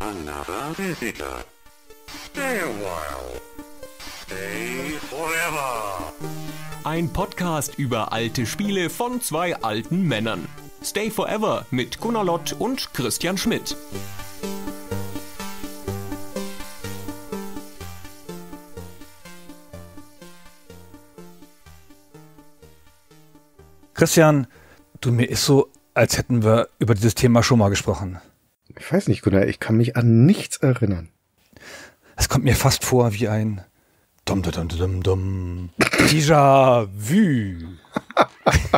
Another visitor. Stay a while. Stay forever. Ein Podcast über alte Spiele von zwei alten Männern. Stay Forever mit Gunnar Lott und Christian Schmidt. Christian, du mir ist so, als hätten wir über dieses Thema schon mal gesprochen. Ich weiß nicht, Gunnar, ich kann mich an nichts erinnern. Es kommt mir fast vor wie ein Dum dum dum dum dum. Déjà vu.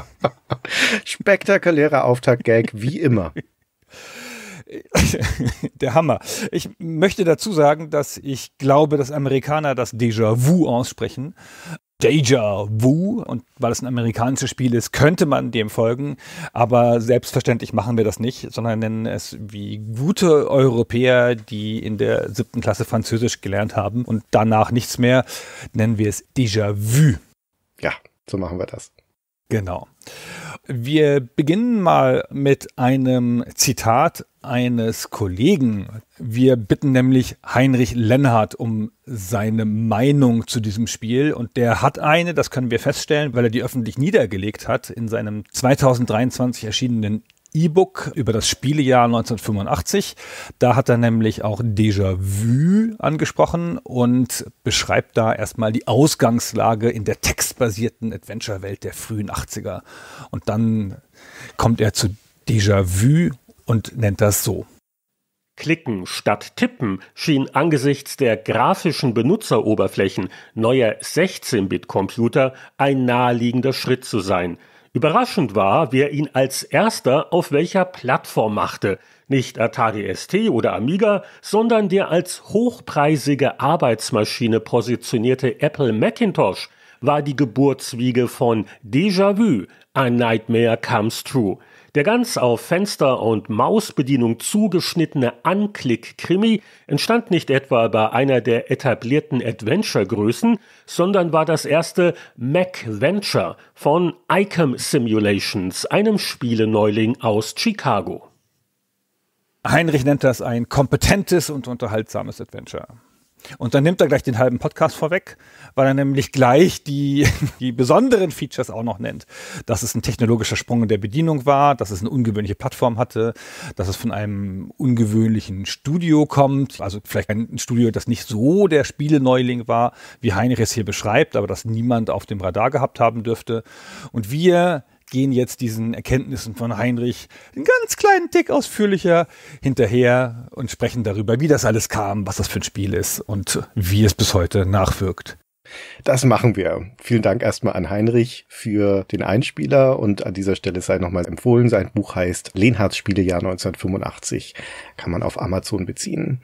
Spektakulärer Auftakt-Gag, wie immer. Der Hammer. Ich möchte dazu sagen, dass ich glaube, dass Amerikaner das Déjà-vu aussprechen, Deja Vu und weil es ein amerikanisches Spiel ist, könnte man dem folgen, aber selbstverständlich machen wir das nicht, sondern nennen es wie gute Europäer, die in der siebten Klasse Französisch gelernt haben und danach nichts mehr, nennen wir es Deja Vu. Ja, so machen wir das. Genau. Wir beginnen mal mit einem Zitat eines Kollegen. Wir bitten nämlich Heinrich Lennart um seine Meinung zu diesem Spiel und der hat eine, das können wir feststellen, weil er die öffentlich niedergelegt hat in seinem 2023 erschienenen E-Book über das Spielejahr 1985. Da hat er nämlich auch Déjà-vu angesprochen und beschreibt da erstmal die Ausgangslage in der textbasierten Adventure-Welt der frühen 80er. Und dann kommt er zu Déjà-vu und nennt das so. Klicken statt Tippen schien angesichts der grafischen Benutzeroberflächen neuer 16-Bit-Computer ein naheliegender Schritt zu sein – Überraschend war, wer ihn als erster auf welcher Plattform machte. Nicht Atari ST oder Amiga, sondern der als hochpreisige Arbeitsmaschine positionierte Apple Macintosh war die Geburtswiege von Déjà-vu, A Nightmare Comes True. Der ganz auf Fenster- und Mausbedienung zugeschnittene Anklick-Krimi entstand nicht etwa bei einer der etablierten Adventure-Größen, sondern war das erste Mac-Venture von ICOM Simulations, einem Spieleneuling aus Chicago. Heinrich nennt das ein kompetentes und unterhaltsames Adventure. Und dann nimmt er gleich den halben Podcast vorweg, weil er nämlich gleich die, die besonderen Features auch noch nennt. Dass es ein technologischer Sprung in der Bedienung war, dass es eine ungewöhnliche Plattform hatte, dass es von einem ungewöhnlichen Studio kommt. Also vielleicht ein Studio, das nicht so der Spieleneuling war, wie Heinrich es hier beschreibt, aber das niemand auf dem Radar gehabt haben dürfte. Und wir gehen jetzt diesen Erkenntnissen von Heinrich einen ganz kleinen Tick ausführlicher hinterher und sprechen darüber, wie das alles kam, was das für ein Spiel ist und wie es bis heute nachwirkt. Das machen wir. Vielen Dank erstmal an Heinrich für den Einspieler und an dieser Stelle sei nochmal empfohlen. Sein Buch heißt Lehnhards Spielejahr 1985. Kann man auf Amazon beziehen.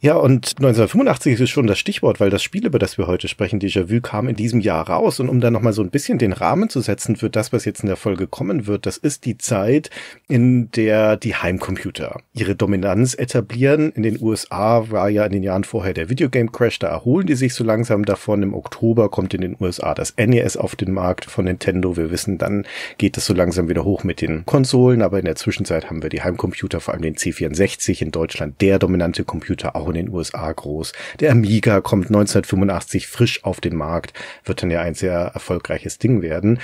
Ja, und 1985 ist schon das Stichwort, weil das Spiel, über das wir heute sprechen, Déjà-vu, kam in diesem Jahr raus. Und um da nochmal so ein bisschen den Rahmen zu setzen für das, was jetzt in der Folge kommen wird, das ist die Zeit, in der die Heimcomputer ihre Dominanz etablieren. In den USA war ja in den Jahren vorher der Videogame Crash, da erholen die sich so langsam davon. Im Oktober kommt in den USA das NES auf den Markt von Nintendo. Wir wissen, dann geht es so langsam wieder hoch mit den Konsolen. Aber in der Zwischenzeit haben wir die Heimcomputer, vor allem den C64 in Deutschland, der dominante Computer auch auch in den USA groß. Der Amiga kommt 1985 frisch auf den Markt, wird dann ja ein sehr erfolgreiches Ding werden.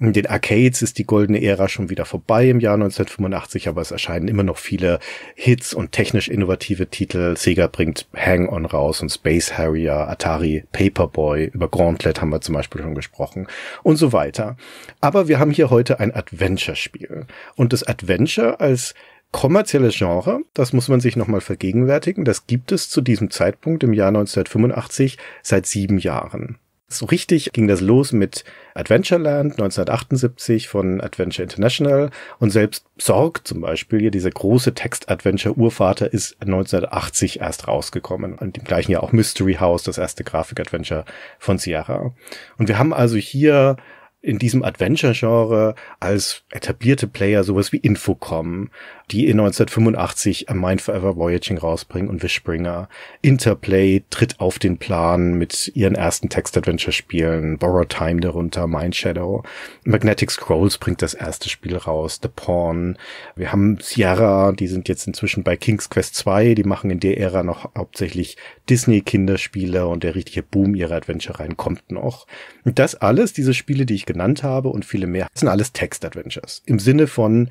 In den Arcades ist die goldene Ära schon wieder vorbei im Jahr 1985, aber es erscheinen immer noch viele Hits und technisch innovative Titel. Sega bringt Hang On raus und Space Harrier, Atari, Paperboy, über Gauntlet haben wir zum Beispiel schon gesprochen und so weiter. Aber wir haben hier heute ein Adventure-Spiel. Und das Adventure als kommerzielles Genre, das muss man sich nochmal vergegenwärtigen, das gibt es zu diesem Zeitpunkt im Jahr 1985 seit sieben Jahren. So richtig ging das los mit Adventureland 1978 von Adventure International und selbst Sorg zum Beispiel, ja, dieser große Text-Adventure-Urvater ist 1980 erst rausgekommen und im gleichen Jahr auch Mystery House, das erste Grafik-Adventure von Sierra. Und wir haben also hier in diesem Adventure-Genre als etablierte Player sowas wie Infocom, die in 1985 am Mind Forever Voyaging rausbringen und The Springer. Interplay tritt auf den Plan mit ihren ersten Text-Adventure-Spielen, Borrow Time darunter, Mind Shadow. Magnetic Scrolls bringt das erste Spiel raus, The Pawn. Wir haben Sierra, die sind jetzt inzwischen bei King's Quest 2, die machen in der Ära noch hauptsächlich Disney-Kinderspiele und der richtige Boom ihrer Adventure rein kommt noch. Und das alles, diese Spiele, die ich genannt habe und viele mehr, das sind alles Text-Adventures. Im Sinne von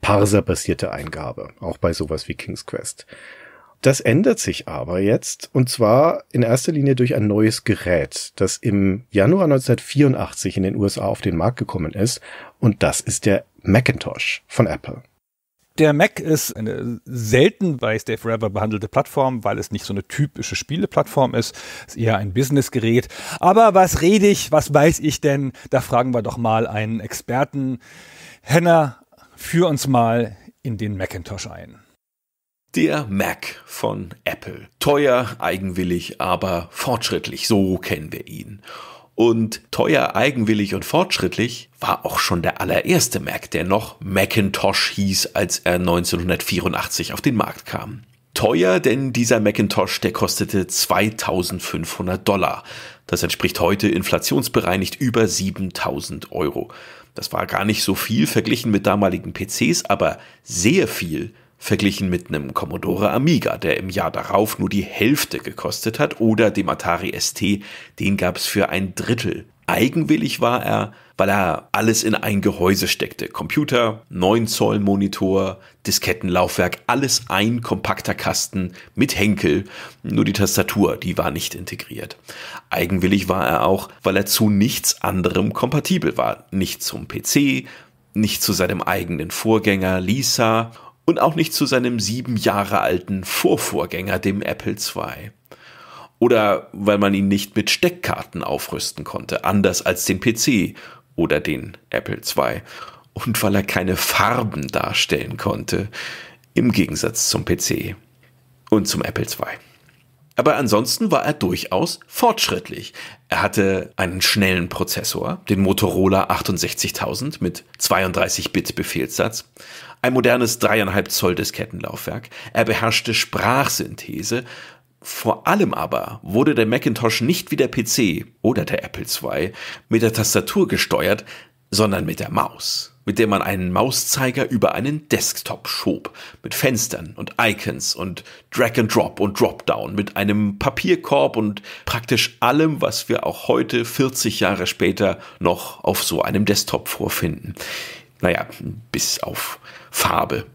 parserbasierte Eingabe, auch bei sowas wie King's Quest. Das ändert sich aber jetzt, und zwar in erster Linie durch ein neues Gerät, das im Januar 1984 in den USA auf den Markt gekommen ist, und das ist der Macintosh von Apple. Der Mac ist eine selten bei Stay Forever behandelte Plattform, weil es nicht so eine typische Spieleplattform ist. Es ist eher ein Businessgerät. Aber was rede ich, was weiß ich denn? Da fragen wir doch mal einen Experten. Henna, führ uns mal in den Macintosh ein. Der Mac von Apple. Teuer, eigenwillig, aber fortschrittlich, so kennen wir ihn. Und teuer, eigenwillig und fortschrittlich war auch schon der allererste Mac, der noch Macintosh hieß, als er 1984 auf den Markt kam. Teuer, denn dieser Macintosh, der kostete 2500 Dollar. Das entspricht heute inflationsbereinigt über 7000 Euro. Das war gar nicht so viel verglichen mit damaligen PCs, aber sehr viel verglichen mit einem Commodore Amiga, der im Jahr darauf nur die Hälfte gekostet hat, oder dem Atari ST, den gab es für ein Drittel. Eigenwillig war er, weil er alles in ein Gehäuse steckte. Computer, 9 Zoll Monitor, Diskettenlaufwerk, alles ein kompakter Kasten mit Henkel, nur die Tastatur, die war nicht integriert. Eigenwillig war er auch, weil er zu nichts anderem kompatibel war. Nicht zum PC, nicht zu seinem eigenen Vorgänger Lisa und auch nicht zu seinem sieben Jahre alten Vorvorgänger, dem Apple II. Oder weil man ihn nicht mit Steckkarten aufrüsten konnte, anders als den PC oder den Apple II. Und weil er keine Farben darstellen konnte, im Gegensatz zum PC und zum Apple II. Aber ansonsten war er durchaus fortschrittlich. Er hatte einen schnellen Prozessor, den Motorola 68000 mit 32-Bit-Befehlssatz, ein modernes dreieinhalb Zoll Diskettenlaufwerk. Er beherrschte Sprachsynthese. Vor allem aber wurde der Macintosh nicht wie der PC oder der Apple II mit der Tastatur gesteuert, sondern mit der Maus, mit der man einen Mauszeiger über einen Desktop schob, mit Fenstern und Icons und Drag and Drop und Dropdown, mit einem Papierkorb und praktisch allem, was wir auch heute 40 Jahre später noch auf so einem Desktop vorfinden. Naja, bis auf Farbe.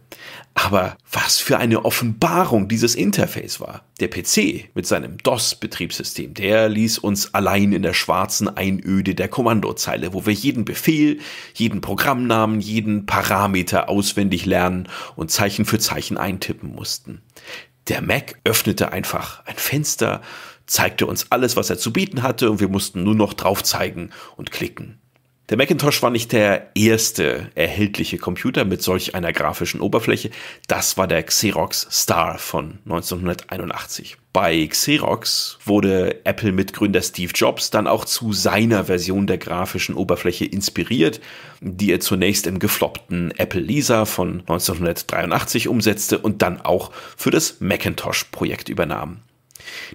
Aber was für eine Offenbarung dieses Interface war. Der PC mit seinem DOS-Betriebssystem, der ließ uns allein in der schwarzen Einöde der Kommandozeile, wo wir jeden Befehl, jeden Programmnamen, jeden Parameter auswendig lernen und Zeichen für Zeichen eintippen mussten. Der Mac öffnete einfach ein Fenster, zeigte uns alles, was er zu bieten hatte, und wir mussten nur noch drauf zeigen und klicken. Der Macintosh war nicht der erste erhältliche Computer mit solch einer grafischen Oberfläche. Das war der Xerox Star von 1981. Bei Xerox wurde Apple-Mitgründer Steve Jobs dann auch zu seiner Version der grafischen Oberfläche inspiriert, die er zunächst im gefloppten Apple Lisa von 1983 umsetzte und dann auch für das Macintosh-Projekt übernahm.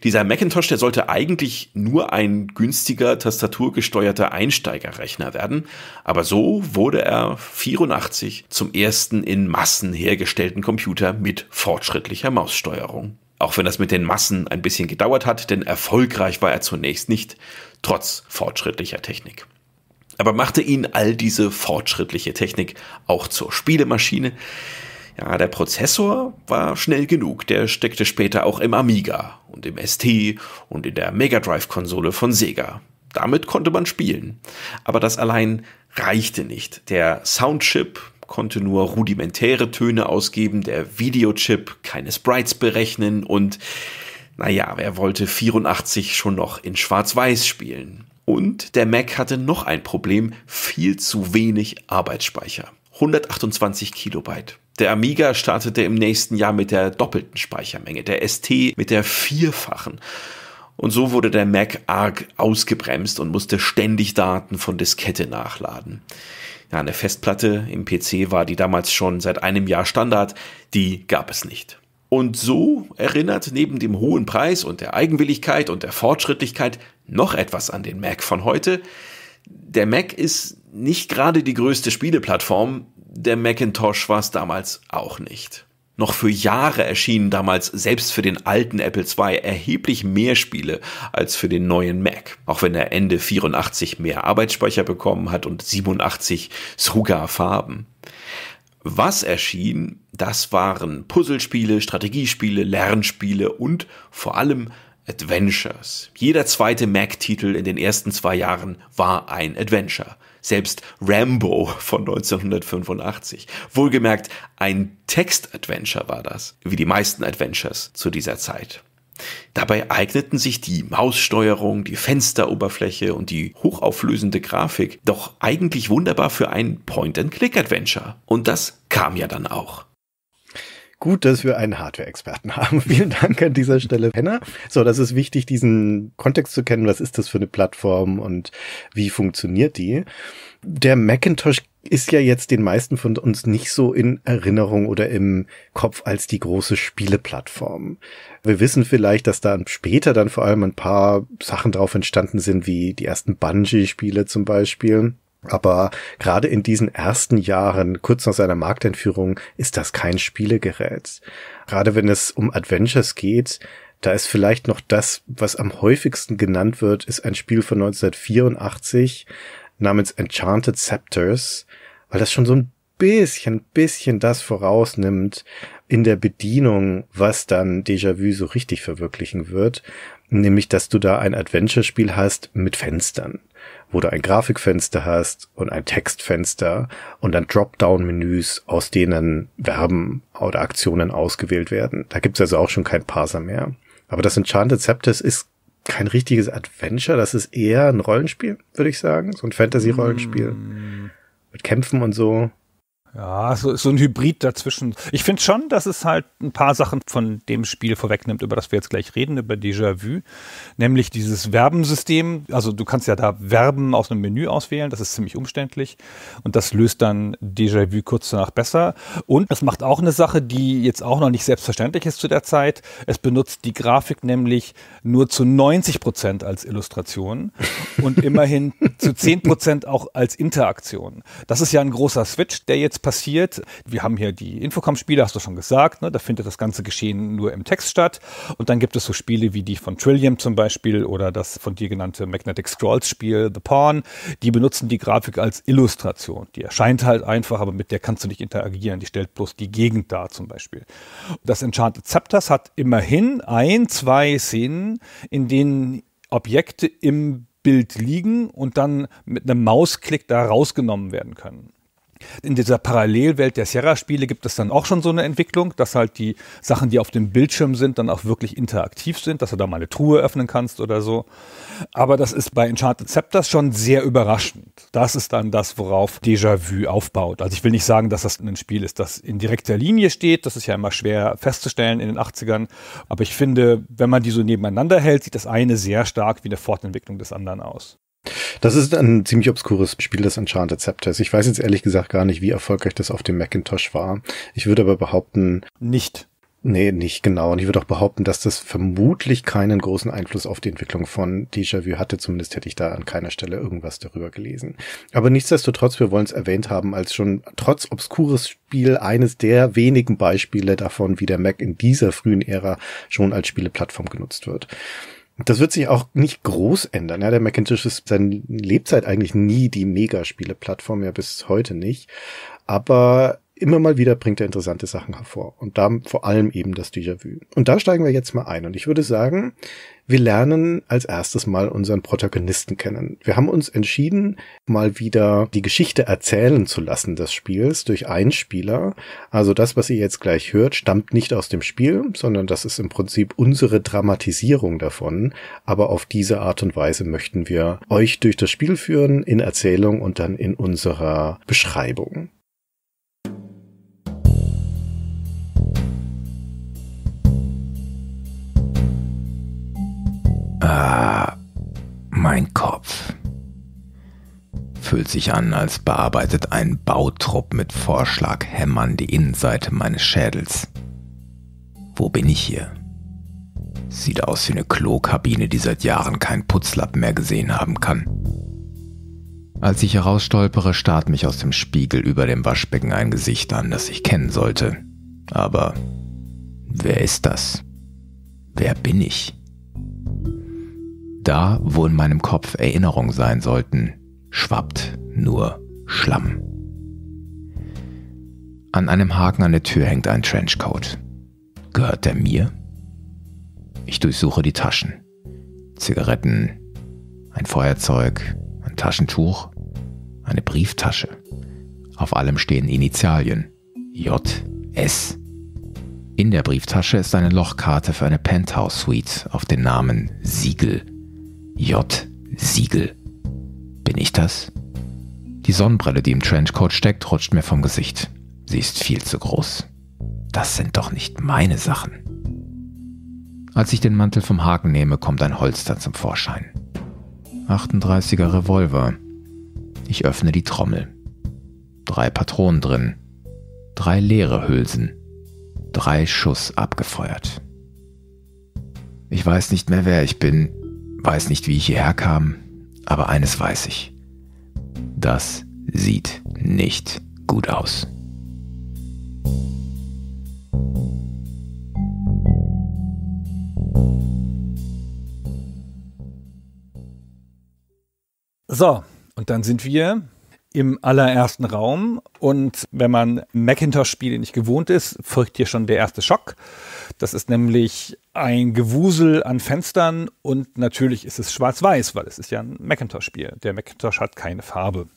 Dieser Macintosh, der sollte eigentlich nur ein günstiger tastaturgesteuerter Einsteigerrechner werden, aber so wurde er 84 zum ersten in Massen hergestellten Computer mit fortschrittlicher Maussteuerung. Auch wenn das mit den Massen ein bisschen gedauert hat, denn erfolgreich war er zunächst nicht, trotz fortschrittlicher Technik. Aber machte ihn all diese fortschrittliche Technik auch zur Spielemaschine? Ja, der Prozessor war schnell genug, der steckte später auch im Amiga und im ST und in der Mega Drive-Konsole von Sega. Damit konnte man spielen. Aber das allein reichte nicht. Der Soundchip konnte nur rudimentäre Töne ausgeben, der Videochip keine Sprites berechnen und naja, wer wollte 84 schon noch in Schwarz-Weiß spielen? Und der Mac hatte noch ein Problem, viel zu wenig Arbeitsspeicher. 128 Kilobyte. Der Amiga startete im nächsten Jahr mit der doppelten Speichermenge, der ST mit der vierfachen. Und so wurde der Mac arg ausgebremst und musste ständig Daten von Diskette nachladen. Ja, eine Festplatte im PC war die damals schon seit einem Jahr Standard, die gab es nicht. Und so erinnert neben dem hohen Preis und der Eigenwilligkeit und der Fortschrittlichkeit noch etwas an den Mac von heute. Der Mac ist nicht gerade die größte Spieleplattform, der Macintosh war es damals auch nicht. Noch für Jahre erschienen damals selbst für den alten Apple II erheblich mehr Spiele als für den neuen Mac, auch wenn er Ende 84 mehr Arbeitsspeicher bekommen hat und 87 sogar Farben. Was erschien, das waren Puzzlespiele, Strategiespiele, Lernspiele und vor allem Adventures. Jeder zweite Mac-Titel in den ersten zwei Jahren war ein Adventure. Selbst Rambo von 1985. Wohlgemerkt, ein Text-Adventure war das, wie die meisten Adventures zu dieser Zeit. Dabei eigneten sich die Maussteuerung, die Fensteroberfläche und die hochauflösende Grafik doch eigentlich wunderbar für ein Point-and-Click-Adventure. Und das kam ja dann auch. Gut, dass wir einen Hardware-Experten haben. Vielen Dank an dieser Stelle, Henna. So, das ist wichtig, diesen Kontext zu kennen. Was ist das für eine Plattform und wie funktioniert die? Der Macintosh ist ja jetzt den meisten von uns nicht so in Erinnerung oder im Kopf als die große Spieleplattform. Wir wissen vielleicht, dass da später dann vor allem ein paar Sachen drauf entstanden sind, wie die ersten Bungee-Spiele zum Beispiel. Aber gerade in diesen ersten Jahren, kurz nach seiner Markteinführung, ist das kein Spielegerät. Gerade wenn es um Adventures geht, da ist vielleicht noch das, was am häufigsten genannt wird, ist ein Spiel von 1984 namens Enchanted Scepters, weil das schon so ein bisschen, bisschen das vorausnimmt in der Bedienung, was dann Déjà-vu so richtig verwirklichen wird. Nämlich, dass du da ein Adventure-Spiel hast mit Fenstern wo du ein Grafikfenster hast und ein Textfenster und dann Dropdown-Menüs, aus denen Verben oder Aktionen ausgewählt werden. Da gibt's also auch schon kein Parser mehr. Aber das Enchanted Scepters ist kein richtiges Adventure, das ist eher ein Rollenspiel, würde ich sagen. So ein Fantasy-Rollenspiel. Mm. Mit Kämpfen und so. Ja, so, so ein Hybrid dazwischen. Ich finde schon, dass es halt ein paar Sachen von dem Spiel vorwegnimmt, über das wir jetzt gleich reden, über Déjà-vu. Nämlich dieses Verbensystem. Also du kannst ja da Verben aus einem Menü auswählen. Das ist ziemlich umständlich. Und das löst dann Déjà-vu kurz danach besser. Und es macht auch eine Sache, die jetzt auch noch nicht selbstverständlich ist zu der Zeit. Es benutzt die Grafik nämlich nur zu 90 Prozent als Illustration und immerhin zu 10 Prozent auch als Interaktion. Das ist ja ein großer Switch, der jetzt nichts passiert. Wir haben hier die Infocom-Spiele, hast du schon gesagt, ne? da findet das ganze Geschehen nur im Text statt. Und dann gibt es so Spiele wie die von Trillium zum Beispiel oder das von dir genannte Magnetic Scrolls-Spiel The Pawn. Die benutzen die Grafik als Illustration. Die erscheint halt einfach, aber mit der kannst du nicht interagieren. Die stellt bloß die Gegend dar zum Beispiel. Das Enchanted Scepters hat immerhin ein, zwei Szenen, in denen Objekte im Bild liegen und dann mit einem Mausklick da rausgenommen werden können. In dieser Parallelwelt der Sierra-Spiele gibt es dann auch schon so eine Entwicklung, dass halt die Sachen, die auf dem Bildschirm sind, dann auch wirklich interaktiv sind, dass du da mal eine Truhe öffnen kannst oder so. Aber das ist bei Enchanted Scepters schon sehr überraschend. Das ist dann das, worauf Déjà-vu aufbaut. Also ich will nicht sagen, dass das ein Spiel ist, das in direkter Linie steht. Das ist ja immer schwer festzustellen in den 80ern. Aber ich finde, wenn man die so nebeneinander hält, sieht das eine sehr stark wie eine Fortentwicklung des anderen aus. Das ist ein ziemlich obskures Spiel, das Enchanted Scepters. Ich weiß jetzt ehrlich gesagt gar nicht, wie erfolgreich das auf dem Macintosh war. Ich würde aber behaupten. Nicht. Nee, nicht genau. Und ich würde auch behaupten, dass das vermutlich keinen großen Einfluss auf die Entwicklung von Déjà-vu hatte. Zumindest hätte ich da an keiner Stelle irgendwas darüber gelesen. Aber nichtsdestotrotz, wir wollen es erwähnt haben, als schon trotz obskures Spiel eines der wenigen Beispiele davon, wie der Mac in dieser frühen Ära schon als Spieleplattform genutzt wird. Das wird sich auch nicht groß ändern. Ja, der Macintosh ist seine Lebzeit eigentlich nie die Megaspiele-Plattform, ja bis heute nicht. Aber immer mal wieder bringt er interessante Sachen hervor. Und da vor allem eben das Déjà-vu. Und da steigen wir jetzt mal ein. Und ich würde sagen, wir lernen als erstes mal unseren Protagonisten kennen. Wir haben uns entschieden, mal wieder die Geschichte erzählen zu lassen des Spiels durch Einspieler. Also das, was ihr jetzt gleich hört, stammt nicht aus dem Spiel, sondern das ist im Prinzip unsere Dramatisierung davon. Aber auf diese Art und Weise möchten wir euch durch das Spiel führen, in Erzählung und dann in unserer Beschreibung. Ah, mein Kopf. Fühlt sich an, als bearbeitet ein Bautrupp mit Vorschlaghämmern die Innenseite meines Schädels. Wo bin ich hier? Sieht aus wie eine Klokabine, die seit Jahren kein Putzlapp mehr gesehen haben kann. Als ich herausstolpere, starrt mich aus dem Spiegel über dem Waschbecken ein Gesicht an, das ich kennen sollte. Aber wer ist das? Wer bin ich? da, wo in meinem Kopf Erinnerungen sein sollten, schwappt nur Schlamm. An einem Haken an der Tür hängt ein Trenchcoat. Gehört der mir? Ich durchsuche die Taschen. Zigaretten, ein Feuerzeug, ein Taschentuch, eine Brieftasche. Auf allem stehen Initialien. J. S. In der Brieftasche ist eine Lochkarte für eine Penthouse Suite auf den Namen Siegel J. Siegel. Bin ich das? Die Sonnenbrille, die im Trenchcoat steckt, rutscht mir vom Gesicht. Sie ist viel zu groß. Das sind doch nicht meine Sachen. Als ich den Mantel vom Haken nehme, kommt ein Holster zum Vorschein. 38er Revolver. Ich öffne die Trommel. Drei Patronen drin. Drei leere Hülsen. Drei Schuss abgefeuert. Ich weiß nicht mehr, wer ich bin. Weiß nicht, wie ich hierher kam, aber eines weiß ich. Das sieht nicht gut aus. So, und dann sind wir im allerersten Raum. Und wenn man Macintosh-Spiele nicht gewohnt ist, folgt hier schon der erste Schock. Das ist nämlich ein Gewusel an Fenstern und natürlich ist es schwarz-weiß, weil es ist ja ein Macintosh-Spiel. Der Macintosh hat keine Farbe.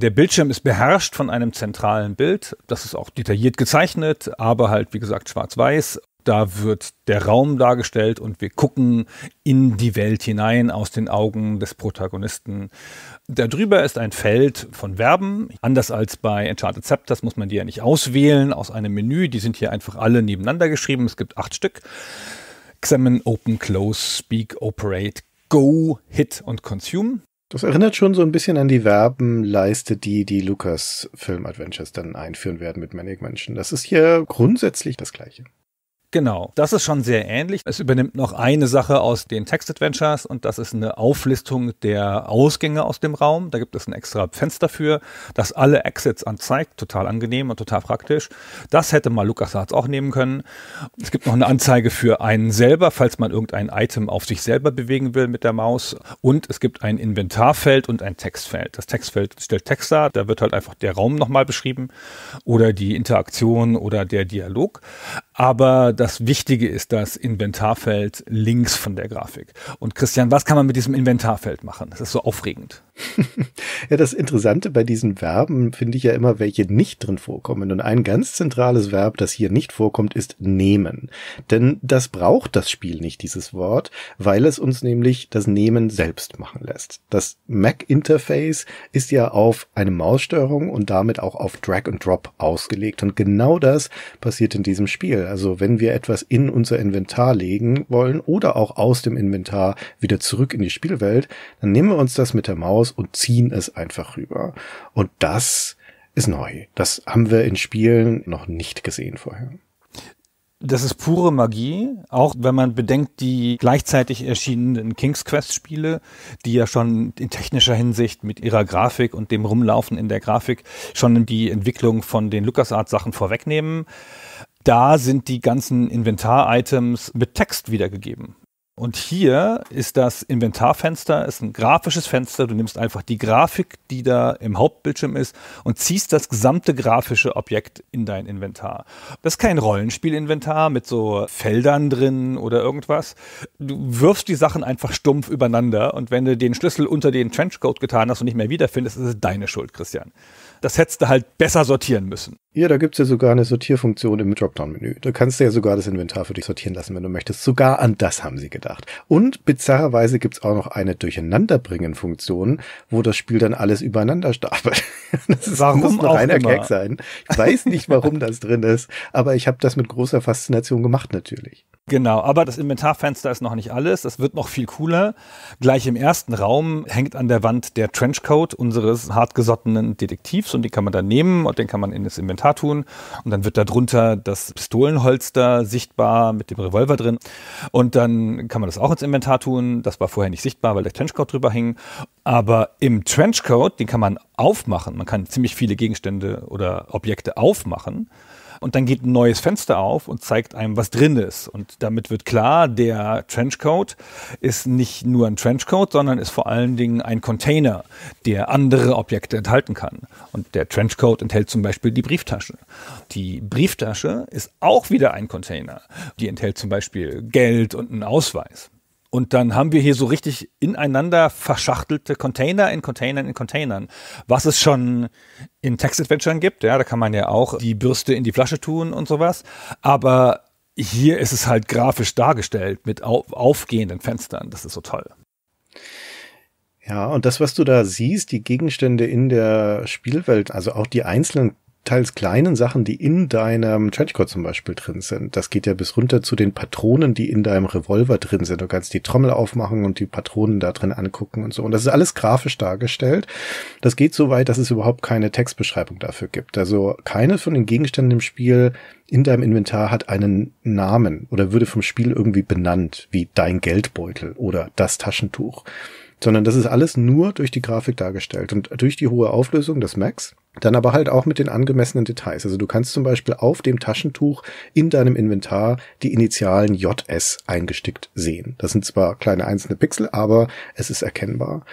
Der Bildschirm ist beherrscht von einem zentralen Bild. Das ist auch detailliert gezeichnet, aber halt, wie gesagt, schwarz-weiß da wird der Raum dargestellt und wir gucken in die Welt hinein aus den Augen des Protagonisten. Darüber ist ein Feld von Verben. Anders als bei Enchanted Scepters muss man die ja nicht auswählen aus einem Menü. Die sind hier einfach alle nebeneinander geschrieben. Es gibt acht Stück. Examine, Open, Close, Speak, Operate, Go, Hit und Consume. Das erinnert schon so ein bisschen an die Verbenleiste, die die Lucas Film Adventures dann einführen werden mit Manic Menschen. Das ist hier grundsätzlich das Gleiche. Genau, das ist schon sehr ähnlich. Es übernimmt noch eine Sache aus den Text Adventures und das ist eine Auflistung der Ausgänge aus dem Raum. Da gibt es ein extra Fenster für, das alle Exits anzeigt. Total angenehm und total praktisch. Das hätte mal LucasArts auch nehmen können. Es gibt noch eine Anzeige für einen selber, falls man irgendein Item auf sich selber bewegen will mit der Maus. Und es gibt ein Inventarfeld und ein Textfeld. Das Textfeld stellt Text dar, da wird halt einfach der Raum nochmal beschrieben oder die Interaktion oder der Dialog. Aber das Wichtige ist das Inventarfeld links von der Grafik. Und Christian, was kann man mit diesem Inventarfeld machen? Das ist so aufregend ja, das Interessante bei diesen Verben finde ich ja immer, welche nicht drin vorkommen. Und ein ganz zentrales Verb, das hier nicht vorkommt, ist nehmen. Denn das braucht das Spiel nicht, dieses Wort, weil es uns nämlich das Nehmen selbst machen lässt. Das Mac-Interface ist ja auf eine Maussteuerung und damit auch auf Drag and Drop ausgelegt. Und genau das passiert in diesem Spiel. Also wenn wir etwas in unser Inventar legen wollen oder auch aus dem Inventar wieder zurück in die Spielwelt, dann nehmen wir uns das mit der Maus raus und ziehen es einfach rüber. Und das ist neu. Das haben wir in Spielen noch nicht gesehen vorher. Das ist pure Magie, auch wenn man bedenkt die gleichzeitig erschienenen King's Quest Spiele, die ja schon in technischer Hinsicht mit ihrer Grafik und dem Rumlaufen in der Grafik schon die Entwicklung von den LucasArts Sachen vorwegnehmen. Da sind die ganzen Inventar-Items mit Text wiedergegeben. Und hier ist das Inventarfenster, ist ein grafisches Fenster. Du nimmst einfach die Grafik, die da im Hauptbildschirm ist, und ziehst das gesamte grafische Objekt in dein Inventar. Das ist kein Rollenspielinventar mit so Feldern drin oder irgendwas. Du wirfst die Sachen einfach stumpf übereinander und wenn du den Schlüssel unter den Trenchcoat getan hast und nicht mehr wiederfindest, ist es deine Schuld, Christian. Das hättest du halt besser sortieren müssen. Ja, da gibt's ja sogar eine Sortierfunktion im Dropdown-Menü. Da kannst du ja sogar das Inventar für dich sortieren lassen, wenn du möchtest. Sogar an das haben sie gedacht. Und bizarrerweise gibt's auch noch eine Durcheinanderbringen-Funktion, wo das Spiel dann alles übereinander stapelt. Das warum muss ein reiner Gag sein. Ich weiß nicht, warum das drin ist, aber ich habe das mit großer Faszination gemacht natürlich. Genau, aber das Inventarfenster ist noch nicht alles. Das wird noch viel cooler. Gleich im ersten Raum hängt an der Wand der Trenchcoat unseres hartgesottenen Detektivs und den kann man dann nehmen und den kann man in das Inventar Kommentar tun. Und dann wird darunter das Pistolenholster sichtbar mit dem Revolver drin. Und dann kann man das auch ins Inventar tun. Das war vorher nicht sichtbar, weil der Trenchcoat drüber hing. Aber im Trenchcoat, den kann man aufmachen. Man kann ziemlich viele Gegenstände oder Objekte aufmachen. Und dann geht ein neues Fenster auf und zeigt einem, was drin ist. Und damit wird klar, der Trenchcoat ist nicht nur ein Trenchcoat, sondern ist vor allen Dingen ein Container, der andere Objekte enthalten kann. Und der Trenchcoat enthält zum Beispiel die Brieftasche. Die Brieftasche ist auch wieder ein Container. Die enthält zum Beispiel Geld und einen Ausweis. Und dann haben wir hier so richtig ineinander verschachtelte Container in Containern in Containern, was es schon in Text-Adventuren gibt. Ja, da kann man ja auch die Bürste in die Flasche tun und sowas. Aber hier ist es halt grafisch dargestellt mit aufgehenden Fenstern. Das ist so toll. Ja, und das, was du da siehst, die Gegenstände in der Spielwelt, also auch die einzelnen teils kleinen Sachen, die in deinem Trenchcoat zum Beispiel drin sind. Das geht ja bis runter zu den Patronen, die in deinem Revolver drin sind. Du kannst die Trommel aufmachen und die Patronen da drin angucken und so. Und das ist alles grafisch dargestellt. Das geht so weit, dass es überhaupt keine Textbeschreibung dafür gibt. Also keine von den Gegenständen im Spiel in deinem Inventar hat einen Namen oder würde vom Spiel irgendwie benannt, wie dein Geldbeutel oder das Taschentuch. Sondern das ist alles nur durch die Grafik dargestellt. Und durch die hohe Auflösung des Macs dann aber halt auch mit den angemessenen Details. Also du kannst zum Beispiel auf dem Taschentuch in deinem Inventar die Initialen JS eingestickt sehen. Das sind zwar kleine einzelne Pixel, aber es ist erkennbar.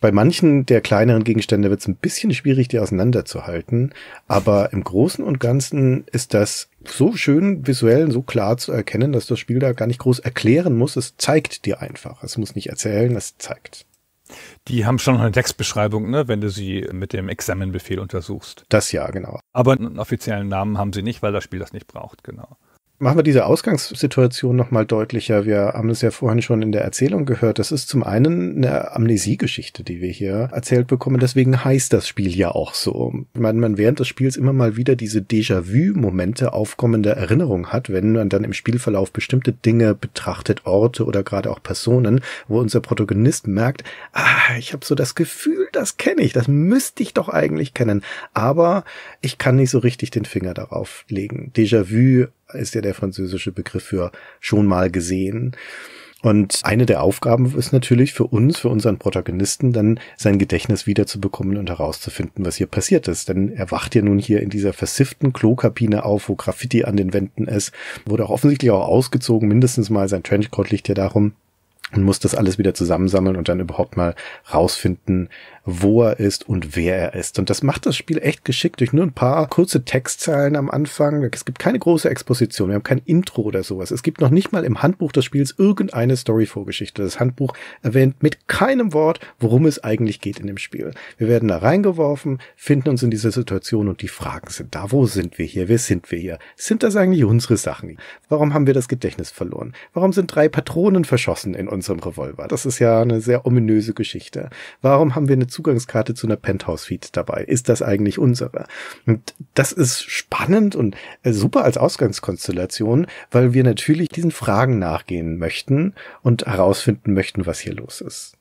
Bei manchen der kleineren Gegenstände wird es ein bisschen schwierig, die auseinanderzuhalten, aber im Großen und Ganzen ist das so schön visuell, und so klar zu erkennen, dass das Spiel da gar nicht groß erklären muss. Es zeigt dir einfach. Es muss nicht erzählen, es zeigt. Die haben schon eine Textbeschreibung, ne, wenn du sie mit dem Examenbefehl untersuchst. Das ja, genau. Aber einen offiziellen Namen haben sie nicht, weil das Spiel das nicht braucht, genau. Machen wir diese Ausgangssituation nochmal deutlicher. Wir haben es ja vorhin schon in der Erzählung gehört. Das ist zum einen eine Amnesiegeschichte, die wir hier erzählt bekommen. Deswegen heißt das Spiel ja auch so. Man, man während des Spiels immer mal wieder diese Déjà-vu-Momente aufkommender Erinnerung hat, wenn man dann im Spielverlauf bestimmte Dinge betrachtet, Orte oder gerade auch Personen, wo unser Protagonist merkt, ah, ich habe so das Gefühl, das kenne ich, das müsste ich doch eigentlich kennen. Aber ich kann nicht so richtig den Finger darauf legen. Déjà-vu ist ja der französische Begriff für schon mal gesehen. Und eine der Aufgaben ist natürlich für uns, für unseren Protagonisten, dann sein Gedächtnis wiederzubekommen und herauszufinden, was hier passiert ist. Denn er wacht ja nun hier in dieser versifften Klokabine auf, wo Graffiti an den Wänden ist, wurde auch offensichtlich auch ausgezogen, mindestens mal sein Trenchcoat liegt ja darum und muss das alles wieder zusammensammeln und dann überhaupt mal rausfinden, wo er ist und wer er ist. Und das macht das Spiel echt geschickt durch nur ein paar kurze Textzeilen am Anfang. Es gibt keine große Exposition, wir haben kein Intro oder sowas. Es gibt noch nicht mal im Handbuch des Spiels irgendeine Story-Vorgeschichte. Das Handbuch erwähnt mit keinem Wort, worum es eigentlich geht in dem Spiel. Wir werden da reingeworfen, finden uns in dieser Situation und die Fragen sind da. Wo sind wir hier? Wer sind wir hier? Sind das eigentlich unsere Sachen? Warum haben wir das Gedächtnis verloren? Warum sind drei Patronen verschossen in unserem Revolver? Das ist ja eine sehr ominöse Geschichte. Warum haben wir eine Zugangskarte zu einer penthouse feed dabei. Ist das eigentlich unsere? Und das ist spannend und äh, super als Ausgangskonstellation, weil wir natürlich diesen Fragen nachgehen möchten und herausfinden möchten, was hier los ist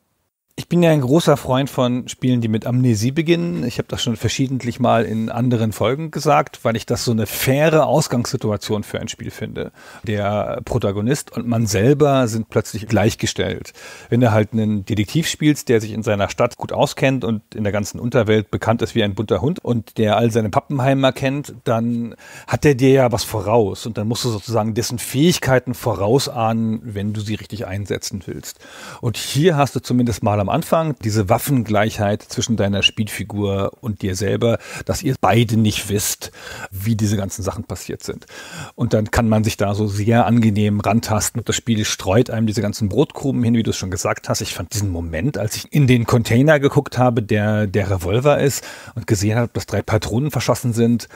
ich bin ja ein großer Freund von Spielen, die mit Amnesie beginnen. Ich habe das schon verschiedentlich mal in anderen Folgen gesagt, weil ich das so eine faire Ausgangssituation für ein Spiel finde. Der Protagonist und man selber sind plötzlich gleichgestellt. Wenn du halt einen Detektiv spielst, der sich in seiner Stadt gut auskennt und in der ganzen Unterwelt bekannt ist wie ein bunter Hund und der all seine Pappenheimer kennt, dann hat der dir ja was voraus und dann musst du sozusagen dessen Fähigkeiten vorausahnen, wenn du sie richtig einsetzen willst. Und hier hast du zumindest mal am Anfang, diese Waffengleichheit zwischen deiner Spielfigur und dir selber, dass ihr beide nicht wisst, wie diese ganzen Sachen passiert sind. Und dann kann man sich da so sehr angenehm rantasten. und Das Spiel streut einem diese ganzen Brotkrumen hin, wie du es schon gesagt hast. Ich fand diesen Moment, als ich in den Container geguckt habe, der der Revolver ist und gesehen habe, dass drei Patronen verschossen sind,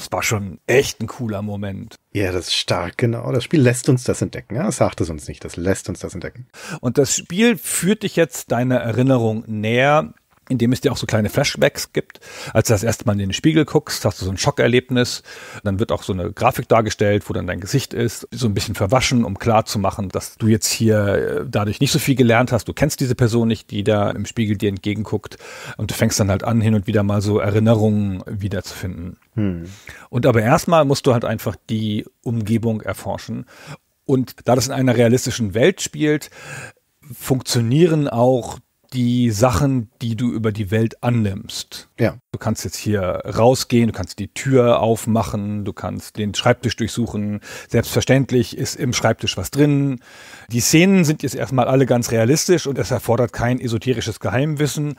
das war schon echt ein cooler Moment. Ja, das ist stark, genau. Das Spiel lässt uns das entdecken. Ja, das sagt es uns nicht. Das lässt uns das entdecken. Und das Spiel führt dich jetzt deiner Erinnerung näher in dem es dir auch so kleine Flashbacks gibt. Als du das erste Mal in den Spiegel guckst, hast du so ein Schockerlebnis. Dann wird auch so eine Grafik dargestellt, wo dann dein Gesicht ist, so ein bisschen verwaschen, um klar zu machen, dass du jetzt hier äh, dadurch nicht so viel gelernt hast. Du kennst diese Person nicht, die da im Spiegel dir entgegenguckt. Und du fängst dann halt an, hin und wieder mal so Erinnerungen wiederzufinden. Hm. Und aber erstmal musst du halt einfach die Umgebung erforschen. Und da das in einer realistischen Welt spielt, funktionieren auch die Sachen, die du über die Welt annimmst. Ja. Du kannst jetzt hier rausgehen, du kannst die Tür aufmachen, du kannst den Schreibtisch durchsuchen. Selbstverständlich ist im Schreibtisch was drin. Die Szenen sind jetzt erstmal alle ganz realistisch und es erfordert kein esoterisches Geheimwissen,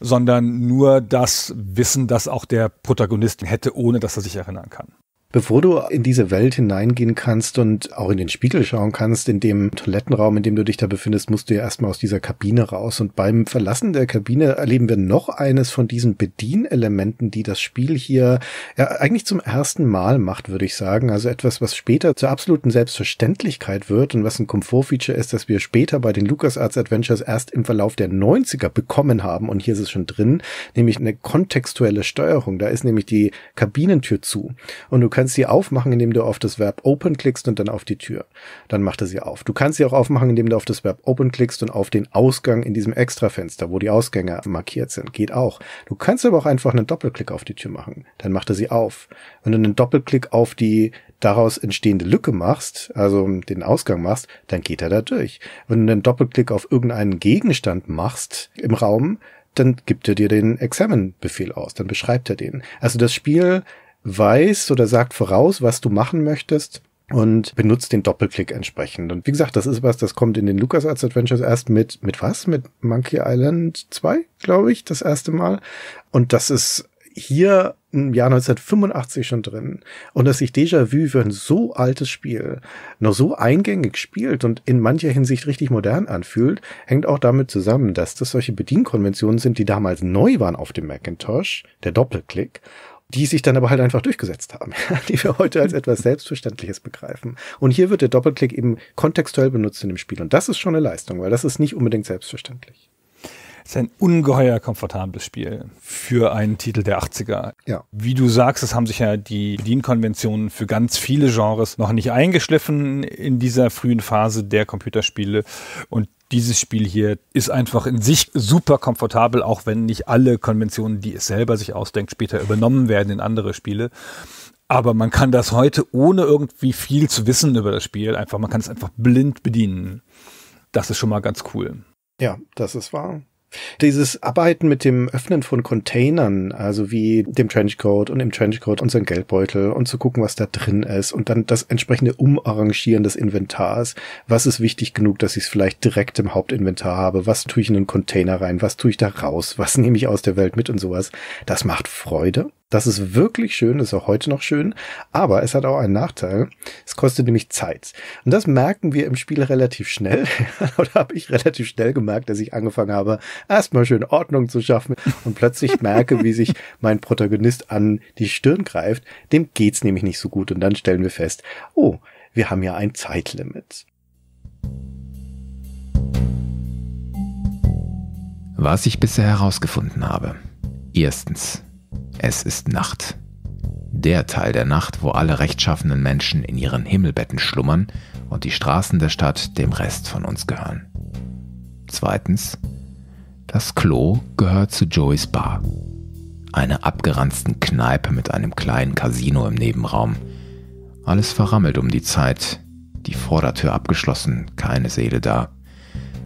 sondern nur das Wissen, das auch der Protagonist hätte, ohne dass er sich erinnern kann. Bevor du in diese Welt hineingehen kannst und auch in den Spiegel schauen kannst, in dem Toilettenraum, in dem du dich da befindest, musst du ja erstmal aus dieser Kabine raus. Und beim Verlassen der Kabine erleben wir noch eines von diesen Bedienelementen, die das Spiel hier ja, eigentlich zum ersten Mal macht, würde ich sagen. Also etwas, was später zur absoluten Selbstverständlichkeit wird und was ein Komfortfeature ist, das wir später bei den LucasArts Adventures erst im Verlauf der 90er bekommen haben. Und hier ist es schon drin, nämlich eine kontextuelle Steuerung. Da ist nämlich die Kabinentür zu. Und du kannst kannst sie aufmachen, indem du auf das Verb open klickst und dann auf die Tür. Dann macht er sie auf. Du kannst sie auch aufmachen, indem du auf das Verb open klickst und auf den Ausgang in diesem Extrafenster, wo die Ausgänge markiert sind. Geht auch. Du kannst aber auch einfach einen Doppelklick auf die Tür machen. Dann macht er sie auf. Wenn du einen Doppelklick auf die daraus entstehende Lücke machst, also den Ausgang machst, dann geht er da durch. Wenn du einen Doppelklick auf irgendeinen Gegenstand machst im Raum, dann gibt er dir den Examine-Befehl aus, dann beschreibt er den. Also das Spiel weiß oder sagt voraus, was du machen möchtest und benutzt den Doppelklick entsprechend. Und wie gesagt, das ist was, das kommt in den LucasArts Adventures erst mit, mit was? Mit Monkey Island 2, glaube ich, das erste Mal. Und das ist hier im Jahr 1985 schon drin. Und dass sich Déjà-vu für ein so altes Spiel noch so eingängig spielt und in mancher Hinsicht richtig modern anfühlt, hängt auch damit zusammen, dass das solche Bedienkonventionen sind, die damals neu waren auf dem Macintosh, der Doppelklick, die sich dann aber halt einfach durchgesetzt haben, die wir heute als etwas Selbstverständliches begreifen. Und hier wird der Doppelklick eben kontextuell benutzt in dem Spiel. Und das ist schon eine Leistung, weil das ist nicht unbedingt selbstverständlich ist ein ungeheuer komfortables Spiel für einen Titel der 80er. Ja. Wie du sagst, es haben sich ja die Bedienkonventionen für ganz viele Genres noch nicht eingeschliffen in dieser frühen Phase der Computerspiele und dieses Spiel hier ist einfach in sich super komfortabel, auch wenn nicht alle Konventionen, die es selber sich ausdenkt, später übernommen werden in andere Spiele. Aber man kann das heute, ohne irgendwie viel zu wissen über das Spiel, einfach, man kann es einfach blind bedienen. Das ist schon mal ganz cool. Ja, das ist wahr. Dieses Arbeiten mit dem Öffnen von Containern, also wie dem Trenchcoat und im Trenchcoat unseren Geldbeutel und zu gucken, was da drin ist und dann das entsprechende Umarrangieren des Inventars. Was ist wichtig genug, dass ich es vielleicht direkt im Hauptinventar habe? Was tue ich in einen Container rein? Was tue ich da raus? Was nehme ich aus der Welt mit und sowas? Das macht Freude. Das ist wirklich schön, ist auch heute noch schön, aber es hat auch einen Nachteil. Es kostet nämlich Zeit. Und das merken wir im Spiel relativ schnell. Oder habe ich relativ schnell gemerkt, dass ich angefangen habe, erstmal schön Ordnung zu schaffen und plötzlich merke, wie sich mein Protagonist an die Stirn greift. Dem geht's nämlich nicht so gut und dann stellen wir fest, oh, wir haben ja ein Zeitlimit. Was ich bisher herausgefunden habe. Erstens. Es ist Nacht. Der Teil der Nacht, wo alle rechtschaffenen Menschen in ihren Himmelbetten schlummern und die Straßen der Stadt dem Rest von uns gehören. Zweitens, das Klo gehört zu Joeys Bar. Eine abgeranzten Kneipe mit einem kleinen Casino im Nebenraum. Alles verrammelt um die Zeit, die Vordertür abgeschlossen, keine Seele da.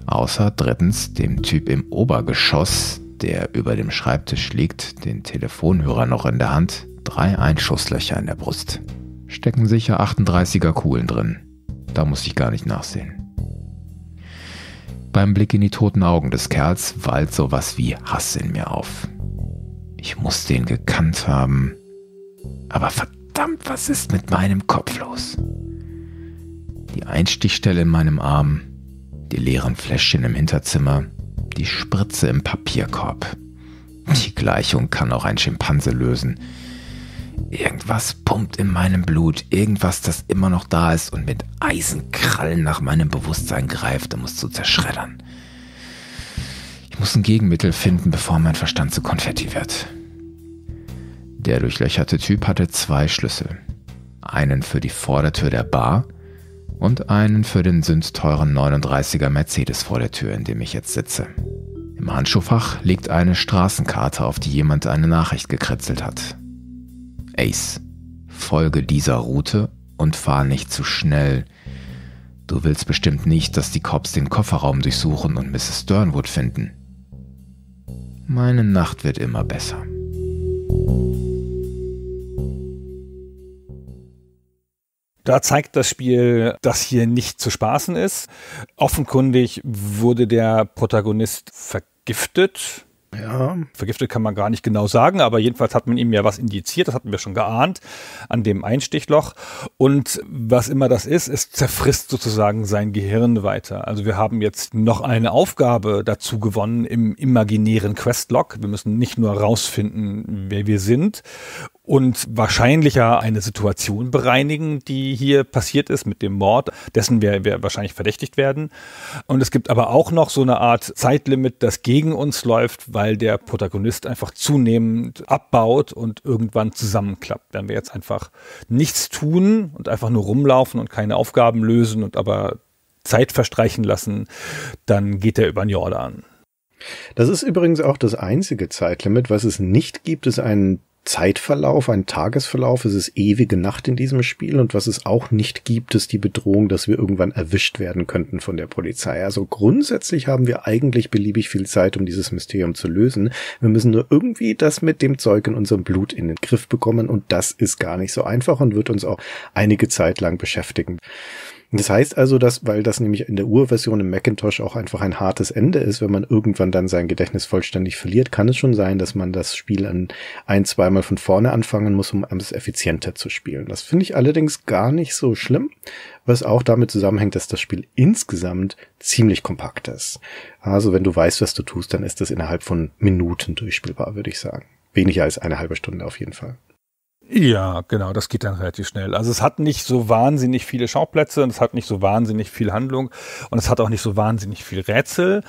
Außer drittens dem Typ im Obergeschoss, der über dem Schreibtisch liegt, den Telefonhörer noch in der Hand, drei Einschusslöcher in der Brust. Stecken sicher 38er Kugeln drin. Da muss ich gar nicht nachsehen. Beim Blick in die toten Augen des Kerls wallt sowas wie Hass in mir auf. Ich muss den gekannt haben. Aber verdammt, was ist mit meinem Kopf los? Die Einstichstelle in meinem Arm, die leeren Fläschchen im Hinterzimmer, die Spritze im Papierkorb. Die Gleichung kann auch ein Schimpanse lösen. Irgendwas pumpt in meinem Blut, irgendwas, das immer noch da ist und mit Eisenkrallen nach meinem Bewusstsein greift, um es zu zerschreddern. Ich muss ein Gegenmittel finden, bevor mein Verstand zu Konfetti wird. Der durchlöcherte Typ hatte zwei Schlüssel. Einen für die Vordertür der Bar und einen für den sündteuren 39er Mercedes vor der Tür, in dem ich jetzt sitze. Im Handschuhfach liegt eine Straßenkarte, auf die jemand eine Nachricht gekritzelt hat. Ace, folge dieser Route und fahr nicht zu schnell. Du willst bestimmt nicht, dass die Cops den Kofferraum durchsuchen und Mrs. Sternwood finden. Meine Nacht wird immer besser. Da zeigt das Spiel, dass hier nicht zu spaßen ist. Offenkundig wurde der Protagonist vergiftet. Ja. Vergiftet kann man gar nicht genau sagen, aber jedenfalls hat man ihm ja was indiziert, das hatten wir schon geahnt, an dem Einstichloch. Und was immer das ist, es zerfrisst sozusagen sein Gehirn weiter. Also wir haben jetzt noch eine Aufgabe dazu gewonnen im imaginären Questlog. Wir müssen nicht nur rausfinden, wer wir sind und wahrscheinlicher eine Situation bereinigen, die hier passiert ist mit dem Mord, dessen wir, wir wahrscheinlich verdächtigt werden. Und es gibt aber auch noch so eine Art Zeitlimit, das gegen uns läuft, weil der Protagonist einfach zunehmend abbaut und irgendwann zusammenklappt. Wenn wir jetzt einfach nichts tun und einfach nur rumlaufen und keine Aufgaben lösen und aber Zeit verstreichen lassen, dann geht er über den Jordan. Das ist übrigens auch das einzige Zeitlimit, was es nicht gibt, ist ein Zeitverlauf, einen Tagesverlauf. Es ist ewige Nacht in diesem Spiel und was es auch nicht gibt, ist die Bedrohung, dass wir irgendwann erwischt werden könnten von der Polizei. Also grundsätzlich haben wir eigentlich beliebig viel Zeit, um dieses Mysterium zu lösen. Wir müssen nur irgendwie das mit dem Zeug in unserem Blut in den Griff bekommen und das ist gar nicht so einfach und wird uns auch einige Zeit lang beschäftigen. Das heißt also, dass, weil das nämlich in der Urversion im Macintosh auch einfach ein hartes Ende ist, wenn man irgendwann dann sein Gedächtnis vollständig verliert, kann es schon sein, dass man das Spiel an ein, zweimal von vorne anfangen muss, um es effizienter zu spielen. Das finde ich allerdings gar nicht so schlimm, was auch damit zusammenhängt, dass das Spiel insgesamt ziemlich kompakt ist. Also wenn du weißt, was du tust, dann ist das innerhalb von Minuten durchspielbar, würde ich sagen. Weniger als eine halbe Stunde auf jeden Fall. Ja, genau, das geht dann relativ schnell. Also es hat nicht so wahnsinnig viele Schauplätze und es hat nicht so wahnsinnig viel Handlung und es hat auch nicht so wahnsinnig viel Rätsel.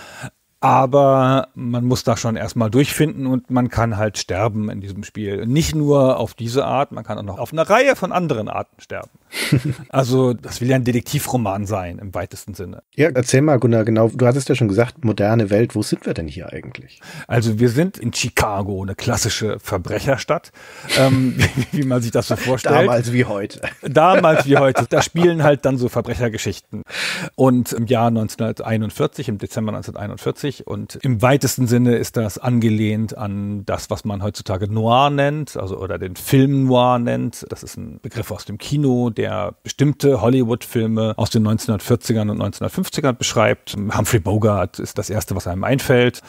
Aber man muss da schon erstmal durchfinden und man kann halt sterben in diesem Spiel. Nicht nur auf diese Art, man kann auch noch auf einer Reihe von anderen Arten sterben. also das will ja ein Detektivroman sein im weitesten Sinne. Ja, erzähl mal Gunnar, genau, du hattest ja schon gesagt, moderne Welt, wo sind wir denn hier eigentlich? Also wir sind in Chicago, eine klassische Verbrecherstadt, ähm, wie, wie, man sich das so vorstellt. Damals wie heute. Damals wie heute. Da spielen halt dann so Verbrechergeschichten. Und im Jahr 1941, im Dezember 1941 und im weitesten Sinne ist das angelehnt an das, was man heutzutage Noir nennt, also oder den Film Noir nennt. Das ist ein Begriff aus dem Kino, der bestimmte Hollywood-Filme aus den 1940ern und 1950ern beschreibt. Humphrey Bogart ist das Erste, was einem einfällt.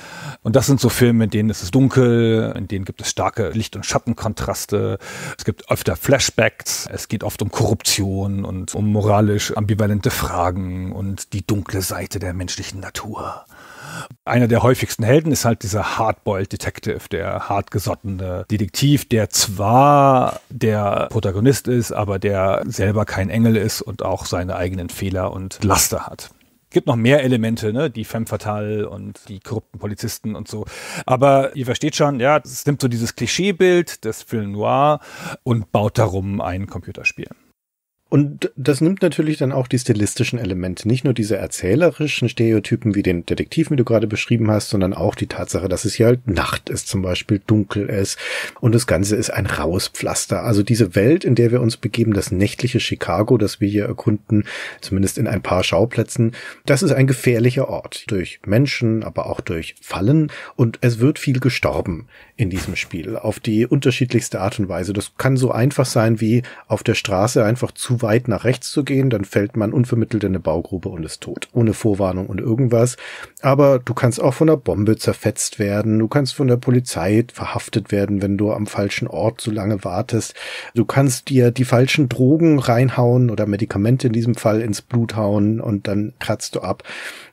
Und das sind so Filme, in denen ist es dunkel, in denen gibt es starke Licht- und Schattenkontraste. Es gibt öfter Flashbacks. Es geht oft um Korruption und um moralisch ambivalente Fragen und die dunkle Seite der menschlichen Natur. Einer der häufigsten Helden ist halt dieser Hardboiled Detective, der hartgesottene Detektiv, der zwar der Protagonist ist, aber der selber kein Engel ist und auch seine eigenen Fehler und Laster hat gibt noch mehr Elemente, ne? die Femme Fatale und die korrupten Polizisten und so. Aber ihr versteht schon, ja, es nimmt so dieses Klischeebild des Film Noir und baut darum ein Computerspiel. Und das nimmt natürlich dann auch die stilistischen Elemente, nicht nur diese erzählerischen Stereotypen wie den Detektiv, wie du gerade beschrieben hast, sondern auch die Tatsache, dass es hier halt Nacht ist, zum Beispiel dunkel ist und das Ganze ist ein raues Pflaster. Also diese Welt, in der wir uns begeben, das nächtliche Chicago, das wir hier erkunden, zumindest in ein paar Schauplätzen, das ist ein gefährlicher Ort durch Menschen, aber auch durch Fallen und es wird viel gestorben in diesem Spiel auf die unterschiedlichste Art und Weise. Das kann so einfach sein wie auf der Straße einfach zu weit nach rechts zu gehen, dann fällt man unvermittelt in eine Baugrube und ist tot, ohne Vorwarnung und irgendwas. Aber du kannst auch von einer Bombe zerfetzt werden, du kannst von der Polizei verhaftet werden, wenn du am falschen Ort zu lange wartest. Du kannst dir die falschen Drogen reinhauen oder Medikamente in diesem Fall ins Blut hauen und dann kratzt du ab.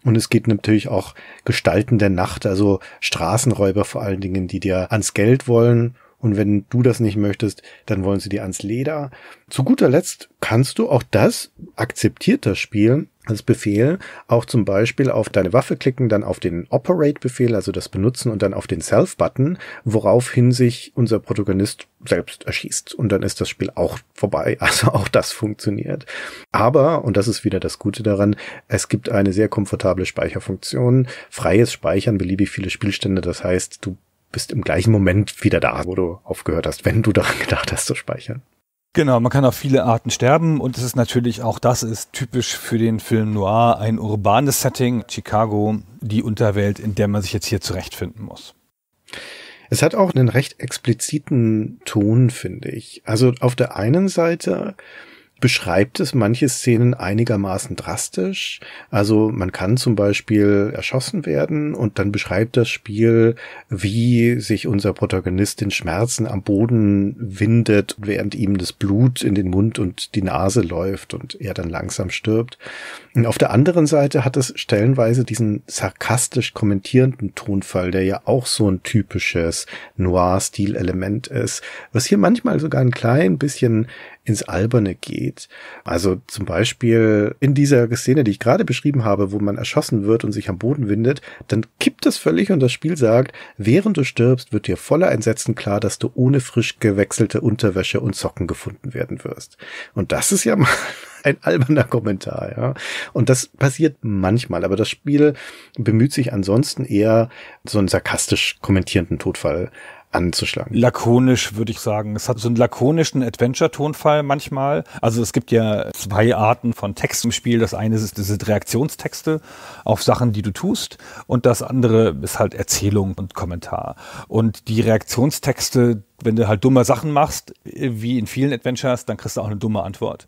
Und es geht natürlich auch Gestalten der Nacht, also Straßenräuber vor allen Dingen, die dir ans Geld wollen. Und wenn du das nicht möchtest, dann wollen sie dir ans Leder. Zu guter Letzt kannst du auch das akzeptiert das Spiel als Befehl auch zum Beispiel auf deine Waffe klicken, dann auf den Operate-Befehl, also das Benutzen und dann auf den Self-Button, woraufhin sich unser Protagonist selbst erschießt. Und dann ist das Spiel auch vorbei. Also auch das funktioniert. Aber, und das ist wieder das Gute daran, es gibt eine sehr komfortable Speicherfunktion, freies Speichern, beliebig viele Spielstände. Das heißt, du bist im gleichen Moment wieder da, wo du aufgehört hast, wenn du daran gedacht hast zu speichern. Genau, man kann auf viele Arten sterben und es ist natürlich auch das ist typisch für den Film Noir ein urbanes Setting, Chicago, die Unterwelt, in der man sich jetzt hier zurechtfinden muss. Es hat auch einen recht expliziten Ton, finde ich. Also auf der einen Seite beschreibt es manche Szenen einigermaßen drastisch. Also man kann zum Beispiel erschossen werden und dann beschreibt das Spiel, wie sich unser Protagonist den Schmerzen am Boden windet, während ihm das Blut in den Mund und die Nase läuft und er dann langsam stirbt. Und auf der anderen Seite hat es stellenweise diesen sarkastisch kommentierenden Tonfall, der ja auch so ein typisches Noir-Stil-Element ist, was hier manchmal sogar ein klein bisschen ins Alberne geht. Also zum Beispiel in dieser Szene, die ich gerade beschrieben habe, wo man erschossen wird und sich am Boden windet, dann kippt das völlig und das Spiel sagt, während du stirbst, wird dir voller Entsetzen klar, dass du ohne frisch gewechselte Unterwäsche und Socken gefunden werden wirst. Und das ist ja mal ein alberner Kommentar, ja. Und das passiert manchmal, aber das Spiel bemüht sich ansonsten eher, so einen sarkastisch kommentierenden Todfall anzuschlagen. Lakonisch würde ich sagen. Es hat so einen lakonischen Adventure-Tonfall manchmal. Also es gibt ja zwei Arten von Text im Spiel. Das eine ist, das sind Reaktionstexte auf Sachen, die du tust. Und das andere ist halt Erzählung und Kommentar. Und die Reaktionstexte, wenn du halt dumme Sachen machst, wie in vielen Adventures, dann kriegst du auch eine dumme Antwort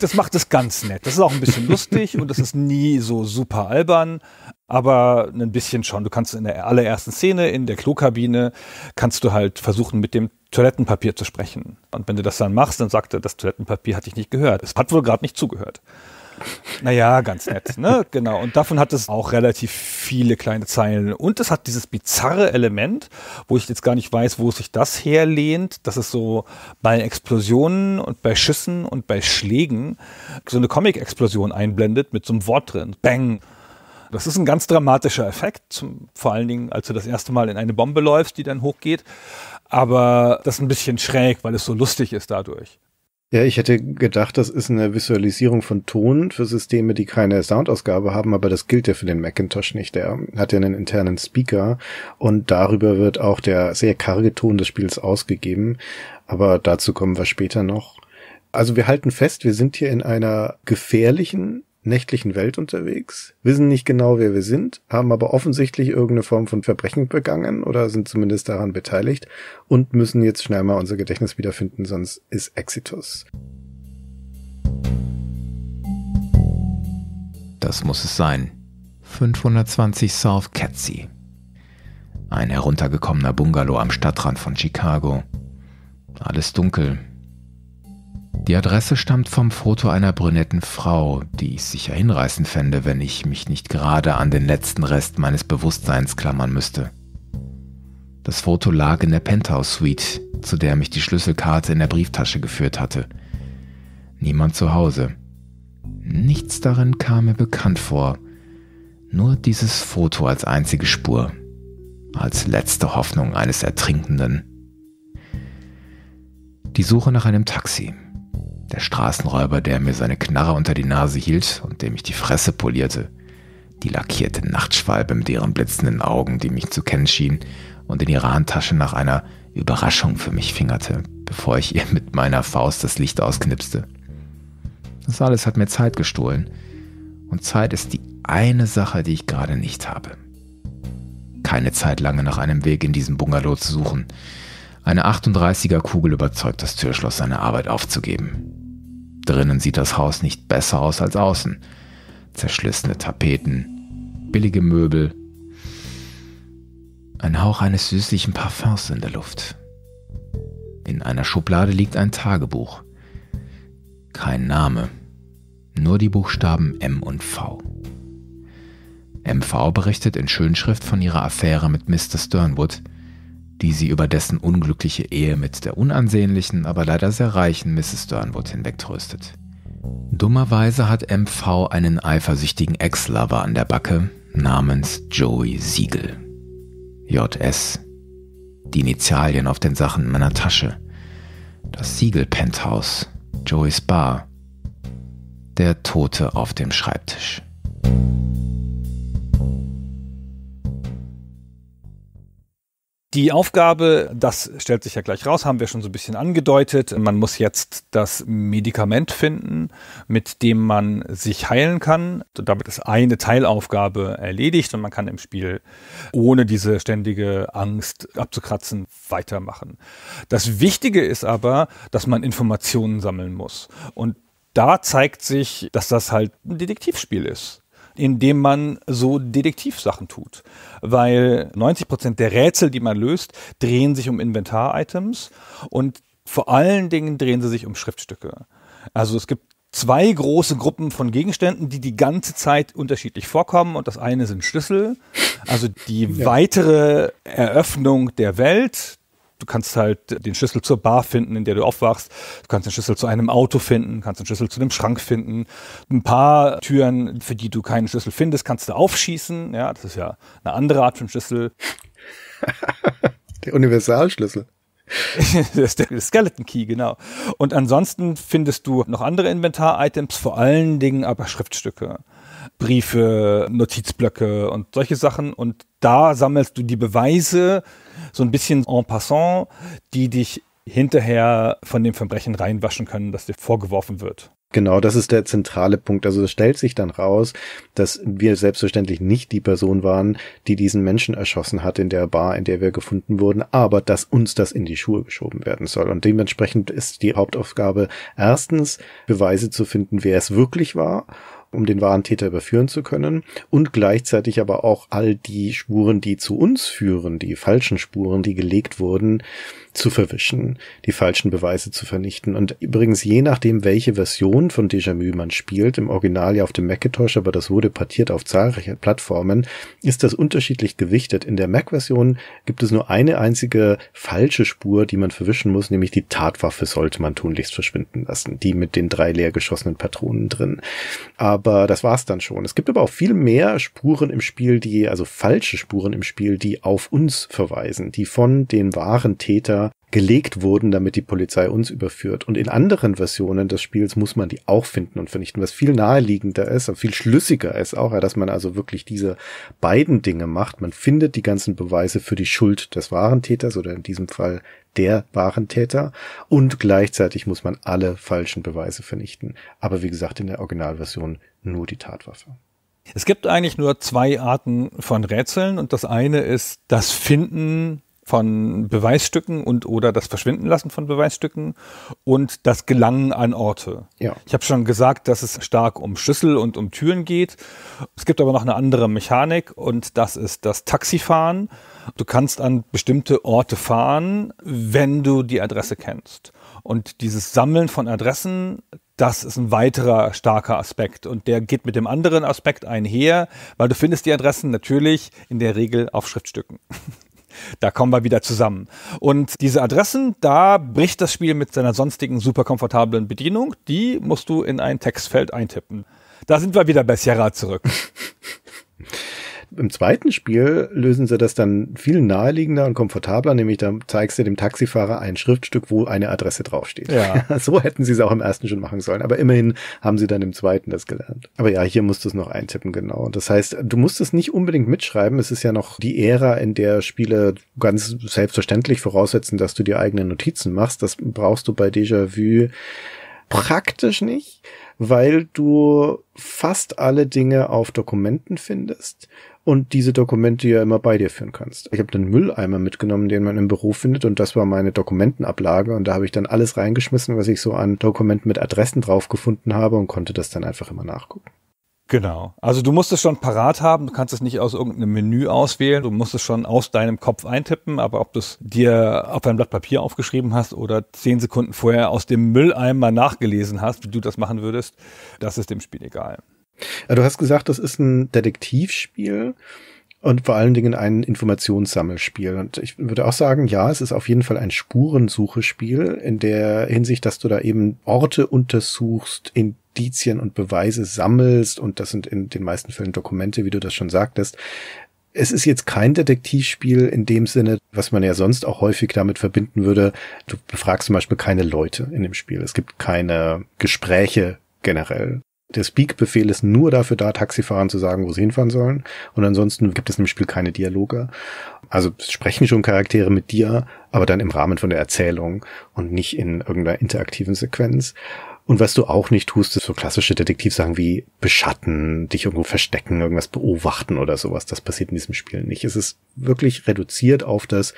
das macht es ganz nett. Das ist auch ein bisschen lustig und das ist nie so super albern, aber ein bisschen schon. Du kannst in der allerersten Szene in der Klokabine kannst du halt versuchen mit dem Toilettenpapier zu sprechen. Und wenn du das dann machst, dann sagt er, das Toilettenpapier hat dich nicht gehört. Es hat wohl gerade nicht zugehört. Naja, ganz nett, ne? genau. Und davon hat es auch relativ viele kleine Zeilen. Und es hat dieses bizarre Element, wo ich jetzt gar nicht weiß, wo sich das herlehnt, dass es so bei Explosionen und bei Schüssen und bei Schlägen so eine Comic-Explosion einblendet mit so einem Wort drin. Bang. Das ist ein ganz dramatischer Effekt, zum, vor allen Dingen, als du das erste Mal in eine Bombe läufst, die dann hochgeht. Aber das ist ein bisschen schräg, weil es so lustig ist dadurch. Ja, ich hätte gedacht, das ist eine Visualisierung von Ton für Systeme, die keine Soundausgabe haben, aber das gilt ja für den Macintosh nicht. Der hat ja einen internen Speaker und darüber wird auch der sehr karge Ton des Spiels ausgegeben. Aber dazu kommen wir später noch. Also wir halten fest, wir sind hier in einer gefährlichen nächtlichen Welt unterwegs, wissen nicht genau, wer wir sind, haben aber offensichtlich irgendeine Form von Verbrechen begangen oder sind zumindest daran beteiligt und müssen jetzt schnell mal unser Gedächtnis wiederfinden, sonst ist Exitus. Das muss es sein. 520 South Catsey. Ein heruntergekommener Bungalow am Stadtrand von Chicago. Alles dunkel, die Adresse stammt vom Foto einer brünetten Frau, die ich sicher hinreißend fände, wenn ich mich nicht gerade an den letzten Rest meines Bewusstseins klammern müsste. Das Foto lag in der Penthouse Suite, zu der mich die Schlüsselkarte in der Brieftasche geführt hatte. Niemand zu Hause. Nichts darin kam mir bekannt vor. Nur dieses Foto als einzige Spur. Als letzte Hoffnung eines Ertrinkenden. Die Suche nach einem Taxi. Der Straßenräuber, der mir seine Knarre unter die Nase hielt und dem ich die Fresse polierte. Die lackierte Nachtschwalbe mit ihren blitzenden Augen, die mich zu kennen schien und in ihrer Handtasche nach einer Überraschung für mich fingerte, bevor ich ihr mit meiner Faust das Licht ausknipste. Das alles hat mir Zeit gestohlen. Und Zeit ist die eine Sache, die ich gerade nicht habe. Keine Zeit lange nach einem Weg in diesem Bungalow zu suchen. Eine 38er Kugel überzeugt das Türschloss, seine Arbeit aufzugeben. Drinnen sieht das Haus nicht besser aus als außen. Zerschlissene Tapeten, billige Möbel, ein Hauch eines süßlichen Parfums in der Luft. In einer Schublade liegt ein Tagebuch. Kein Name, nur die Buchstaben M und V. MV berichtet in Schönschrift von ihrer Affäre mit Mr. Sternwood – die sie über dessen unglückliche Ehe mit der unansehnlichen, aber leider sehr reichen Mrs. Sternwood hinwegtröstet. Dummerweise hat MV einen eifersüchtigen Ex-Lover an der Backe namens Joey Siegel. JS. Die Initialien auf den Sachen in meiner Tasche. Das Siegel-Penthouse. Joeys Bar. Der Tote auf dem Schreibtisch. Die Aufgabe, das stellt sich ja gleich raus, haben wir schon so ein bisschen angedeutet. Man muss jetzt das Medikament finden, mit dem man sich heilen kann. damit ist eine Teilaufgabe erledigt und man kann im Spiel ohne diese ständige Angst abzukratzen weitermachen. Das Wichtige ist aber, dass man Informationen sammeln muss. Und da zeigt sich, dass das halt ein Detektivspiel ist indem man so Detektivsachen tut. Weil 90 Prozent der Rätsel, die man löst, drehen sich um Inventar-Items und vor allen Dingen drehen sie sich um Schriftstücke. Also es gibt zwei große Gruppen von Gegenständen, die die ganze Zeit unterschiedlich vorkommen. Und das eine sind Schlüssel, also die ja. weitere Eröffnung der Welt, Du kannst halt den Schlüssel zur Bar finden, in der du aufwachst. Du kannst den Schlüssel zu einem Auto finden, kannst den Schlüssel zu einem Schrank finden. Ein paar Türen, für die du keinen Schlüssel findest, kannst du aufschießen. Ja, das ist ja eine andere Art von Schlüssel. der Universalschlüssel. das ist der Skeleton Key, genau. Und ansonsten findest du noch andere Inventar-Items, vor allen Dingen aber Schriftstücke. Briefe, Notizblöcke und solche Sachen. Und da sammelst du die Beweise so ein bisschen en passant, die dich hinterher von dem Verbrechen reinwaschen können, das dir vorgeworfen wird. Genau, das ist der zentrale Punkt. Also es stellt sich dann raus, dass wir selbstverständlich nicht die Person waren, die diesen Menschen erschossen hat in der Bar, in der wir gefunden wurden, aber dass uns das in die Schuhe geschoben werden soll. Und dementsprechend ist die Hauptaufgabe erstens Beweise zu finden, wer es wirklich war um den wahren Täter überführen zu können und gleichzeitig aber auch all die Spuren, die zu uns führen, die falschen Spuren, die gelegt wurden, zu verwischen, die falschen Beweise zu vernichten. Und übrigens, je nachdem, welche Version von Déjà-vu man spielt, im Original ja auf dem Macintosh, aber das wurde portiert auf zahlreiche Plattformen, ist das unterschiedlich gewichtet. In der Mac-Version gibt es nur eine einzige falsche Spur, die man verwischen muss, nämlich die Tatwaffe sollte man tunlichst verschwinden lassen, die mit den drei leer geschossenen Patronen drin. Aber das war's dann schon. Es gibt aber auch viel mehr Spuren im Spiel, die, also falsche Spuren im Spiel, die auf uns verweisen, die von den wahren Täter gelegt wurden, damit die Polizei uns überführt. Und in anderen Versionen des Spiels muss man die auch finden und vernichten, was viel naheliegender ist und viel schlüssiger ist auch, dass man also wirklich diese beiden Dinge macht. Man findet die ganzen Beweise für die Schuld des wahren Täters oder in diesem Fall der wahren Täter und gleichzeitig muss man alle falschen Beweise vernichten. Aber wie gesagt, in der Originalversion nur die Tatwaffe. Es gibt eigentlich nur zwei Arten von Rätseln und das eine ist das Finden von Beweisstücken und oder das Verschwinden lassen von Beweisstücken und das Gelangen an Orte. Ja. Ich habe schon gesagt, dass es stark um Schlüssel und um Türen geht. Es gibt aber noch eine andere Mechanik und das ist das Taxifahren. Du kannst an bestimmte Orte fahren, wenn du die Adresse kennst. Und dieses Sammeln von Adressen das ist ein weiterer starker Aspekt und der geht mit dem anderen Aspekt einher, weil du findest die Adressen natürlich in der Regel auf Schriftstücken. Da kommen wir wieder zusammen. Und diese Adressen, da bricht das Spiel mit seiner sonstigen super komfortablen Bedienung. Die musst du in ein Textfeld eintippen. Da sind wir wieder bei Sierra zurück. Im zweiten Spiel lösen sie das dann viel naheliegender und komfortabler, nämlich da zeigst du dem Taxifahrer ein Schriftstück, wo eine Adresse draufsteht. Ja. so hätten sie es auch im ersten schon machen sollen, aber immerhin haben sie dann im zweiten das gelernt. Aber ja, hier musst du es noch eintippen, genau. Das heißt, du musst es nicht unbedingt mitschreiben. Es ist ja noch die Ära, in der Spiele ganz selbstverständlich voraussetzen, dass du dir eigene Notizen machst. Das brauchst du bei Déjà-vu praktisch nicht, weil du fast alle Dinge auf Dokumenten findest und diese Dokumente ja immer bei dir führen kannst. Ich habe den Mülleimer mitgenommen, den man im Büro findet und das war meine Dokumentenablage und da habe ich dann alles reingeschmissen, was ich so an Dokumenten mit Adressen drauf gefunden habe und konnte das dann einfach immer nachgucken. Genau. Also du musst es schon parat haben, du kannst es nicht aus irgendeinem Menü auswählen, du musst es schon aus deinem Kopf eintippen, aber ob du es dir auf ein Blatt Papier aufgeschrieben hast oder zehn Sekunden vorher aus dem Mülleimer nachgelesen hast, wie du das machen würdest, das ist dem Spiel egal. Äh, du hast gesagt, das ist ein Detektivspiel und vor allen Dingen ein Informationssammelspiel. Und ich würde auch sagen, ja, es ist auf jeden Fall ein Spurensuchespiel in der Hinsicht, dass du da eben Orte untersuchst, Indizien und Beweise sammelst. Und das sind in den meisten Fällen Dokumente, wie du das schon sagtest. Es ist jetzt kein Detektivspiel in dem Sinne, was man ja sonst auch häufig damit verbinden würde. Du befragst zum Beispiel keine Leute in dem Spiel. Es gibt keine Gespräche generell der Speak-Befehl ist nur dafür da, Taxifahrern zu sagen, wo sie hinfahren sollen. Und ansonsten gibt es im Spiel keine Dialoge. Also sprechen schon Charaktere mit dir, aber dann im Rahmen von der Erzählung und nicht in irgendeiner interaktiven Sequenz. Und was du auch nicht tust, ist so klassische Detektivsachen wie beschatten, dich irgendwo verstecken, irgendwas beobachten oder sowas. Das passiert in diesem Spiel nicht. Es ist wirklich reduziert auf das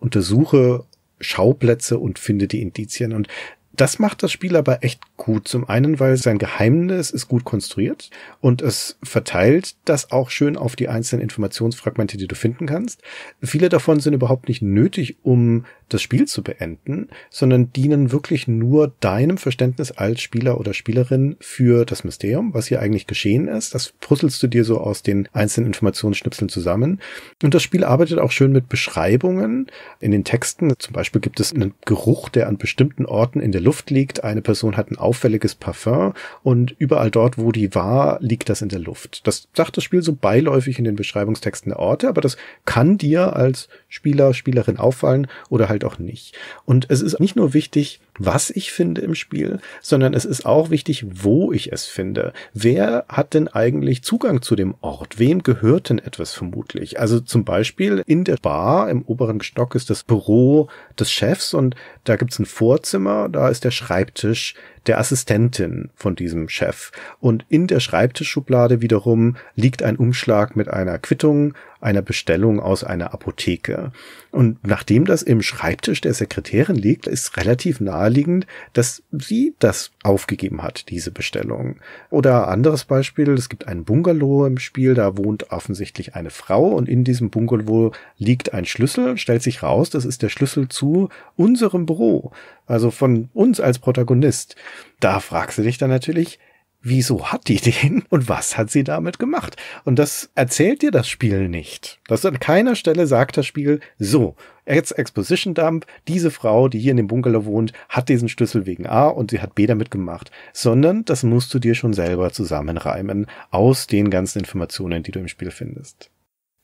Untersuche Schauplätze und finde die Indizien. Und das macht das Spiel aber echt gut. Zum einen, weil sein Geheimnis ist gut konstruiert und es verteilt das auch schön auf die einzelnen Informationsfragmente, die du finden kannst. Viele davon sind überhaupt nicht nötig, um das Spiel zu beenden, sondern dienen wirklich nur deinem Verständnis als Spieler oder Spielerin für das Mysterium, was hier eigentlich geschehen ist. Das puzzelst du dir so aus den einzelnen Informationsschnipseln zusammen. Und das Spiel arbeitet auch schön mit Beschreibungen in den Texten. Zum Beispiel gibt es einen Geruch, der an bestimmten Orten in der Luft liegt. Eine Person hat ein auffälliges Parfum und überall dort, wo die war, liegt das in der Luft. Das sagt das Spiel so beiläufig in den Beschreibungstexten der Orte, aber das kann dir als Spieler, Spielerin auffallen oder halt auch nicht. Und es ist nicht nur wichtig, was ich finde im Spiel, sondern es ist auch wichtig, wo ich es finde. Wer hat denn eigentlich Zugang zu dem Ort? Wem gehört denn etwas vermutlich? Also zum Beispiel in der Bar im oberen Stock ist das Büro des Chefs und da gibt's ein Vorzimmer, da ist der Schreibtisch der Assistentin von diesem Chef. Und in der Schreibtischschublade wiederum liegt ein Umschlag mit einer Quittung, einer Bestellung aus einer Apotheke. Und nachdem das im Schreibtisch der Sekretärin liegt, ist relativ naheliegend, dass sie das aufgegeben hat, diese Bestellung. Oder anderes Beispiel, es gibt einen Bungalow im Spiel, da wohnt offensichtlich eine Frau und in diesem Bungalow liegt ein Schlüssel, stellt sich raus, das ist der Schlüssel zu unserem Büro, also von uns als Protagonist. Da fragst du dich dann natürlich, wieso hat die den und was hat sie damit gemacht? Und das erzählt dir das Spiel nicht. Das an keiner Stelle sagt das Spiel, so, jetzt Exposition Dump, diese Frau, die hier in dem Bunker wohnt, hat diesen Schlüssel wegen A und sie hat B damit gemacht, sondern das musst du dir schon selber zusammenreimen aus den ganzen Informationen, die du im Spiel findest.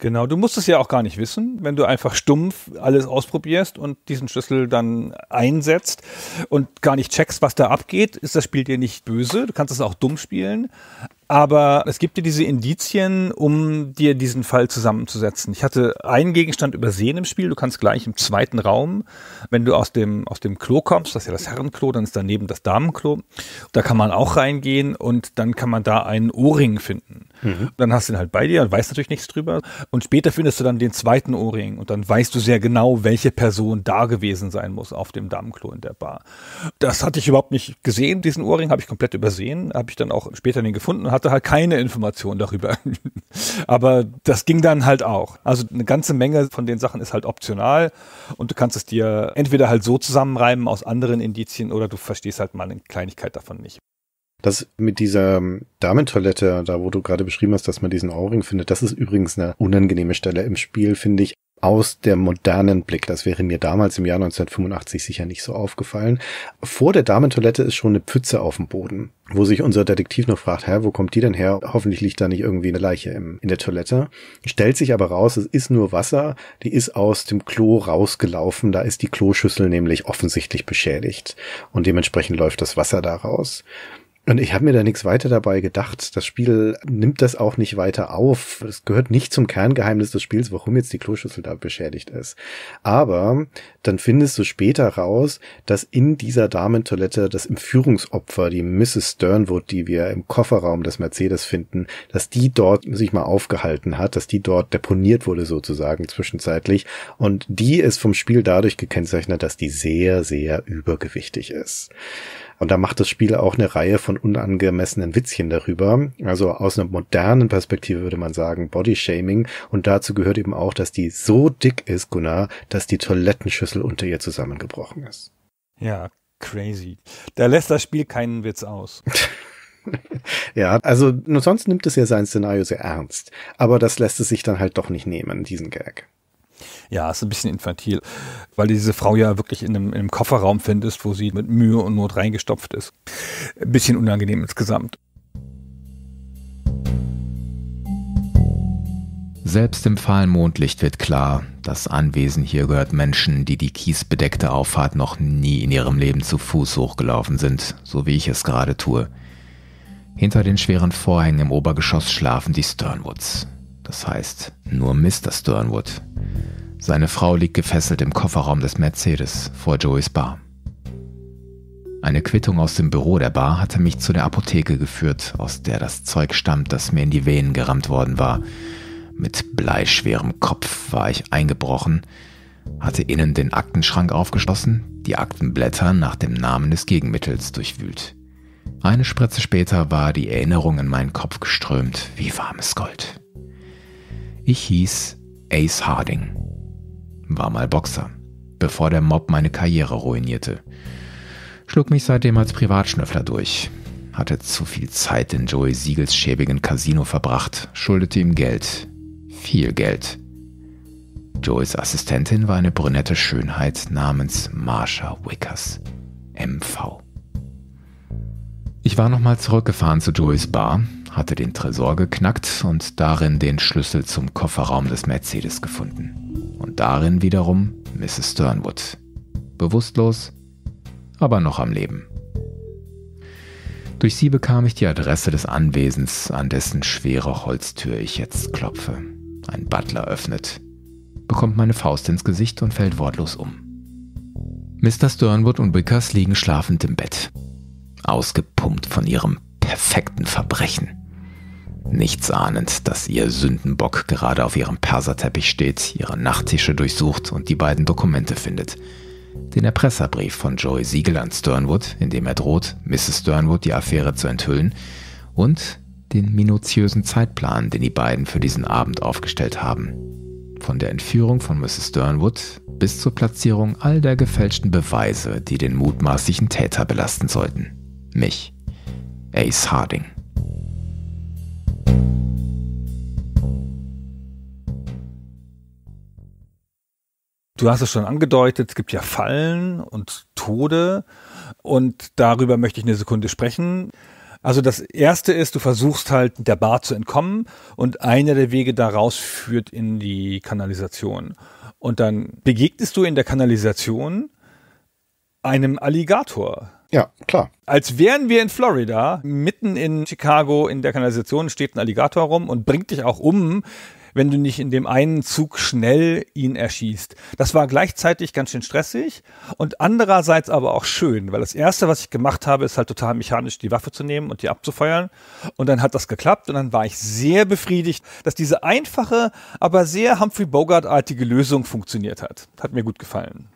Genau, du musst es ja auch gar nicht wissen, wenn du einfach stumpf alles ausprobierst und diesen Schlüssel dann einsetzt und gar nicht checkst, was da abgeht, ist das Spiel dir nicht böse. Du kannst es auch dumm spielen. Aber es gibt dir diese Indizien, um dir diesen Fall zusammenzusetzen. Ich hatte einen Gegenstand übersehen im Spiel. Du kannst gleich im zweiten Raum, wenn du aus dem, aus dem Klo kommst, das ist ja das Herrenklo, dann ist daneben das Damenklo. Da kann man auch reingehen und dann kann man da einen Ohrring finden. Mhm. Dann hast du ihn halt bei dir und weißt natürlich nichts drüber. Und später findest du dann den zweiten Ohrring und dann weißt du sehr genau, welche Person da gewesen sein muss auf dem Damenklo in der Bar. Das hatte ich überhaupt nicht gesehen, diesen Ohrring, habe ich komplett übersehen, habe ich dann auch später den gefunden und hatte halt keine Information darüber. Aber das ging dann halt auch. Also eine ganze Menge von den Sachen ist halt optional und du kannst es dir entweder halt so zusammenreimen aus anderen Indizien oder du verstehst halt mal eine Kleinigkeit davon nicht. Das mit dieser Damentoilette, da wo du gerade beschrieben hast, dass man diesen Ohrring findet, das ist übrigens eine unangenehme Stelle im Spiel, finde ich, aus der modernen Blick. Das wäre mir damals im Jahr 1985 sicher nicht so aufgefallen. Vor der Damentoilette ist schon eine Pfütze auf dem Boden, wo sich unser Detektiv noch fragt, hä, wo kommt die denn her? Hoffentlich liegt da nicht irgendwie eine Leiche im, in der Toilette. Stellt sich aber raus, es ist nur Wasser, die ist aus dem Klo rausgelaufen, da ist die Kloschüssel nämlich offensichtlich beschädigt und dementsprechend läuft das Wasser da raus. Und ich habe mir da nichts weiter dabei gedacht. Das Spiel nimmt das auch nicht weiter auf. Es gehört nicht zum Kerngeheimnis des Spiels, warum jetzt die Kloschüssel da beschädigt ist. Aber dann findest du später raus, dass in dieser Damentoilette das Entführungsopfer, die Mrs. Sternwood, die wir im Kofferraum des Mercedes finden, dass die dort sich mal aufgehalten hat, dass die dort deponiert wurde sozusagen zwischenzeitlich. Und die ist vom Spiel dadurch gekennzeichnet, dass die sehr, sehr übergewichtig ist. Und da macht das Spiel auch eine Reihe von unangemessenen Witzchen darüber. Also aus einer modernen Perspektive würde man sagen, Body Shaming. Und dazu gehört eben auch, dass die so dick ist, Gunnar, dass die Toilettenschüssel unter ihr zusammengebrochen ist. Ja, crazy. Da lässt das Spiel keinen Witz aus. ja, also sonst nimmt es ja sein Szenario sehr ernst. Aber das lässt es sich dann halt doch nicht nehmen, diesen Gag. Ja, ist ein bisschen infantil, weil diese Frau ja wirklich in einem, in einem Kofferraum findest, wo sie mit Mühe und Not reingestopft ist. Ein bisschen unangenehm insgesamt. Selbst im fahlen Mondlicht wird klar, das Anwesen hier gehört Menschen, die die kiesbedeckte Auffahrt noch nie in ihrem Leben zu Fuß hochgelaufen sind, so wie ich es gerade tue. Hinter den schweren Vorhängen im Obergeschoss schlafen die Sternwoods. Das heißt, nur Mr. Sternwood. Seine Frau liegt gefesselt im Kofferraum des Mercedes vor Joeys Bar. Eine Quittung aus dem Büro der Bar hatte mich zu der Apotheke geführt, aus der das Zeug stammt, das mir in die Venen gerammt worden war. Mit bleischwerem Kopf war ich eingebrochen, hatte innen den Aktenschrank aufgeschlossen, die Aktenblätter nach dem Namen des Gegenmittels durchwühlt. Eine Spritze später war die Erinnerung in meinen Kopf geströmt wie warmes Gold. Ich hieß Ace Harding war mal Boxer, bevor der Mob meine Karriere ruinierte. Schlug mich seitdem als Privatschnüffler durch. Hatte zu viel Zeit in Joey Siegels schäbigen Casino verbracht, schuldete ihm Geld. Viel Geld. Joeys Assistentin war eine brünette Schönheit namens Marsha Wickers, MV. Ich war nochmal zurückgefahren zu Joeys Bar, hatte den Tresor geknackt und darin den Schlüssel zum Kofferraum des Mercedes gefunden und darin wiederum Mrs. Sternwood. Bewusstlos, aber noch am Leben. Durch sie bekam ich die Adresse des Anwesens, an dessen schwere Holztür ich jetzt klopfe. Ein Butler öffnet, bekommt meine Faust ins Gesicht und fällt wortlos um. Mr. Sternwood und Wickers liegen schlafend im Bett, ausgepumpt von ihrem perfekten Verbrechen nichts ahnend, dass ihr Sündenbock gerade auf ihrem Perserteppich steht, ihre Nachttische durchsucht und die beiden Dokumente findet. Den Erpresserbrief von Joey Siegel an Sternwood, in dem er droht, Mrs. Sternwood die Affäre zu enthüllen, und den minutiösen Zeitplan, den die beiden für diesen Abend aufgestellt haben. Von der Entführung von Mrs. Sternwood bis zur Platzierung all der gefälschten Beweise, die den mutmaßlichen Täter belasten sollten. Mich. Ace Harding. Du hast es schon angedeutet, es gibt ja Fallen und Tode und darüber möchte ich eine Sekunde sprechen. Also das erste ist, du versuchst halt der Bar zu entkommen und einer der Wege daraus führt in die Kanalisation. Und dann begegnest du in der Kanalisation einem Alligator. Ja, klar. Als wären wir in Florida, mitten in Chicago in der Kanalisation steht ein Alligator rum und bringt dich auch um, wenn du nicht in dem einen Zug schnell ihn erschießt. Das war gleichzeitig ganz schön stressig und andererseits aber auch schön, weil das erste, was ich gemacht habe, ist halt total mechanisch die Waffe zu nehmen und die abzufeuern. Und dann hat das geklappt und dann war ich sehr befriedigt, dass diese einfache, aber sehr Humphrey Bogart-artige Lösung funktioniert hat. Hat mir gut gefallen.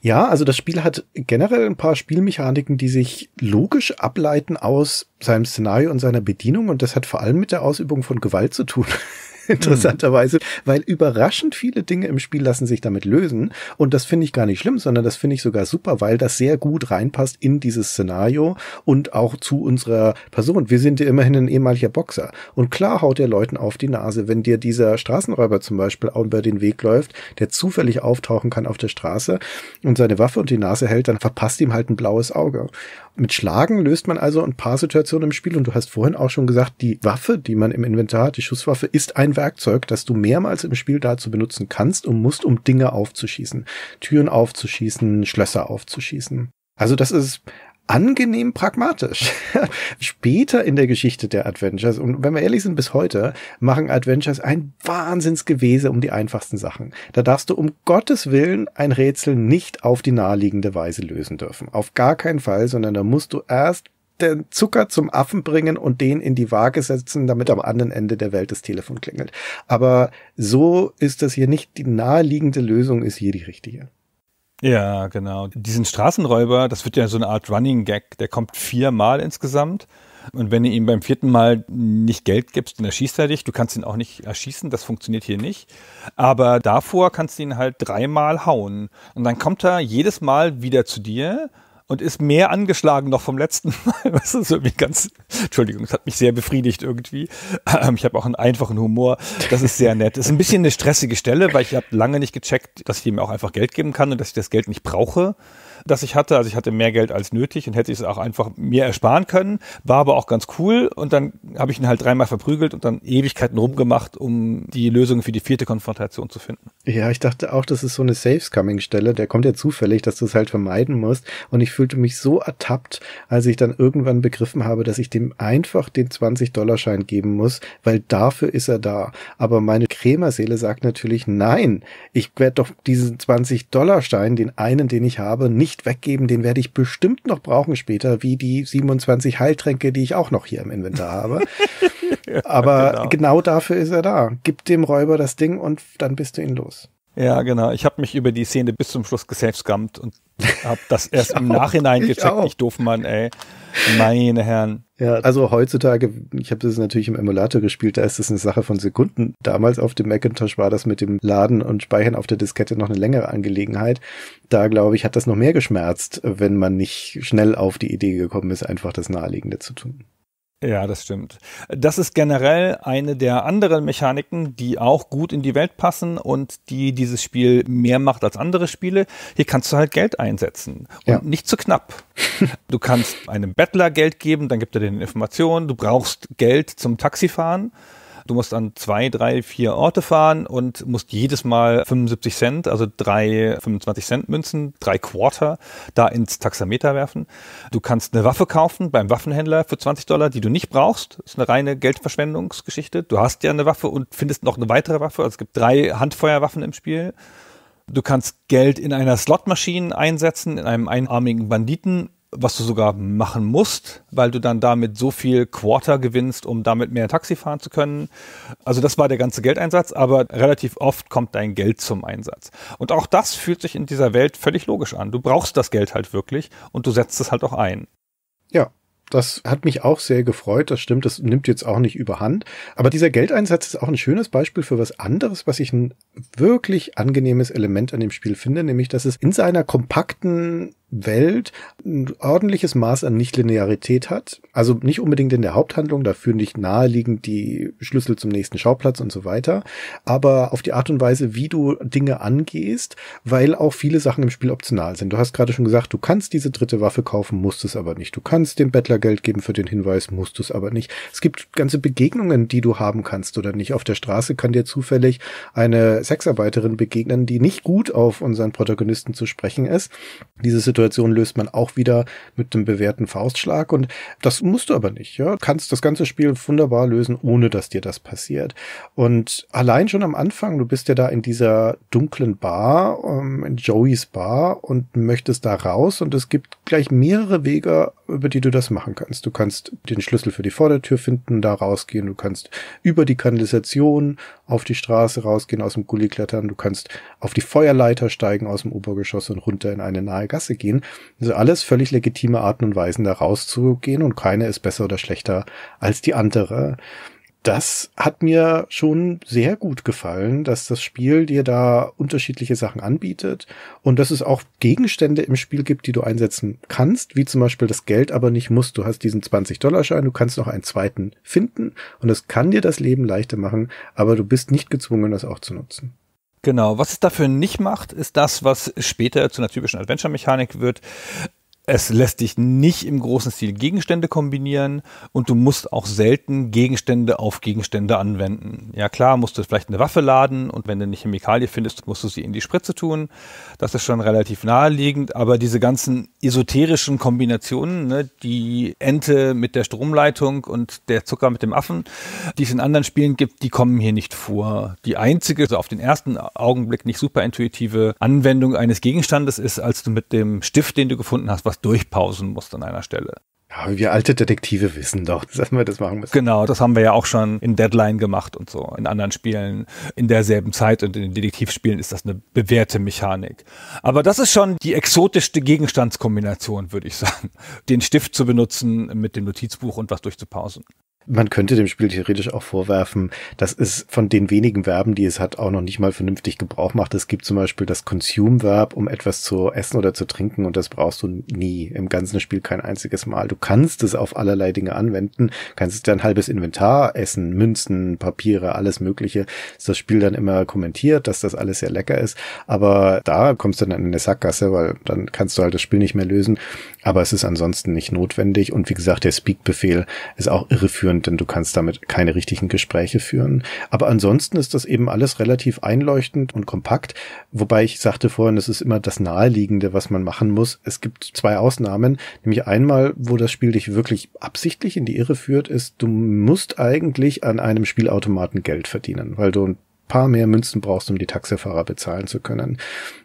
Ja, also das Spiel hat generell ein paar Spielmechaniken, die sich logisch ableiten aus seinem Szenario und seiner Bedienung und das hat vor allem mit der Ausübung von Gewalt zu tun. interessanterweise, weil überraschend viele Dinge im Spiel lassen sich damit lösen. Und das finde ich gar nicht schlimm, sondern das finde ich sogar super, weil das sehr gut reinpasst in dieses Szenario und auch zu unserer Person. Wir sind ja immerhin ein ehemaliger Boxer. Und klar haut der Leuten auf die Nase, wenn dir dieser Straßenräuber zum Beispiel über den Weg läuft, der zufällig auftauchen kann auf der Straße und seine Waffe und die Nase hält, dann verpasst ihm halt ein blaues Auge. Mit Schlagen löst man also ein paar Situationen im Spiel und du hast vorhin auch schon gesagt, die Waffe, die man im Inventar hat, die Schusswaffe, ist ein Werkzeug, das du mehrmals im Spiel dazu benutzen kannst und musst, um Dinge aufzuschießen. Türen aufzuschießen, Schlösser aufzuschießen. Also das ist angenehm pragmatisch. Später in der Geschichte der Adventures, und wenn wir ehrlich sind, bis heute, machen Adventures ein Wahnsinnsgewese um die einfachsten Sachen. Da darfst du um Gottes Willen ein Rätsel nicht auf die naheliegende Weise lösen dürfen. Auf gar keinen Fall, sondern da musst du erst den Zucker zum Affen bringen und den in die Waage setzen, damit am anderen Ende der Welt das Telefon klingelt. Aber so ist das hier nicht. Die naheliegende Lösung ist hier die richtige. Ja, genau. Diesen Straßenräuber, das wird ja so eine Art Running Gag, der kommt viermal insgesamt. Und wenn du ihm beim vierten Mal nicht Geld gibst, dann erschießt er dich. Du kannst ihn auch nicht erschießen, das funktioniert hier nicht. Aber davor kannst du ihn halt dreimal hauen. Und dann kommt er jedes Mal wieder zu dir und ist mehr angeschlagen noch vom letzten Mal. Das ist irgendwie ganz, Entschuldigung, das hat mich sehr befriedigt irgendwie. Ähm, ich habe auch einen einfachen Humor. Das ist sehr nett. Ist ein bisschen eine stressige Stelle, weil ich habe lange nicht gecheckt, dass ich ihm auch einfach Geld geben kann und dass ich das Geld nicht brauche das ich hatte. Also ich hatte mehr Geld als nötig und hätte es auch einfach mir ersparen können. War aber auch ganz cool und dann habe ich ihn halt dreimal verprügelt und dann Ewigkeiten rumgemacht, um die Lösung für die vierte Konfrontation zu finden. Ja, ich dachte auch, das ist so eine Safe-Scumming-Stelle. Der kommt ja zufällig, dass du es halt vermeiden musst. Und ich fühlte mich so ertappt, als ich dann irgendwann begriffen habe, dass ich dem einfach den 20-Dollar-Schein geben muss, weil dafür ist er da. Aber meine Krämerseele sagt natürlich, nein, ich werde doch diesen 20-Dollar-Stein, den einen, den ich habe, nicht nicht weggeben. Den werde ich bestimmt noch brauchen später, wie die 27 Heiltränke, die ich auch noch hier im Inventar habe. Aber genau. genau dafür ist er da. Gib dem Räuber das Ding und dann bist du ihn los. Ja, genau. Ich habe mich über die Szene bis zum Schluss gesavescammt und habe das erst im Nachhinein gecheckt. Ich, ich doof Mann, ey. Meine Herren. Ja, also heutzutage, ich habe das natürlich im Emulator gespielt, da ist das eine Sache von Sekunden. Damals auf dem Macintosh war das mit dem Laden und Speichern auf der Diskette noch eine längere Angelegenheit. Da, glaube ich, hat das noch mehr geschmerzt, wenn man nicht schnell auf die Idee gekommen ist, einfach das Naheliegende zu tun. Ja, das stimmt. Das ist generell eine der anderen Mechaniken, die auch gut in die Welt passen und die dieses Spiel mehr macht als andere Spiele. Hier kannst du halt Geld einsetzen und ja. nicht zu knapp. Du kannst einem Bettler Geld geben, dann gibt er dir Informationen. Du brauchst Geld zum Taxifahren Du musst an zwei, drei, vier Orte fahren und musst jedes Mal 75 Cent, also drei 25 Cent Münzen, drei Quarter, da ins Taxameter werfen. Du kannst eine Waffe kaufen beim Waffenhändler für 20 Dollar, die du nicht brauchst. Das ist eine reine Geldverschwendungsgeschichte. Du hast ja eine Waffe und findest noch eine weitere Waffe. Also es gibt drei Handfeuerwaffen im Spiel. Du kannst Geld in einer Slotmaschine einsetzen, in einem einarmigen Banditen was du sogar machen musst, weil du dann damit so viel Quarter gewinnst, um damit mehr Taxi fahren zu können. Also das war der ganze Geldeinsatz, aber relativ oft kommt dein Geld zum Einsatz. Und auch das fühlt sich in dieser Welt völlig logisch an. Du brauchst das Geld halt wirklich und du setzt es halt auch ein. Ja, das hat mich auch sehr gefreut. Das stimmt, das nimmt jetzt auch nicht überhand. Aber dieser Geldeinsatz ist auch ein schönes Beispiel für was anderes, was ich ein wirklich angenehmes Element an dem Spiel finde, nämlich dass es in seiner kompakten Welt ein ordentliches Maß an Nichtlinearität hat. Also nicht unbedingt in der Haupthandlung, dafür nicht naheliegend die Schlüssel zum nächsten Schauplatz und so weiter, aber auf die Art und Weise, wie du Dinge angehst, weil auch viele Sachen im Spiel optional sind. Du hast gerade schon gesagt, du kannst diese dritte Waffe kaufen, musst es aber nicht. Du kannst dem Bettler Geld geben für den Hinweis, musst es aber nicht. Es gibt ganze Begegnungen, die du haben kannst oder nicht. Auf der Straße kann dir zufällig eine Sexarbeiterin begegnen, die nicht gut auf unseren Protagonisten zu sprechen ist. Diese Situation Situation löst man auch wieder mit einem bewährten Faustschlag. Und das musst du aber nicht. Ja? Du kannst das ganze Spiel wunderbar lösen, ohne dass dir das passiert. Und allein schon am Anfang, du bist ja da in dieser dunklen Bar, ähm, in Joeys Bar und möchtest da raus. Und es gibt gleich mehrere Wege, über die du das machen kannst. Du kannst den Schlüssel für die Vordertür finden, da rausgehen. Du kannst über die Kanalisation auf die Straße rausgehen, aus dem Gully klettern, du kannst auf die Feuerleiter steigen aus dem Obergeschoss und runter in eine nahe Gasse gehen. Also alles völlig legitime Arten und Weisen, da rauszugehen und keine ist besser oder schlechter als die andere das hat mir schon sehr gut gefallen, dass das Spiel dir da unterschiedliche Sachen anbietet und dass es auch Gegenstände im Spiel gibt, die du einsetzen kannst, wie zum Beispiel das Geld, aber nicht musst. Du hast diesen 20-Dollar-Schein, du kannst noch einen zweiten finden und es kann dir das Leben leichter machen, aber du bist nicht gezwungen, das auch zu nutzen. Genau, was es dafür nicht macht, ist das, was später zu einer typischen Adventure-Mechanik wird. Es lässt dich nicht im großen Stil Gegenstände kombinieren und du musst auch selten Gegenstände auf Gegenstände anwenden. Ja klar, musst du vielleicht eine Waffe laden und wenn du eine Chemikalie findest, musst du sie in die Spritze tun. Das ist schon relativ naheliegend, aber diese ganzen esoterischen Kombinationen, ne, die Ente mit der Stromleitung und der Zucker mit dem Affen, die es in anderen Spielen gibt, die kommen hier nicht vor. Die einzige, also auf den ersten Augenblick nicht super intuitive Anwendung eines Gegenstandes ist, als du mit dem Stift, den du gefunden hast, was durchpausen musst an einer Stelle. Ja, wir alte Detektive wissen doch, dass wir das machen müssen. Genau, das haben wir ja auch schon in Deadline gemacht und so. In anderen Spielen in derselben Zeit und in den Detektivspielen ist das eine bewährte Mechanik. Aber das ist schon die exotischste Gegenstandskombination, würde ich sagen. Den Stift zu benutzen mit dem Notizbuch und was durchzupausen. Man könnte dem Spiel theoretisch auch vorwerfen, dass es von den wenigen Verben, die es hat, auch noch nicht mal vernünftig Gebrauch macht. Es gibt zum Beispiel das Consume-Verb, um etwas zu essen oder zu trinken und das brauchst du nie im ganzen Spiel kein einziges Mal. Du kannst es auf allerlei Dinge anwenden, kannst es dein halbes Inventar essen, Münzen, Papiere, alles mögliche. Ist das Spiel dann immer kommentiert, dass das alles sehr lecker ist, aber da kommst du dann in eine Sackgasse, weil dann kannst du halt das Spiel nicht mehr lösen, aber es ist ansonsten nicht notwendig und wie gesagt, der Speak-Befehl ist auch irreführend spannend, denn du kannst damit keine richtigen Gespräche führen. Aber ansonsten ist das eben alles relativ einleuchtend und kompakt, wobei ich sagte vorhin, es ist immer das Naheliegende, was man machen muss. Es gibt zwei Ausnahmen, nämlich einmal, wo das Spiel dich wirklich absichtlich in die Irre führt, ist, du musst eigentlich an einem Spielautomaten Geld verdienen, weil du paar mehr Münzen brauchst, um die Taxifahrer bezahlen zu können.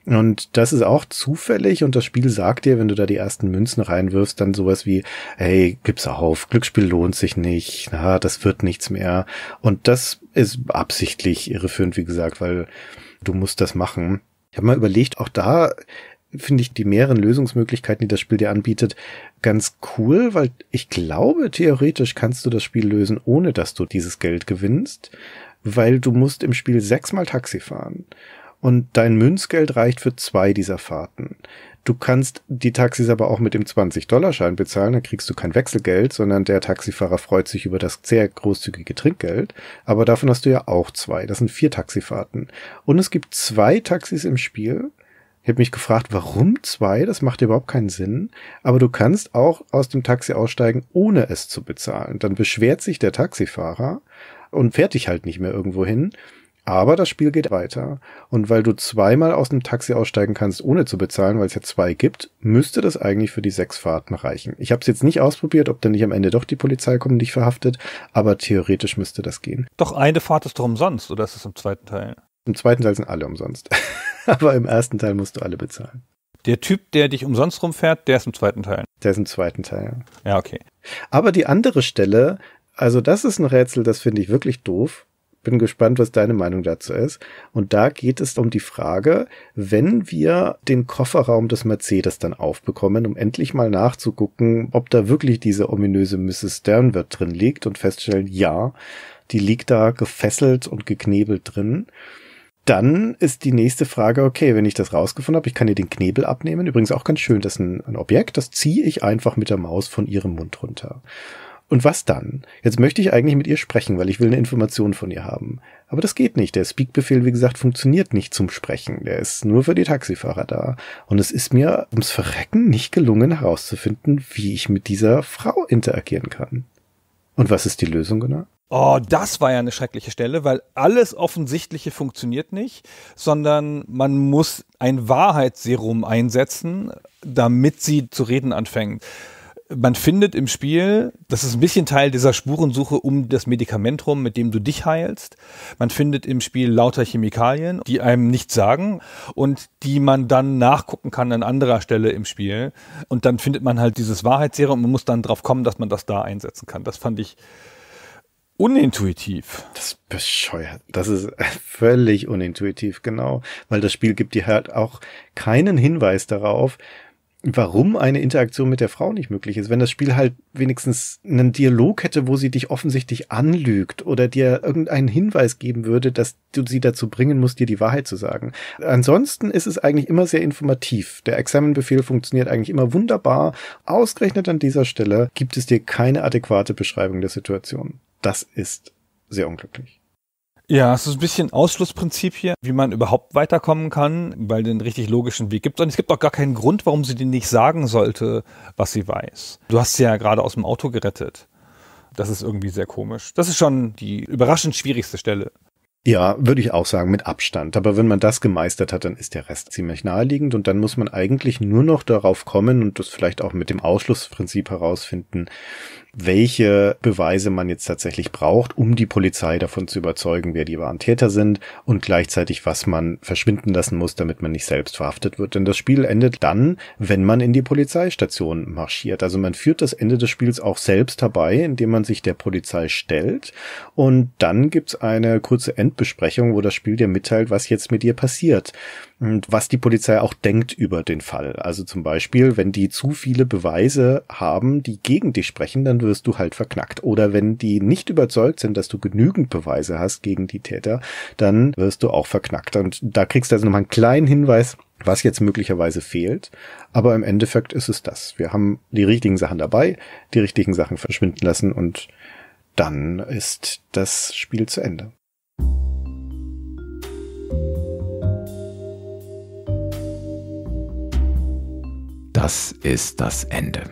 Und das ist auch zufällig und das Spiel sagt dir, wenn du da die ersten Münzen reinwirfst, dann sowas wie, hey, gib's auf, Glücksspiel lohnt sich nicht, na, das wird nichts mehr. Und das ist absichtlich irreführend, wie gesagt, weil du musst das machen. Ich habe mal überlegt, auch da finde ich die mehreren Lösungsmöglichkeiten, die das Spiel dir anbietet, ganz cool, weil ich glaube, theoretisch kannst du das Spiel lösen, ohne dass du dieses Geld gewinnst weil du musst im Spiel sechsmal Taxi fahren und dein Münzgeld reicht für zwei dieser Fahrten. Du kannst die Taxis aber auch mit dem 20-Dollar-Schein bezahlen, dann kriegst du kein Wechselgeld, sondern der Taxifahrer freut sich über das sehr großzügige Trinkgeld. Aber davon hast du ja auch zwei. Das sind vier Taxifahrten. Und es gibt zwei Taxis im Spiel. Ich habe mich gefragt, warum zwei? Das macht überhaupt keinen Sinn. Aber du kannst auch aus dem Taxi aussteigen, ohne es zu bezahlen. Dann beschwert sich der Taxifahrer und fährt dich halt nicht mehr irgendwo hin. Aber das Spiel geht weiter. Und weil du zweimal aus dem Taxi aussteigen kannst, ohne zu bezahlen, weil es ja zwei gibt, müsste das eigentlich für die sechs Fahrten reichen. Ich habe es jetzt nicht ausprobiert, ob dann nicht am Ende doch die Polizei kommt und dich verhaftet, aber theoretisch müsste das gehen. Doch eine Fahrt ist doch umsonst, oder ist es im zweiten Teil? Im zweiten Teil sind alle umsonst. aber im ersten Teil musst du alle bezahlen. Der Typ, der dich umsonst rumfährt, der ist im zweiten Teil. Der ist im zweiten Teil. Ja, okay. Aber die andere Stelle, also das ist ein Rätsel, das finde ich wirklich doof. Bin gespannt, was deine Meinung dazu ist. Und da geht es um die Frage, wenn wir den Kofferraum des Mercedes dann aufbekommen, um endlich mal nachzugucken, ob da wirklich diese ominöse Mrs. Sternwirt drin liegt und feststellen, ja, die liegt da gefesselt und geknebelt drin. Dann ist die nächste Frage, okay, wenn ich das rausgefunden habe, ich kann ihr den Knebel abnehmen. Übrigens auch ganz schön, das ist ein, ein Objekt, das ziehe ich einfach mit der Maus von ihrem Mund runter. Und was dann? Jetzt möchte ich eigentlich mit ihr sprechen, weil ich will eine Information von ihr haben. Aber das geht nicht. Der Speak-Befehl, wie gesagt, funktioniert nicht zum Sprechen. Der ist nur für die Taxifahrer da. Und es ist mir ums Verrecken nicht gelungen herauszufinden, wie ich mit dieser Frau interagieren kann. Und was ist die Lösung genau? Oh, das war ja eine schreckliche Stelle, weil alles Offensichtliche funktioniert nicht, sondern man muss ein Wahrheitsserum einsetzen, damit sie zu reden anfängt man findet im Spiel, das ist ein bisschen Teil dieser Spurensuche um das Medikament rum, mit dem du dich heilst. Man findet im Spiel lauter Chemikalien, die einem nichts sagen und die man dann nachgucken kann an anderer Stelle im Spiel. Und dann findet man halt dieses Wahrheitsserum und man muss dann drauf kommen, dass man das da einsetzen kann. Das fand ich unintuitiv. Das ist bescheuert. Das ist völlig unintuitiv, genau. Weil das Spiel gibt dir halt auch keinen Hinweis darauf, warum eine Interaktion mit der Frau nicht möglich ist. Wenn das Spiel halt wenigstens einen Dialog hätte, wo sie dich offensichtlich anlügt oder dir irgendeinen Hinweis geben würde, dass du sie dazu bringen musst, dir die Wahrheit zu sagen. Ansonsten ist es eigentlich immer sehr informativ. Der Examenbefehl funktioniert eigentlich immer wunderbar. Ausgerechnet an dieser Stelle gibt es dir keine adäquate Beschreibung der Situation. Das ist sehr unglücklich. Ja, es ist ein bisschen Ausschlussprinzip hier, wie man überhaupt weiterkommen kann, weil den richtig logischen Weg gibt Und es gibt auch gar keinen Grund, warum sie dir nicht sagen sollte, was sie weiß. Du hast sie ja gerade aus dem Auto gerettet. Das ist irgendwie sehr komisch. Das ist schon die überraschend schwierigste Stelle. Ja, würde ich auch sagen, mit Abstand. Aber wenn man das gemeistert hat, dann ist der Rest ziemlich naheliegend und dann muss man eigentlich nur noch darauf kommen und das vielleicht auch mit dem Ausschlussprinzip herausfinden, welche Beweise man jetzt tatsächlich braucht, um die Polizei davon zu überzeugen, wer die wahren Täter sind und gleichzeitig, was man verschwinden lassen muss, damit man nicht selbst verhaftet wird. Denn das Spiel endet dann, wenn man in die Polizeistation marschiert. Also man führt das Ende des Spiels auch selbst herbei, indem man sich der Polizei stellt. Und dann gibt's eine kurze Endbesprechung, wo das Spiel dir mitteilt, was jetzt mit dir passiert und was die Polizei auch denkt über den Fall. Also zum Beispiel, wenn die zu viele Beweise haben, die gegen dich sprechen, dann wirst du halt verknackt. Oder wenn die nicht überzeugt sind, dass du genügend Beweise hast gegen die Täter, dann wirst du auch verknackt. Und da kriegst du also nochmal einen kleinen Hinweis, was jetzt möglicherweise fehlt. Aber im Endeffekt ist es das. Wir haben die richtigen Sachen dabei, die richtigen Sachen verschwinden lassen und dann ist das Spiel zu Ende. Das ist das Ende.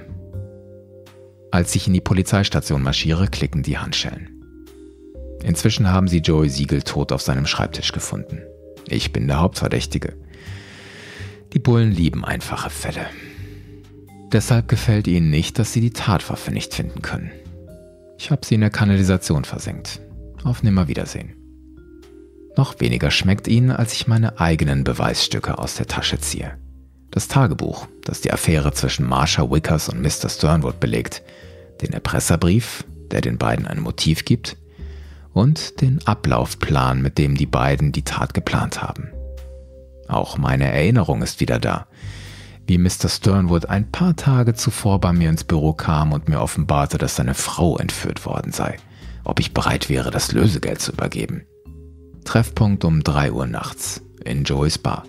Als ich in die Polizeistation marschiere, klicken die Handschellen. Inzwischen haben sie Joey Siegel tot auf seinem Schreibtisch gefunden. Ich bin der Hauptverdächtige. Die Bullen lieben einfache Fälle. Deshalb gefällt ihnen nicht, dass sie die Tatwaffe nicht finden können. Ich habe sie in der Kanalisation versenkt. Auf Nimmerwiedersehen. Noch weniger schmeckt ihnen, als ich meine eigenen Beweisstücke aus der Tasche ziehe. Das Tagebuch, das die Affäre zwischen Marsha Wickers und Mr. Sternwood belegt, den Erpresserbrief, der den beiden ein Motiv gibt, und den Ablaufplan, mit dem die beiden die Tat geplant haben. Auch meine Erinnerung ist wieder da, wie Mr. Sternwood ein paar Tage zuvor bei mir ins Büro kam und mir offenbarte, dass seine Frau entführt worden sei, ob ich bereit wäre, das Lösegeld zu übergeben. Treffpunkt um 3 Uhr nachts in Joys Bar.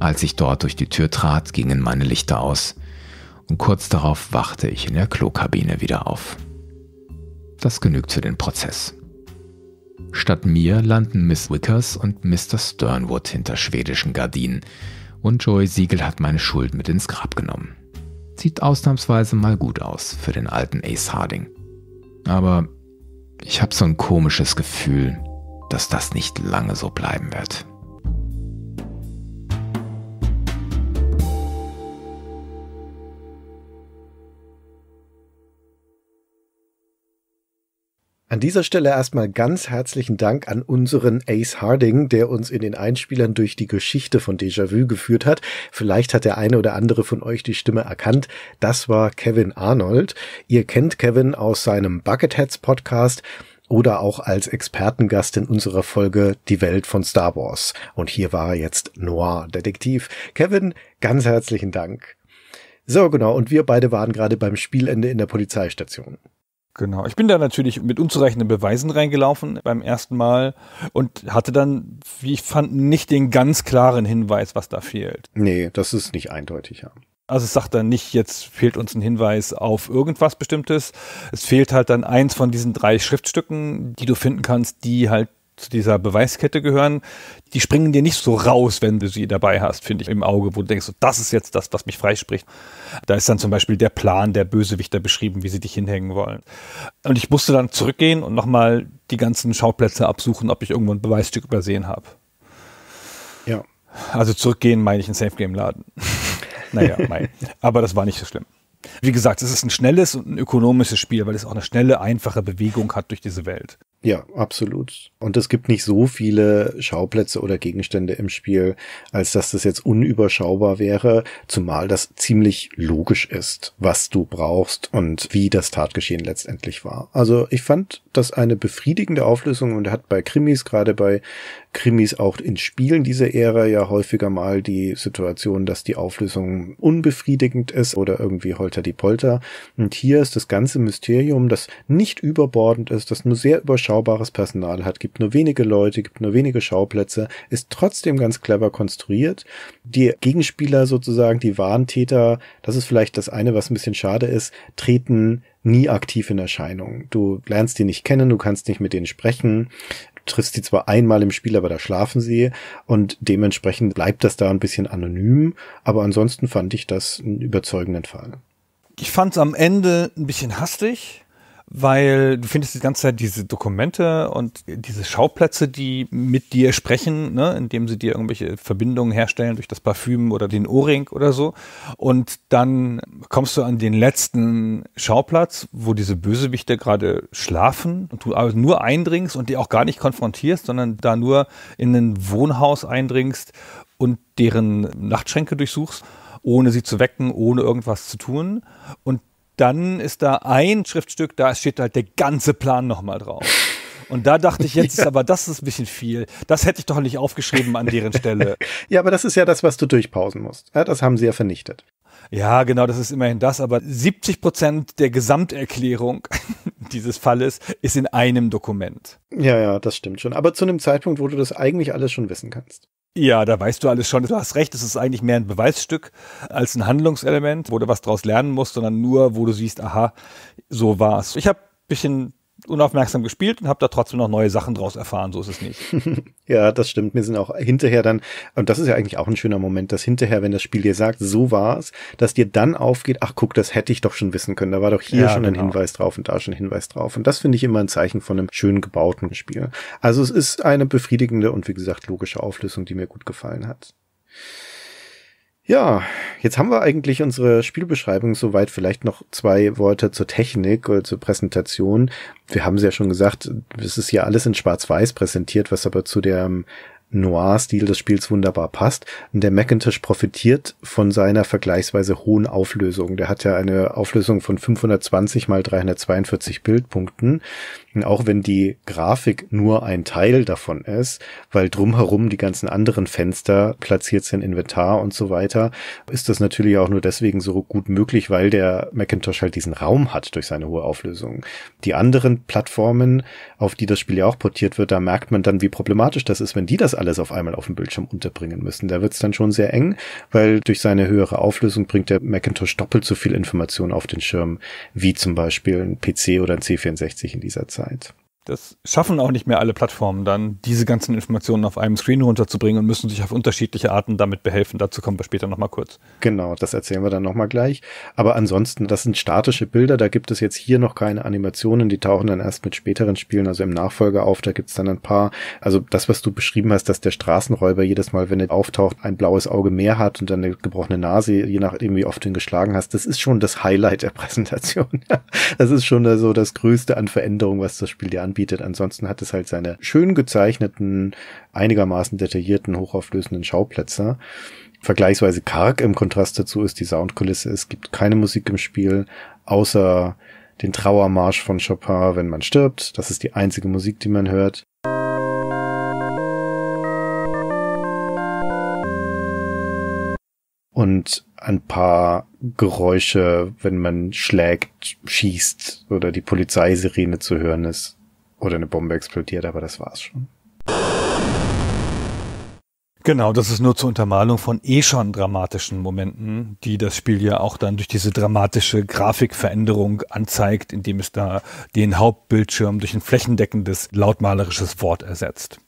Als ich dort durch die Tür trat, gingen meine Lichter aus und kurz darauf wachte ich in der Klokabine wieder auf. Das genügt für den Prozess. Statt mir landen Miss Wickers und Mr. Sternwood hinter schwedischen Gardinen und Joy Siegel hat meine Schuld mit ins Grab genommen. Sieht ausnahmsweise mal gut aus für den alten Ace Harding. Aber ich habe so ein komisches Gefühl, dass das nicht lange so bleiben wird. An dieser Stelle erstmal ganz herzlichen Dank an unseren Ace Harding, der uns in den Einspielern durch die Geschichte von Déjà-vu geführt hat. Vielleicht hat der eine oder andere von euch die Stimme erkannt. Das war Kevin Arnold. Ihr kennt Kevin aus seinem Bucketheads Podcast oder auch als Expertengast in unserer Folge Die Welt von Star Wars. Und hier war er jetzt Noir Detektiv. Kevin, ganz herzlichen Dank. So, genau. Und wir beide waren gerade beim Spielende in der Polizeistation. Genau. Ich bin da natürlich mit unzureichenden Beweisen reingelaufen beim ersten Mal und hatte dann, wie ich fand, nicht den ganz klaren Hinweis, was da fehlt. Nee, das ist nicht eindeutig, ja. Also es sagt dann nicht, jetzt fehlt uns ein Hinweis auf irgendwas Bestimmtes. Es fehlt halt dann eins von diesen drei Schriftstücken, die du finden kannst, die halt zu dieser Beweiskette gehören, die springen dir nicht so raus, wenn du sie dabei hast, finde ich, im Auge, wo du denkst, das ist jetzt das, was mich freispricht. Da ist dann zum Beispiel der Plan der Bösewichter beschrieben, wie sie dich hinhängen wollen. Und ich musste dann zurückgehen und nochmal die ganzen Schauplätze absuchen, ob ich irgendwo ein Beweisstück übersehen habe. Ja. Also zurückgehen meine ich in Safe Game Laden. naja, mein. Aber das war nicht so schlimm. Wie gesagt, es ist ein schnelles und ein ökonomisches Spiel, weil es auch eine schnelle, einfache Bewegung hat durch diese Welt. Ja, absolut. Und es gibt nicht so viele Schauplätze oder Gegenstände im Spiel, als dass das jetzt unüberschaubar wäre, zumal das ziemlich logisch ist, was du brauchst und wie das Tatgeschehen letztendlich war. Also ich fand das eine befriedigende Auflösung und hat bei Krimis, gerade bei Krimis auch in Spielen dieser Ära ja häufiger mal die Situation, dass die Auflösung unbefriedigend ist oder irgendwie holter die Polter. Und hier ist das ganze Mysterium, das nicht überbordend ist, das nur sehr überschaubares Personal hat, gibt nur wenige Leute, gibt nur wenige Schauplätze, ist trotzdem ganz clever konstruiert. Die Gegenspieler sozusagen, die Warntäter, das ist vielleicht das eine, was ein bisschen schade ist, treten nie aktiv in Erscheinung. Du lernst die nicht kennen, du kannst nicht mit denen sprechen triffst die zwar einmal im Spiel, aber da schlafen sie und dementsprechend bleibt das da ein bisschen anonym. Aber ansonsten fand ich das einen überzeugenden Fall. Ich fand es am Ende ein bisschen hastig weil du findest die ganze Zeit diese Dokumente und diese Schauplätze, die mit dir sprechen, ne, indem sie dir irgendwelche Verbindungen herstellen durch das Parfüm oder den Ohrring oder so. Und dann kommst du an den letzten Schauplatz, wo diese Bösewichte gerade schlafen und du aber nur eindringst und die auch gar nicht konfrontierst, sondern da nur in ein Wohnhaus eindringst und deren Nachtschränke durchsuchst ohne sie zu wecken, ohne irgendwas zu tun. Und dann ist da ein Schriftstück, da steht halt der ganze Plan nochmal drauf. Und da dachte ich jetzt, ja. aber das ist ein bisschen viel. Das hätte ich doch nicht aufgeschrieben an deren Stelle. ja, aber das ist ja das, was du durchpausen musst. Ja, das haben sie ja vernichtet. Ja, genau, das ist immerhin das. Aber 70 Prozent der Gesamterklärung dieses Falles ist in einem Dokument. Ja, ja, das stimmt schon. Aber zu einem Zeitpunkt, wo du das eigentlich alles schon wissen kannst. Ja, da weißt du alles schon. Du hast recht, es ist eigentlich mehr ein Beweisstück als ein Handlungselement, wo du was draus lernen musst, sondern nur, wo du siehst, aha, so war's. Ich habe bisschen unaufmerksam gespielt und habe da trotzdem noch neue Sachen draus erfahren, so ist es nicht. ja, das stimmt. Wir sind auch hinterher dann, und das ist ja eigentlich auch ein schöner Moment, dass hinterher, wenn das Spiel dir sagt, so war's, dass dir dann aufgeht, ach guck, das hätte ich doch schon wissen können. Da war doch hier ja, schon genau. ein Hinweis drauf und da schon ein Hinweis drauf. Und das finde ich immer ein Zeichen von einem schön gebauten Spiel. Also es ist eine befriedigende und wie gesagt logische Auflösung, die mir gut gefallen hat. Ja, jetzt haben wir eigentlich unsere Spielbeschreibung soweit. Vielleicht noch zwei Worte zur Technik oder zur Präsentation. Wir haben es ja schon gesagt, es ist ja alles in Schwarz-Weiß präsentiert, was aber zu dem Noir-Stil des Spiels wunderbar passt. Und der Macintosh profitiert von seiner vergleichsweise hohen Auflösung. Der hat ja eine Auflösung von 520 mal 342 Bildpunkten wirken, auch wenn die Grafik nur ein Teil davon ist, weil drumherum die ganzen anderen Fenster platziert sind, Inventar und so weiter, ist das natürlich auch nur deswegen so gut möglich, weil der Macintosh halt diesen Raum hat durch seine hohe Auflösung. Die anderen Plattformen, auf die das Spiel ja auch portiert wird, da merkt man dann, wie problematisch das ist, wenn die das alles auf einmal auf dem Bildschirm unterbringen müssen. Da wird es dann schon sehr eng, weil durch seine höhere Auflösung bringt der Macintosh doppelt so viel Informationen auf den Schirm wie zum Beispiel ein PC oder ein C64 in dieser Zeit. sides. das schaffen auch nicht mehr alle Plattformen dann, diese ganzen Informationen auf einem Screen runterzubringen und müssen sich auf unterschiedliche Arten damit behelfen. Dazu kommen wir später nochmal kurz. Genau, das erzählen wir dann nochmal gleich. Aber ansonsten, das sind statische Bilder, da gibt es jetzt hier noch keine Animationen, die tauchen dann erst mit späteren Spielen, also im Nachfolger auf, da gibt es dann ein paar. Also das, was du beschrieben hast, dass der Straßenräuber jedes Mal, wenn er auftaucht, ein blaues Auge mehr hat und dann eine gebrochene Nase, je nachdem wie oft du ihn geschlagen hast, das ist schon das Highlight der Präsentation. das ist schon so das Größte an Veränderung, was das Spiel dir anbietet anbietet. Ansonsten hat es halt seine schön gezeichneten, einigermaßen detaillierten, hochauflösenden Schauplätze vergleichsweise karg im Kontrast dazu ist die Soundkulisse. Es gibt keine Musik im Spiel, außer den Trauermarsch von Chopin, wenn man stirbt. Das ist die einzige Musik, die man hört. Und ein paar Geräusche, wenn man schlägt, schießt oder die Polizeisirene zu hören ist oder eine Bombe explodiert, aber das war's schon. Genau, das ist nur zur Untermalung von eh schon dramatischen Momenten, die das Spiel ja auch dann durch diese dramatische Grafikveränderung anzeigt, indem es da den Hauptbildschirm durch ein flächendeckendes lautmalerisches Wort ersetzt.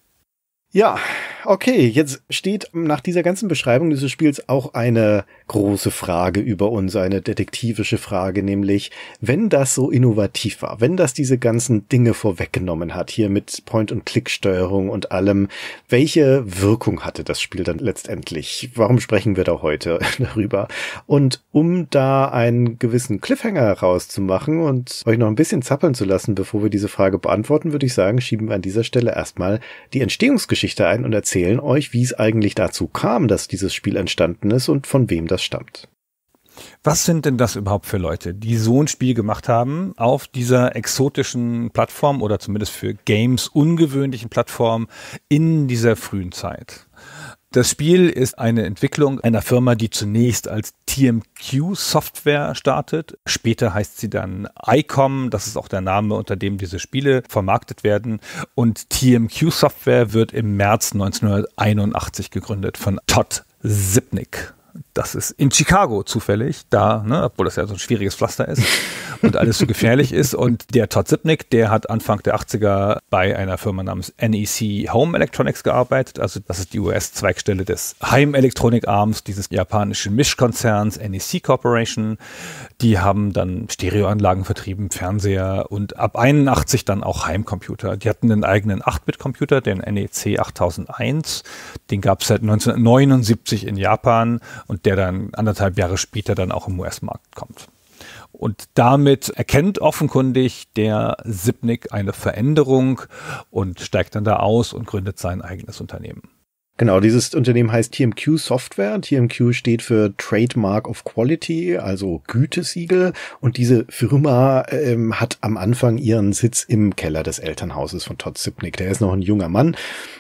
Ja, okay. Jetzt steht nach dieser ganzen Beschreibung dieses Spiels auch eine große Frage über uns, eine detektivische Frage, nämlich, wenn das so innovativ war, wenn das diese ganzen Dinge vorweggenommen hat, hier mit Point-and-Click-Steuerung und allem, welche Wirkung hatte das Spiel dann letztendlich? Warum sprechen wir da heute darüber? Und um da einen gewissen Cliffhanger rauszumachen und euch noch ein bisschen zappeln zu lassen, bevor wir diese Frage beantworten, würde ich sagen, schieben wir an dieser Stelle erstmal die Entstehungsgeschichte Geschichte ein und erzählen euch, wie es eigentlich dazu kam, dass dieses Spiel entstanden ist und von wem das stammt. Was sind denn das überhaupt für Leute, die so ein Spiel gemacht haben auf dieser exotischen Plattform oder zumindest für Games ungewöhnlichen Plattform in dieser frühen Zeit? Das Spiel ist eine Entwicklung einer Firma, die zunächst als TMQ Software startet. Später heißt sie dann ICOM. Das ist auch der Name, unter dem diese Spiele vermarktet werden. Und TMQ Software wird im März 1981 gegründet von Todd Sipnick. Das ist in Chicago zufällig, da, ne, obwohl das ja so ein schwieriges Pflaster ist und alles so gefährlich ist. Und der Todd Zipnick, der hat Anfang der 80er bei einer Firma namens NEC Home Electronics gearbeitet. Also das ist die US-Zweigstelle des Heimelektronikarms dieses japanischen Mischkonzerns NEC Corporation die haben dann Stereoanlagen vertrieben, Fernseher und ab 81 dann auch Heimcomputer. Die hatten einen eigenen 8-Bit-Computer, den NEC 8001. Den gab es seit 1979 in Japan und der dann anderthalb Jahre später dann auch im US-Markt kommt. Und damit erkennt offenkundig der Sipnik eine Veränderung und steigt dann da aus und gründet sein eigenes Unternehmen. Genau, dieses Unternehmen heißt TMQ Software. TMQ steht für Trademark of Quality, also Gütesiegel. Und diese Firma ähm, hat am Anfang ihren Sitz im Keller des Elternhauses von Todd Sipnick. Der ist noch ein junger Mann.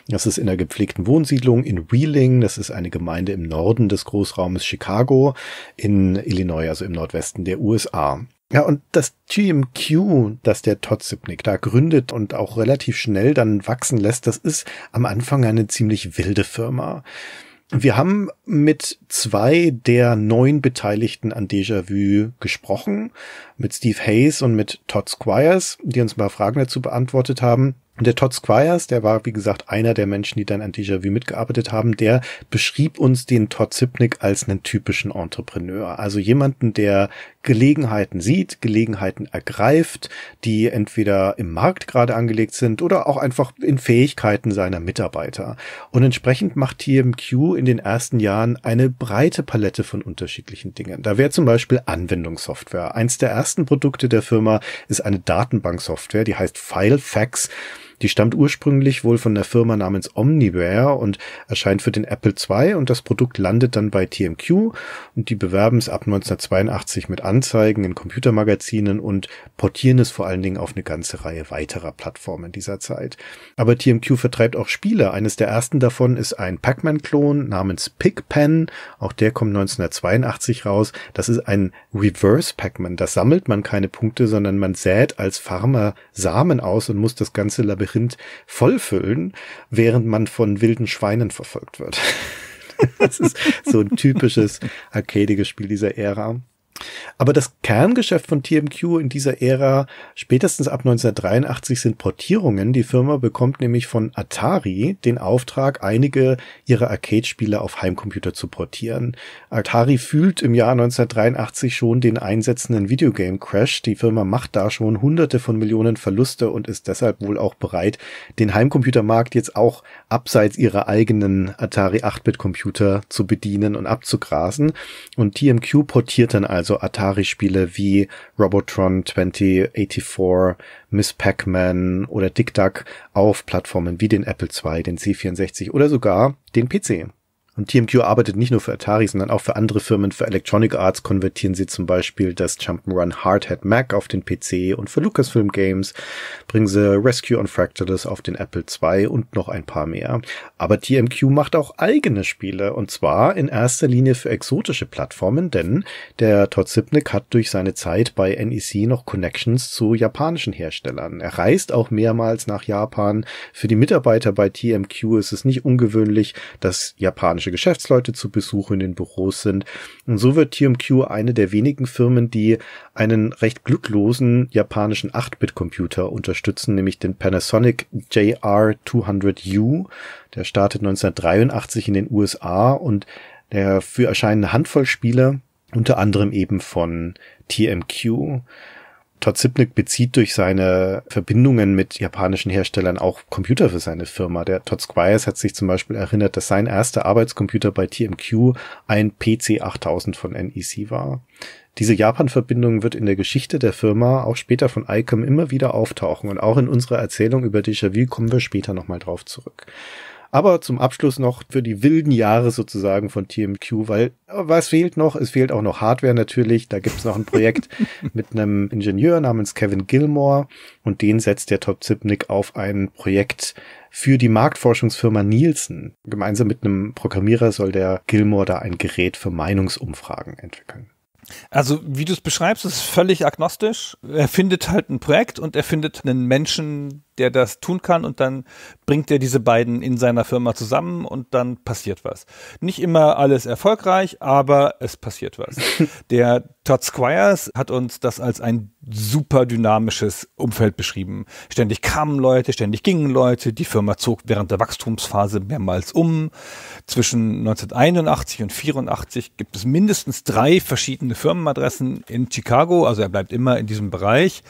Das ist in der gepflegten Wohnsiedlung in Wheeling. Das ist eine Gemeinde im Norden des Großraumes Chicago in Illinois, also im Nordwesten der USA. Ja, und das GMQ, das der Todd Sipnick da gründet und auch relativ schnell dann wachsen lässt, das ist am Anfang eine ziemlich wilde Firma. Wir haben mit zwei der neun Beteiligten an Déjà-vu gesprochen, mit Steve Hayes und mit Todd Squires, die uns mal Fragen dazu beantwortet haben. Und der Todd Squires, der war, wie gesagt, einer der Menschen, die dann an Déjà-vu mitgearbeitet haben, der beschrieb uns den Todd Zipnik als einen typischen Entrepreneur. Also jemanden, der Gelegenheiten sieht, Gelegenheiten ergreift, die entweder im Markt gerade angelegt sind oder auch einfach in Fähigkeiten seiner Mitarbeiter. Und entsprechend macht TMQ in den ersten Jahren eine breite Palette von unterschiedlichen Dingen. Da wäre zum Beispiel Anwendungssoftware. Eins der ersten Produkte der Firma ist eine Datenbanksoftware, die heißt FileFax die stammt ursprünglich wohl von einer Firma namens Omniware und erscheint für den Apple II und das Produkt landet dann bei TMQ und die bewerben es ab 1982 mit Anzeigen in Computermagazinen und portieren es vor allen Dingen auf eine ganze Reihe weiterer Plattformen dieser Zeit. Aber TMQ vertreibt auch Spiele. Eines der ersten davon ist ein Pac-Man-Klon namens Pigpen. Auch der kommt 1982 raus. Das ist ein Reverse Pac-Man. Da sammelt man keine Punkte, sondern man sät als Farmer Samen aus und muss das ganze Labyrinth Rind vollfüllen, während man von wilden Schweinen verfolgt wird. das ist so ein typisches arcadiges Spiel dieser Ära. Aber das Kerngeschäft von TMQ in dieser Ära, spätestens ab 1983, sind Portierungen. Die Firma bekommt nämlich von Atari den Auftrag, einige ihrer Arcade-Spiele auf Heimcomputer zu portieren. Atari fühlt im Jahr 1983 schon den einsetzenden Videogame Crash. Die Firma macht da schon hunderte von Millionen Verluste und ist deshalb wohl auch bereit, den Heimcomputermarkt jetzt auch abseits ihrer eigenen Atari 8-Bit-Computer zu bedienen und abzugrasen. Und TMQ portiert dann also also Atari-Spiele wie Robotron 2084, Miss Pac-Man oder Dick Duck auf Plattformen wie den Apple II, den C64 oder sogar den PC. Und TMQ arbeitet nicht nur für Atari, sondern auch für andere Firmen. Für Electronic Arts konvertieren sie zum Beispiel das Jump'n'Run Hardhead Mac auf den PC und für Lucasfilm Games bringen sie Rescue on Fractalus auf den Apple II und noch ein paar mehr. Aber TMQ macht auch eigene Spiele und zwar in erster Linie für exotische Plattformen, denn der Todd Sipnik hat durch seine Zeit bei NEC noch Connections zu japanischen Herstellern. Er reist auch mehrmals nach Japan. Für die Mitarbeiter bei TMQ ist es nicht ungewöhnlich, dass japanische ausländische Geschäftsleute zu Besuch in den Büros sind. Und so wird TMQ eine der wenigen Firmen, die einen recht glücklosen japanischen 8-Bit-Computer unterstützen, nämlich den Panasonic JR200U. Der startet 1983 in den USA und der erscheinen eine Handvoll Spieler, unter anderem eben von TMQ. Todd Sipnick bezieht durch seine Verbindungen mit japanischen Herstellern auch Computer für seine Firma. Der Todd Squires hat sich zum Beispiel erinnert, dass sein erster Arbeitscomputer bei TMQ ein PC 8000 von NEC war. Diese Japan-Verbindung wird in der Geschichte der Firma auch später von ICOM immer wieder auftauchen und auch in unserer Erzählung über Déjà-vu kommen wir später nochmal drauf zurück. Aber zum Abschluss noch für die wilden Jahre sozusagen von TMQ, weil äh, was fehlt noch? Es fehlt auch noch Hardware natürlich. Da gibt's noch ein Projekt mit einem Ingenieur namens Kevin Gilmore und den setzt der Top Zipnik auf ein Projekt für die Marktforschungsfirma Nielsen. Gemeinsam mit einem Programmierer soll der Gilmore da ein Gerät für Meinungsumfragen entwickeln. Also, wie du es beschreibst, ist völlig agnostisch. Er findet halt ein Projekt und er findet einen Menschen, der das tun kann und dann bringt er diese beiden in seiner Firma zusammen und dann passiert was. Nicht immer alles erfolgreich, aber es passiert was. der Todd Squires hat uns das als ein super dynamisches Umfeld beschrieben. Ständig kamen Leute, ständig gingen Leute, die Firma zog während der Wachstumsphase mehrmals um. Zwischen 1981 und 84 gibt es mindestens drei verschiedene Firmenadressen in Chicago, also er bleibt immer in diesem Bereich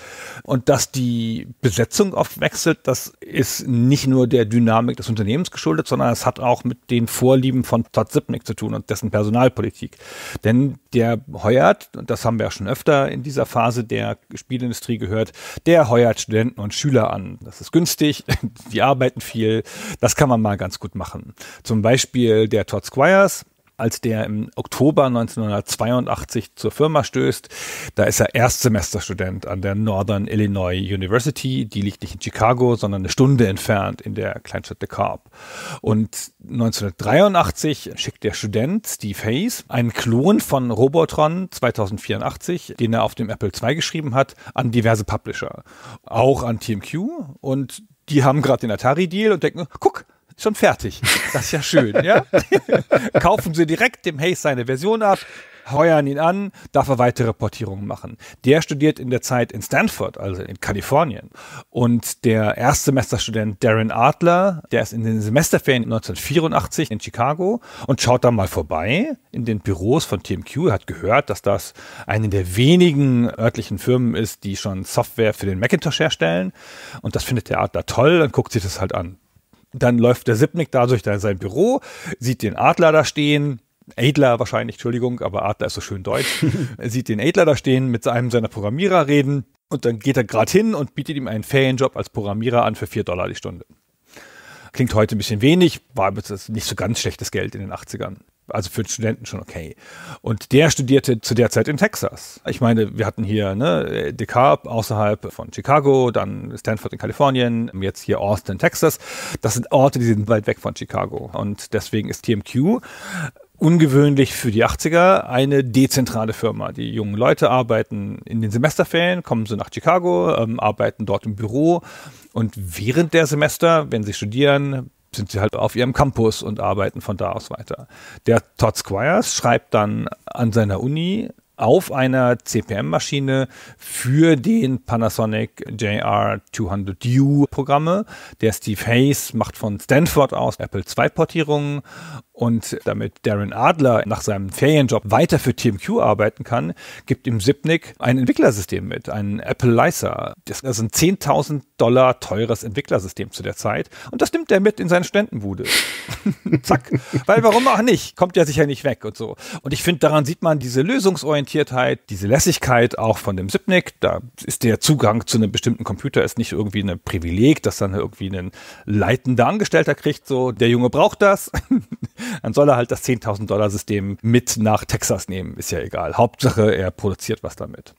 und dass die Besetzung oft wechselt wechselt, das ist nicht nur der Dynamik des Unternehmens geschuldet, sondern es hat auch mit den Vorlieben von Todd Zipnik zu tun und dessen Personalpolitik. Denn der heuert, und das haben wir ja schon öfter in dieser Phase der Spielindustrie gehört, der heuert Studenten und Schüler an. Das ist günstig, die arbeiten viel, das kann man mal ganz gut machen. Zum Beispiel der Todd Squires, als der im Oktober 1982 zur Firma stößt. Da ist er Erstsemesterstudent an der Northern Illinois University. Die liegt nicht in Chicago, sondern eine Stunde entfernt in der Kleinstadt De Und 1983 schickt der Student Steve Hayes einen Klon von Robotron 2084, den er auf dem Apple II geschrieben hat, an diverse Publisher. Auch an TMQ. Und die haben gerade den Atari-Deal und denken, guck, schon fertig. Das ist ja schön, ja? Kaufen Sie direkt dem Hayes seine Version ab, heuern ihn an, darf er weitere Portierungen machen. Der studiert in der Zeit in Stanford, also in Kalifornien. Und der Erstsemesterstudent Darren Adler, der ist in den Semesterferien 1984 in Chicago und schaut da mal vorbei in den Büros von TMQ. Er hat gehört, dass das eine der wenigen örtlichen Firmen ist, die schon Software für den Macintosh herstellen. Und das findet der Adler toll und guckt sich das halt an. Dann läuft der Sipnik da durch sein Büro, sieht den Adler da stehen, Adler wahrscheinlich, Entschuldigung, aber Adler ist so schön deutsch, sieht den Adler da stehen, mit einem seiner Programmierer reden und dann geht er gerade hin und bietet ihm einen Ferienjob als Programmierer an für 4 Dollar die Stunde. Klingt heute ein bisschen wenig, war aber nicht so ganz schlechtes Geld in den 80ern also für Studenten schon okay. Und der studierte zu der Zeit in Texas. Ich meine, wir hatten hier ne, DeKalb außerhalb von Chicago, dann Stanford in Kalifornien, jetzt hier Austin, Texas. Das sind Orte, die sind weit weg von Chicago. Und deswegen ist TMQ ungewöhnlich für die 80er, eine dezentrale Firma. Die jungen Leute arbeiten in den Semesterferien, kommen so nach Chicago, ähm, arbeiten dort im Büro und während der Semester, wenn sie studieren, sind sie halt auf ihrem Campus und arbeiten von da aus weiter. Der Todd Squires schreibt dann an seiner Uni auf einer CPM-Maschine für den Panasonic JR200U-Programme. Der Steve Hayes macht von Stanford aus Apple II-Portierungen und damit Darren Adler nach seinem Ferienjob weiter für TMQ arbeiten kann, gibt ihm Sipnik ein Entwicklersystem mit, ein Apple Lysa. Das ist also ein 10.000 Dollar teures Entwicklersystem zu der Zeit. Und das nimmt er mit in seine Ständenbude. Zack. Weil warum auch nicht? Kommt ja sicher nicht weg und so. Und ich finde, daran sieht man diese Lösungsorientiertheit, diese Lässigkeit auch von dem Sipnik. Da ist der Zugang zu einem bestimmten Computer ist nicht irgendwie ein Privileg, dass dann irgendwie ein leitender Angestellter kriegt, so der Junge braucht das. Dann soll er halt das 10.000 Dollar System mit nach Texas nehmen, ist ja egal. Hauptsache, er produziert was damit.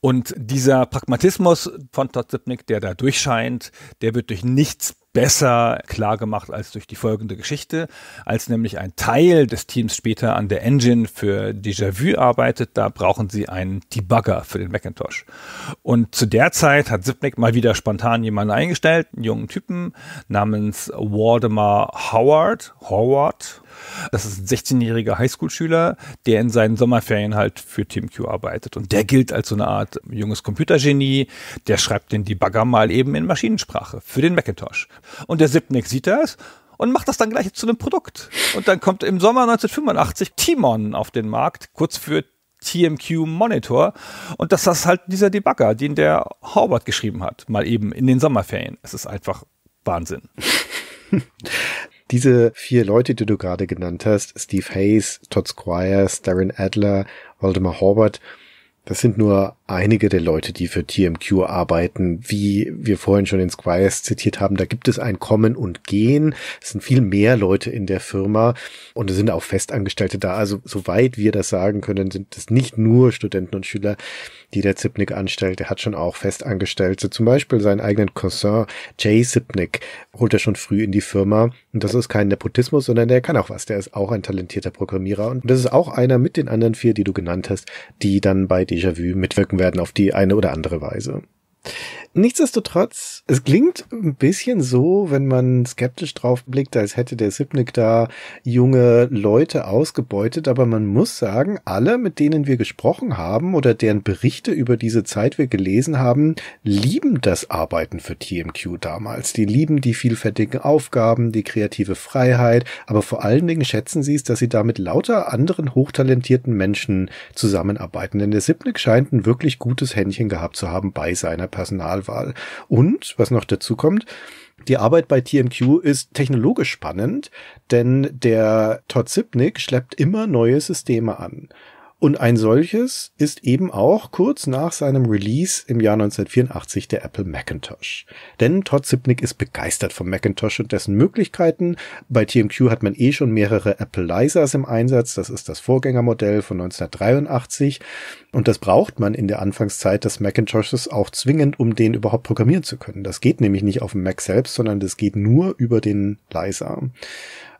Und dieser Pragmatismus von Todd Zipnik, der da durchscheint, der wird durch nichts besser klargemacht als durch die folgende Geschichte, als nämlich ein Teil des Teams später an der Engine für Déjà-vu arbeitet, da brauchen sie einen Debugger für den Macintosh. Und zu der Zeit hat Zipnik mal wieder spontan jemanden eingestellt, einen jungen Typen namens Waldemar Howard, Howard, das ist ein 16-jähriger Highschool-Schüler, der in seinen Sommerferien halt für TeamQ arbeitet. Und der gilt als so eine Art junges Computergenie. Der schreibt den Debugger mal eben in Maschinensprache für den Macintosh. Und der Zipnik sieht das und macht das dann gleich zu einem Produkt. Und dann kommt im Sommer 1985 Timon auf den Markt, kurz für TMQ Monitor. Und das ist halt dieser Debugger, den der Howard geschrieben hat, mal eben in den Sommerferien. Es ist einfach Wahnsinn. Diese vier Leute, die du gerade genannt hast, Steve Hayes, Todd Squires, Darren Adler, Waldemar Horbert, das sind nur einige der Leute, die für TMQ arbeiten. Wie wir vorhin schon in Squires zitiert haben, da gibt es ein Kommen und Gehen. Es sind viel mehr Leute in der Firma und es sind auch Festangestellte da. Also soweit wir das sagen können, sind es nicht nur Studenten und Schüler, die der Zipnik anstellt. Er hat schon auch Festangestellte, zum Beispiel seinen eigenen Cousin Jay Zipnik holt er schon früh in die Firma. Und das ist kein Nepotismus, sondern der kann auch was. Der ist auch ein talentierter Programmierer. Und das ist auch einer mit den anderen vier, die du genannt hast, die dann bei Déjà-vu mitwirken werden auf die eine oder andere Weise. Nichtsdestotrotz, es klingt ein bisschen so, wenn man skeptisch drauf blickt, als hätte der Sipnik da junge Leute ausgebeutet, aber man muss sagen, alle, mit denen wir gesprochen haben oder deren Berichte über diese Zeit wir gelesen haben, lieben das Arbeiten für TMQ damals. Die lieben die vielfältigen Aufgaben, die kreative Freiheit, aber vor allen Dingen schätzen sie es, dass sie da mit lauter anderen hochtalentierten Menschen zusammenarbeiten, denn der Sipnik scheint ein wirklich gutes Händchen gehabt zu haben bei seiner Personalwahl. Und, was noch dazu kommt, die Arbeit bei TMQ ist technologisch spannend, denn der Todd Sipnik schleppt immer neue Systeme an. Und ein solches ist eben auch kurz nach seinem Release im Jahr 1984 der Apple Macintosh. Denn Todd Zipnick ist begeistert vom Macintosh und dessen Möglichkeiten. Bei TMQ hat man eh schon mehrere Apple Lysas im Einsatz. Das ist das Vorgängermodell von 1983. Und das braucht man in der Anfangszeit des Macintoshes auch zwingend, um den überhaupt programmieren zu können. Das geht nämlich nicht auf dem Mac selbst, sondern das geht nur über den Lysa.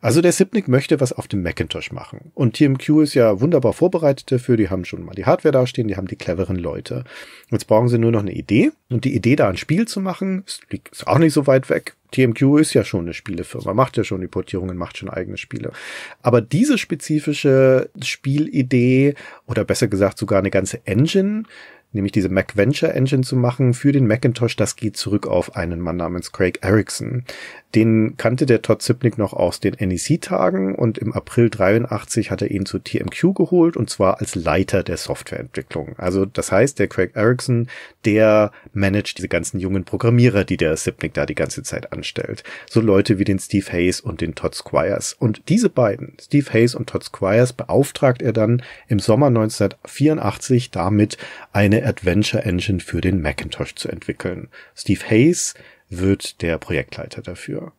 Also der Sipnik möchte was auf dem Macintosh machen. Und TMQ ist ja wunderbar vorbereitet dafür. Die haben schon mal die Hardware dastehen, die haben die cleveren Leute. Jetzt brauchen sie nur noch eine Idee. Und die Idee, da ein Spiel zu machen, ist auch nicht so weit weg. TMQ ist ja schon eine Spielefirma, macht ja schon die Portierungen, macht schon eigene Spiele. Aber diese spezifische Spielidee oder besser gesagt sogar eine ganze Engine, nämlich diese MacVenture Engine zu machen für den Macintosh, das geht zurück auf einen Mann namens Craig Erickson, den kannte der Todd Zipnik noch aus den NEC-Tagen und im April 83 hat er ihn zu TMQ geholt und zwar als Leiter der Softwareentwicklung. Also das heißt, der Craig Erickson, der managt diese ganzen jungen Programmierer, die der Zipnik da die ganze Zeit anstellt. So Leute wie den Steve Hayes und den Todd Squires. Und diese beiden, Steve Hayes und Todd Squires, beauftragt er dann im Sommer 1984 damit, eine Adventure Engine für den Macintosh zu entwickeln. Steve Hayes wird der Projektleiter dafür.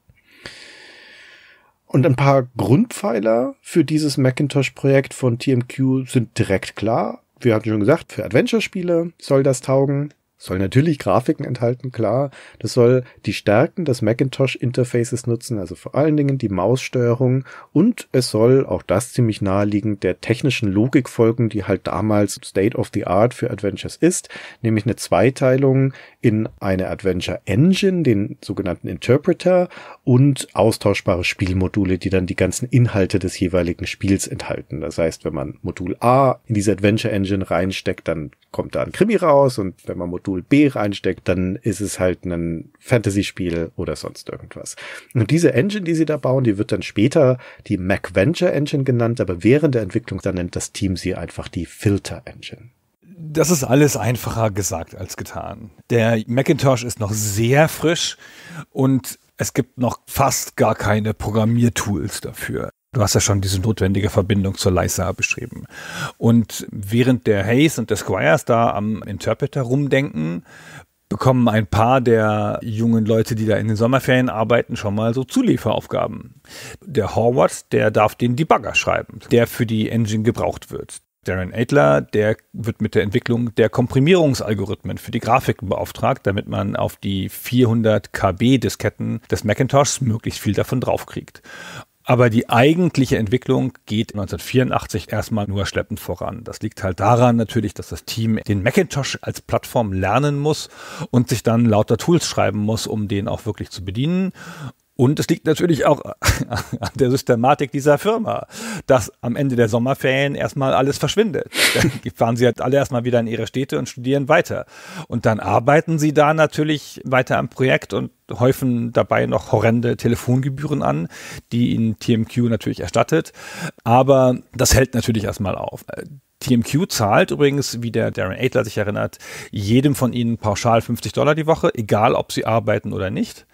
Und ein paar Grundpfeiler für dieses Macintosh-Projekt von TMQ sind direkt klar. Wir hatten schon gesagt, für Adventure-Spiele soll das taugen. Soll natürlich Grafiken enthalten, klar. Das soll die Stärken des Macintosh-Interfaces nutzen, also vor allen Dingen die Maussteuerung. Und es soll, auch das ziemlich naheliegend, der technischen Logik folgen, die halt damals State of the Art für Adventures ist, nämlich eine Zweiteilung in eine Adventure Engine, den sogenannten Interpreter, und austauschbare Spielmodule, die dann die ganzen Inhalte des jeweiligen Spiels enthalten. Das heißt, wenn man Modul A in diese Adventure Engine reinsteckt, dann kommt da ein Krimi raus und wenn man Modul Dual B reinsteckt, dann ist es halt ein Fantasy-Spiel oder sonst irgendwas. Und diese Engine, die sie da bauen, die wird dann später die MacVenture Engine genannt, aber während der Entwicklung dann nennt das Team sie einfach die Filter Engine. Das ist alles einfacher gesagt als getan. Der Macintosh ist noch sehr frisch und es gibt noch fast gar keine Programmiertools dafür. Du hast ja schon diese notwendige Verbindung zur Lysa beschrieben. Und während der Hayes und der Squires da am Interpreter rumdenken, bekommen ein paar der jungen Leute, die da in den Sommerferien arbeiten, schon mal so Zulieferaufgaben. Der Horwath, der darf den Debugger schreiben, der für die Engine gebraucht wird. Darren Adler, der wird mit der Entwicklung der Komprimierungsalgorithmen für die Grafiken beauftragt, damit man auf die 400 KB Disketten des Macintoshs möglichst viel davon draufkriegt. Aber die eigentliche Entwicklung geht 1984 erstmal nur schleppend voran. Das liegt halt daran natürlich, dass das Team den Macintosh als Plattform lernen muss und sich dann lauter Tools schreiben muss, um den auch wirklich zu bedienen. Und es liegt natürlich auch an der Systematik dieser Firma, dass am Ende der Sommerferien erstmal alles verschwindet. Dann fahren sie halt alle erstmal wieder in ihre Städte und studieren weiter. Und dann arbeiten sie da natürlich weiter am Projekt und häufen dabei noch horrende Telefongebühren an, die ihnen TMQ natürlich erstattet. Aber das hält natürlich erstmal auf. TMQ zahlt übrigens, wie der Darren Adler sich erinnert, jedem von ihnen pauschal 50 Dollar die Woche, egal ob sie arbeiten oder nicht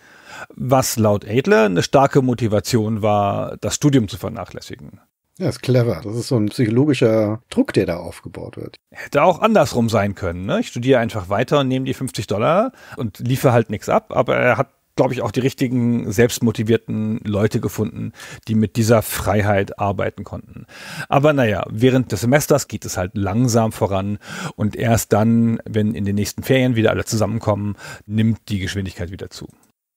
was laut Adler eine starke Motivation war, das Studium zu vernachlässigen. Ja, ist clever. Das ist so ein psychologischer Druck, der da aufgebaut wird. Hätte auch andersrum sein können. Ne? Ich studiere einfach weiter und nehme die 50 Dollar und liefere halt nichts ab, aber er hat glaube ich, auch die richtigen selbstmotivierten Leute gefunden, die mit dieser Freiheit arbeiten konnten. Aber naja, während des Semesters geht es halt langsam voran und erst dann, wenn in den nächsten Ferien wieder alle zusammenkommen, nimmt die Geschwindigkeit wieder zu.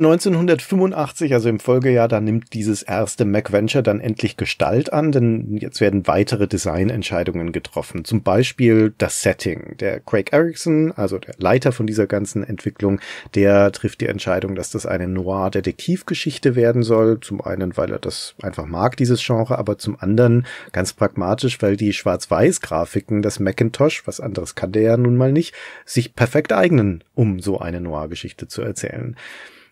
1985, also im Folgejahr, da nimmt dieses erste Mac Venture dann endlich Gestalt an, denn jetzt werden weitere Designentscheidungen getroffen. Zum Beispiel das Setting. Der Craig Erickson, also der Leiter von dieser ganzen Entwicklung, der trifft die Entscheidung, dass das eine Noir-Detektivgeschichte werden soll. Zum einen, weil er das einfach mag, dieses Genre, aber zum anderen ganz pragmatisch, weil die Schwarz-Weiß-Grafiken des Macintosh, was anderes kann der ja nun mal nicht, sich perfekt eignen, um so eine Noir-Geschichte zu erzählen.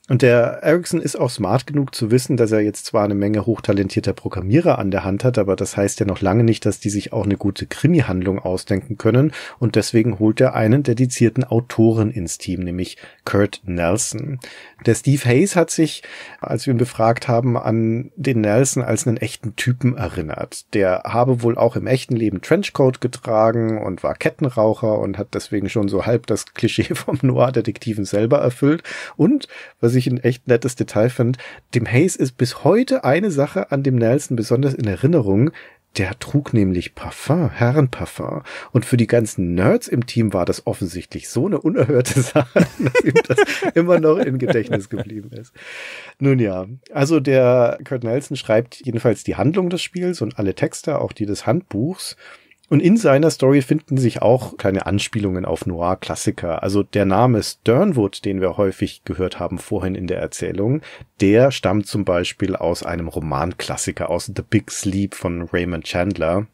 Und der Ericsson ist auch smart genug zu wissen, dass er jetzt zwar eine Menge hochtalentierter Programmierer an der Hand hat, aber das heißt ja noch lange nicht, dass die sich auch eine gute Krimi-Handlung ausdenken können. Und deswegen holt er einen dedizierten Autoren ins Team, nämlich Kurt Nelson. Der Steve Hayes hat sich, als wir ihn befragt haben, an den Nelson als einen echten Typen erinnert. Der habe wohl auch im echten Leben Trenchcoat getragen und war Kettenraucher und hat deswegen schon so halb das Klischee vom Noir-Detektiven selber erfüllt. Und, was ich ein echt nettes Detail fand. Dem Hayes ist bis heute eine Sache an dem Nelson besonders in Erinnerung. Der trug nämlich Parfum, Herrenparfum. Und für die ganzen Nerds im Team war das offensichtlich so eine unerhörte Sache, dass ihm das immer noch in Gedächtnis geblieben ist. Nun ja, also der Kurt Nelson schreibt jedenfalls die Handlung des Spiels und alle Texte, auch die des Handbuchs. Und in seiner Story finden sich auch kleine Anspielungen auf Noir-Klassiker. Also der Name Sternwood, den wir häufig gehört haben vorhin in der Erzählung, der stammt zum Beispiel aus einem Romanklassiker, aus The Big Sleep von Raymond Chandler.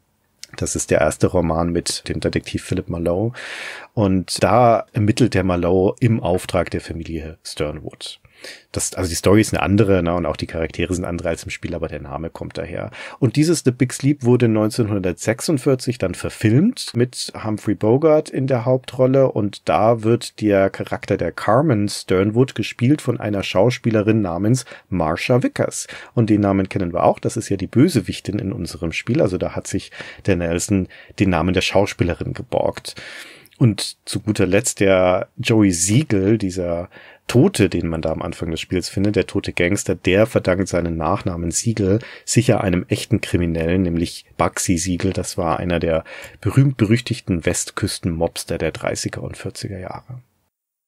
Das ist der erste Roman mit dem Detektiv Philip Marlowe. Und da ermittelt der Marlowe im Auftrag der Familie Sternwood das, also die Story ist eine andere, ne, und auch die Charaktere sind andere als im Spiel, aber der Name kommt daher. Und dieses The Big Sleep wurde 1946 dann verfilmt mit Humphrey Bogart in der Hauptrolle und da wird der Charakter der Carmen Sternwood gespielt von einer Schauspielerin namens Marsha Vickers. Und den Namen kennen wir auch, das ist ja die Bösewichtin in unserem Spiel, also da hat sich der Nelson den Namen der Schauspielerin geborgt. Und zu guter Letzt der Joey Siegel, dieser Tote, den man da am Anfang des Spiels findet, der tote Gangster, der verdankt seinen Nachnamen Siegel sicher einem echten Kriminellen, nämlich Bugsy Siegel. Das war einer der berühmt-berüchtigten Westküsten-Mobster der 30er und 40er Jahre.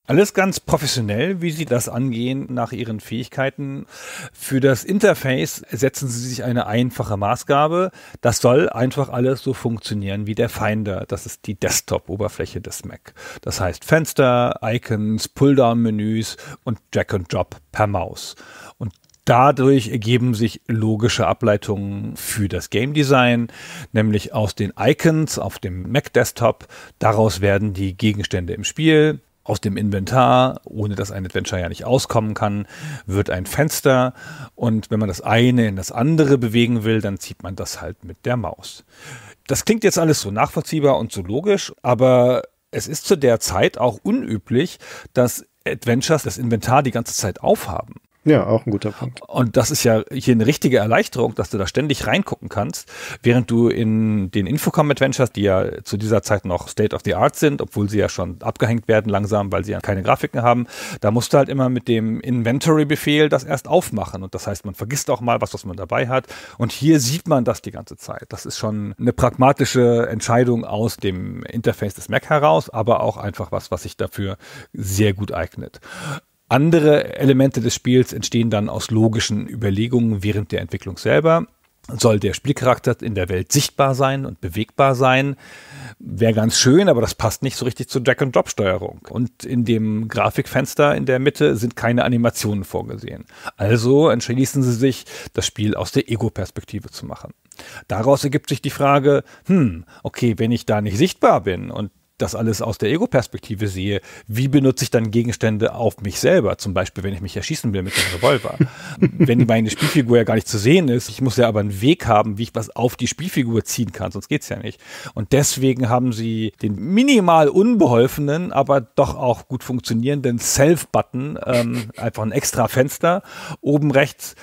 Alles ganz professionell, wie Sie das angehen nach Ihren Fähigkeiten. Für das Interface setzen Sie sich eine einfache Maßgabe. Das soll einfach alles so funktionieren wie der Finder. Das ist die Desktop-Oberfläche des Mac. Das heißt Fenster, Icons, Pulldown-Menüs und Drag-and-Drop per Maus. Und Dadurch ergeben sich logische Ableitungen für das Game Design, nämlich aus den Icons auf dem Mac Desktop. Daraus werden die Gegenstände im Spiel, aus dem Inventar, ohne dass ein Adventure ja nicht auskommen kann, wird ein Fenster und wenn man das eine in das andere bewegen will, dann zieht man das halt mit der Maus. Das klingt jetzt alles so nachvollziehbar und so logisch, aber es ist zu der Zeit auch unüblich, dass Adventures das Inventar die ganze Zeit aufhaben. Ja, auch ein guter Punkt. Und das ist ja hier eine richtige Erleichterung, dass du da ständig reingucken kannst, während du in den Infocom Adventures, die ja zu dieser Zeit noch State of the Art sind, obwohl sie ja schon abgehängt werden langsam, weil sie ja keine Grafiken haben, da musst du halt immer mit dem Inventory-Befehl das erst aufmachen. Und das heißt, man vergisst auch mal was, was man dabei hat. Und hier sieht man das die ganze Zeit. Das ist schon eine pragmatische Entscheidung aus dem Interface des Mac heraus, aber auch einfach was, was sich dafür sehr gut eignet. Andere Elemente des Spiels entstehen dann aus logischen Überlegungen während der Entwicklung selber. Soll der Spielcharakter in der Welt sichtbar sein und bewegbar sein? Wäre ganz schön, aber das passt nicht so richtig zur Drag-and-Drop-Steuerung. Und in dem Grafikfenster in der Mitte sind keine Animationen vorgesehen. Also entschließen sie sich, das Spiel aus der Ego-Perspektive zu machen. Daraus ergibt sich die Frage, hm, okay, wenn ich da nicht sichtbar bin und das alles aus der Ego-Perspektive sehe, wie benutze ich dann Gegenstände auf mich selber? Zum Beispiel, wenn ich mich erschießen will mit dem Revolver. wenn meine Spielfigur ja gar nicht zu sehen ist, ich muss ja aber einen Weg haben, wie ich was auf die Spielfigur ziehen kann, sonst geht es ja nicht. Und deswegen haben sie den minimal unbeholfenen, aber doch auch gut funktionierenden Self-Button, ähm, einfach ein extra Fenster oben rechts,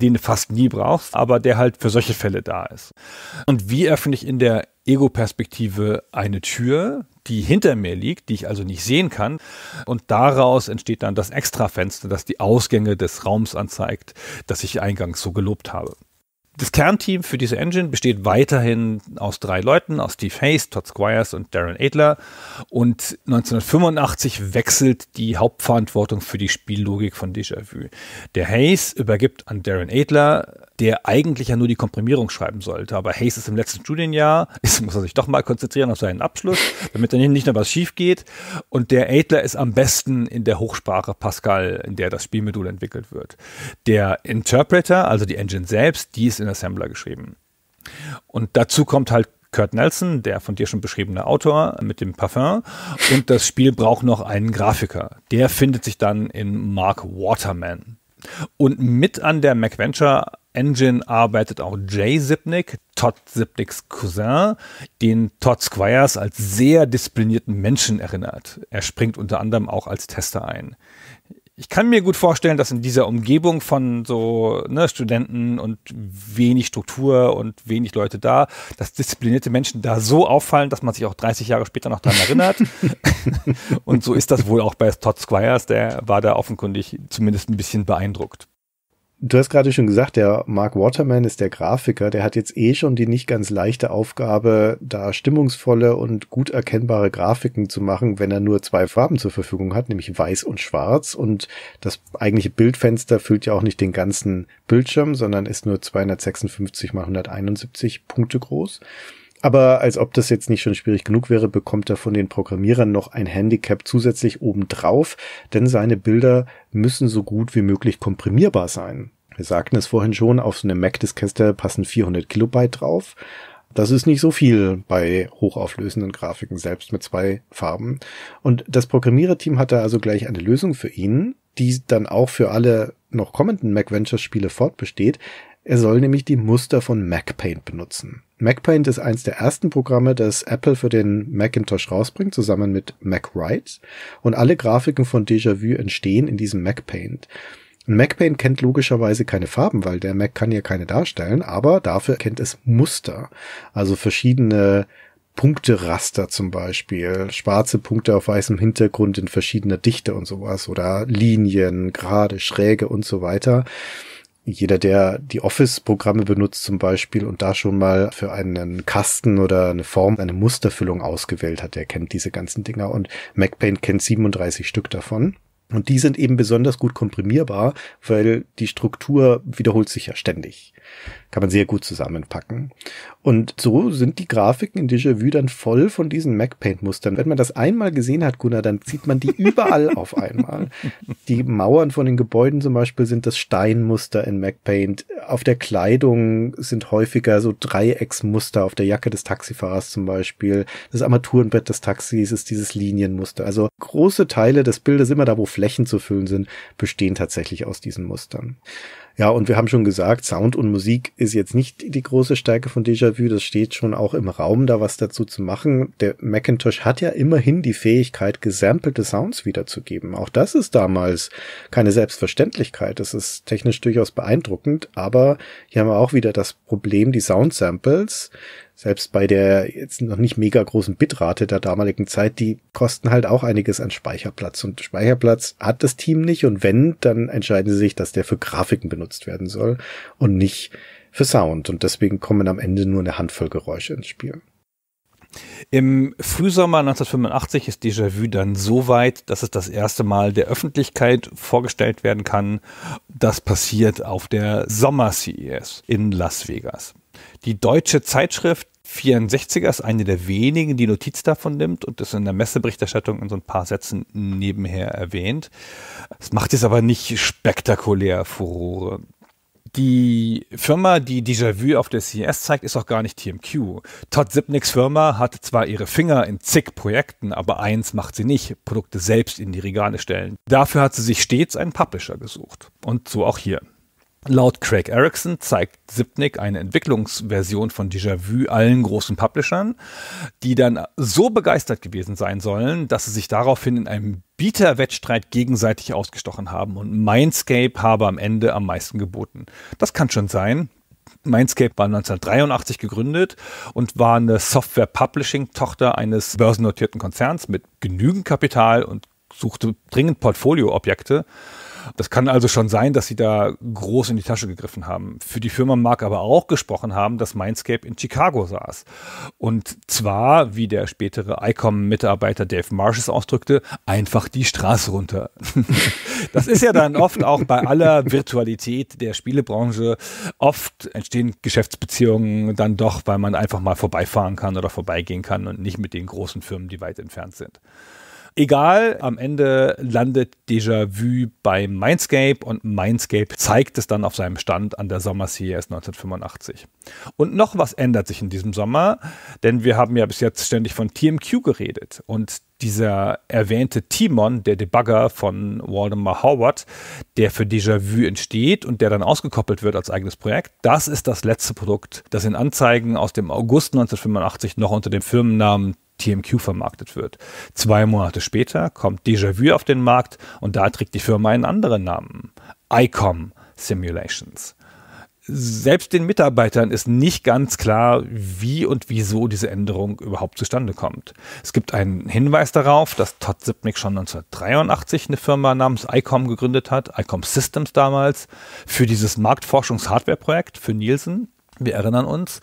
den du fast nie brauchst, aber der halt für solche Fälle da ist. Und wie er, ich, in der Ego-Perspektive eine Tür, die hinter mir liegt, die ich also nicht sehen kann. Und daraus entsteht dann das Extrafenster, das die Ausgänge des Raums anzeigt, das ich eingangs so gelobt habe. Das Kernteam für diese Engine besteht weiterhin aus drei Leuten, aus Steve Hayes, Todd Squires und Darren Adler. Und 1985 wechselt die Hauptverantwortung für die Spiellogik von Déjà-vu. Der Hayes übergibt an Darren Adler, der eigentlich ja nur die Komprimierung schreiben sollte. Aber Hayes ist im letzten Studienjahr, ist, muss er sich doch mal konzentrieren auf seinen Abschluss, damit dann nicht noch was schief geht. Und der Adler ist am besten in der Hochsprache Pascal, in der das Spielmodul entwickelt wird. Der Interpreter, also die Engine selbst, die ist in Assembler geschrieben. Und dazu kommt halt Kurt Nelson, der von dir schon beschriebene Autor mit dem Parfum. Und das Spiel braucht noch einen Grafiker. Der findet sich dann in Mark Waterman. Und mit an der MacVenture Engine arbeitet auch Jay Sipnick, Todd Sipnicks Cousin, den Todd Squires als sehr disziplinierten Menschen erinnert. Er springt unter anderem auch als Tester ein. Ich kann mir gut vorstellen, dass in dieser Umgebung von so ne, Studenten und wenig Struktur und wenig Leute da, dass disziplinierte Menschen da so auffallen, dass man sich auch 30 Jahre später noch daran erinnert. und so ist das wohl auch bei Todd Squires, der war da offenkundig zumindest ein bisschen beeindruckt. Du hast gerade schon gesagt, der Mark Waterman ist der Grafiker, der hat jetzt eh schon die nicht ganz leichte Aufgabe, da stimmungsvolle und gut erkennbare Grafiken zu machen, wenn er nur zwei Farben zur Verfügung hat, nämlich weiß und schwarz. Und das eigentliche Bildfenster füllt ja auch nicht den ganzen Bildschirm, sondern ist nur 256 mal 171 Punkte groß. Aber als ob das jetzt nicht schon schwierig genug wäre, bekommt er von den Programmierern noch ein Handicap zusätzlich obendrauf, denn seine Bilder müssen so gut wie möglich komprimierbar sein. Wir sagten es vorhin schon, auf so eine Mac-Diskette passen 400 Kilobyte drauf. Das ist nicht so viel bei hochauflösenden Grafiken, selbst mit zwei Farben. Und das Programmiererteam hatte also gleich eine Lösung für ihn, die dann auch für alle noch kommenden mac MacVentures-Spiele fortbesteht, er soll nämlich die Muster von MacPaint benutzen. MacPaint ist eins der ersten Programme, das Apple für den Macintosh rausbringt, zusammen mit MacWrite. Und alle Grafiken von Déjà-vu entstehen in diesem MacPaint. Ein MacPaint kennt logischerweise keine Farben, weil der Mac kann ja keine darstellen, aber dafür kennt es Muster. Also verschiedene Punkteraster zum Beispiel, schwarze Punkte auf weißem Hintergrund in verschiedener Dichte und sowas oder Linien, gerade, schräge und so weiter jeder, der die Office-Programme benutzt zum Beispiel und da schon mal für einen Kasten oder eine Form, eine Musterfüllung ausgewählt hat, der kennt diese ganzen Dinger und MacPaint kennt 37 Stück davon. Und die sind eben besonders gut komprimierbar, weil die Struktur wiederholt sich ja ständig kann man sehr gut zusammenpacken. Und so sind die Grafiken in Déjà-vu dann voll von diesen MacPaint-Mustern. Wenn man das einmal gesehen hat, Gunnar, dann sieht man die überall auf einmal. Die Mauern von den Gebäuden zum Beispiel sind das Steinmuster in MacPaint. Auf der Kleidung sind häufiger so Dreiecksmuster, auf der Jacke des Taxifahrers zum Beispiel. Das Armaturenbett des Taxis ist dieses Linienmuster. Also große Teile des Bildes, immer da, wo Flächen zu füllen sind, bestehen tatsächlich aus diesen Mustern. Ja, und wir haben schon gesagt, Sound und Musik ist jetzt nicht die große Stärke von Déjà-vu. Das steht schon auch im Raum, da was dazu zu machen. Der Macintosh hat ja immerhin die Fähigkeit, gesampelte Sounds wiederzugeben. Auch das ist damals keine Selbstverständlichkeit. Das ist technisch durchaus beeindruckend, aber hier haben wir auch wieder das Problem, die Sound-Samples selbst bei der jetzt noch nicht mega großen Bitrate der damaligen Zeit, die kosten halt auch einiges an Speicherplatz. Und Speicherplatz hat das Team nicht. Und wenn, dann entscheiden sie sich, dass der für Grafiken benutzt werden soll und nicht für Sound. Und deswegen kommen am Ende nur eine Handvoll Geräusche ins Spiel. Im Frühsommer 1985 ist Déjà-vu dann so weit, dass es das erste Mal der Öffentlichkeit vorgestellt werden kann. Das passiert auf der Sommer-CES in Las Vegas. Die Deutsche Zeitschrift 64er ist eine der wenigen, die Notiz davon nimmt und ist in der Messeberichterstattung in so ein paar Sätzen nebenher erwähnt. Es macht jetzt aber nicht spektakulär Furore. Die Firma, die Déjà-vu auf der CES zeigt, ist auch gar nicht TMQ. Todd Sipnicks Firma hat zwar ihre Finger in zig Projekten, aber eins macht sie nicht, Produkte selbst in die Regale stellen. Dafür hat sie sich stets einen Publisher gesucht. Und so auch hier. Laut Craig Erickson zeigt Zipnik eine Entwicklungsversion von Déjà-vu allen großen Publishern, die dann so begeistert gewesen sein sollen, dass sie sich daraufhin in einem Bieterwettstreit gegenseitig ausgestochen haben und Mindscape habe am Ende am meisten geboten. Das kann schon sein. Mindscape war 1983 gegründet und war eine Software-Publishing-Tochter eines börsennotierten Konzerns mit genügend Kapital und suchte dringend Portfolioobjekte. objekte das kann also schon sein, dass sie da groß in die Tasche gegriffen haben. Für die Firma mag aber auch gesprochen haben, dass Mindscape in Chicago saß. Und zwar, wie der spätere ICOM-Mitarbeiter Dave Marshes ausdrückte, einfach die Straße runter. das ist ja dann oft auch bei aller Virtualität der Spielebranche. Oft entstehen Geschäftsbeziehungen dann doch, weil man einfach mal vorbeifahren kann oder vorbeigehen kann und nicht mit den großen Firmen, die weit entfernt sind. Egal, am Ende landet Déjà-vu bei Mindscape und Mindscape zeigt es dann auf seinem Stand an der Sommer CES 1985. Und noch was ändert sich in diesem Sommer, denn wir haben ja bis jetzt ständig von TMQ geredet und dieser erwähnte Timon, der Debugger von Waldemar Howard, der für Déjà-vu entsteht und der dann ausgekoppelt wird als eigenes Projekt, das ist das letzte Produkt, das in Anzeigen aus dem August 1985 noch unter dem Firmennamen TMQ vermarktet wird. Zwei Monate später kommt Déjà-vu auf den Markt und da trägt die Firma einen anderen Namen. ICOM Simulations. Selbst den Mitarbeitern ist nicht ganz klar, wie und wieso diese Änderung überhaupt zustande kommt. Es gibt einen Hinweis darauf, dass Todd Sipnick schon 1983 eine Firma namens ICOM gegründet hat, ICOM Systems damals, für dieses Marktforschungs-Hardware-Projekt für Nielsen. Wir erinnern uns.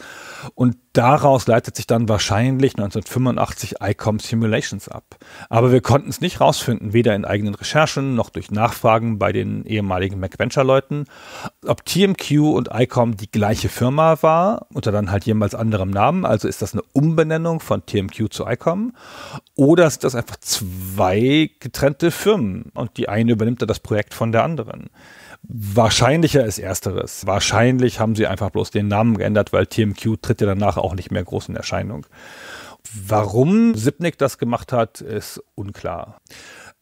Und daraus leitet sich dann wahrscheinlich 1985 ICOM Simulations ab. Aber wir konnten es nicht rausfinden, weder in eigenen Recherchen noch durch Nachfragen bei den ehemaligen MacVenture-Leuten, ob TMQ und ICOM die gleiche Firma war, unter dann halt jemals anderem Namen. Also ist das eine Umbenennung von TMQ zu ICOM? Oder sind das einfach zwei getrennte Firmen und die eine übernimmt dann das Projekt von der anderen? Wahrscheinlicher ist ersteres. Wahrscheinlich haben sie einfach bloß den Namen geändert, weil TMQ tritt ja danach auch nicht mehr groß in Erscheinung. Warum Sipnik das gemacht hat, ist unklar.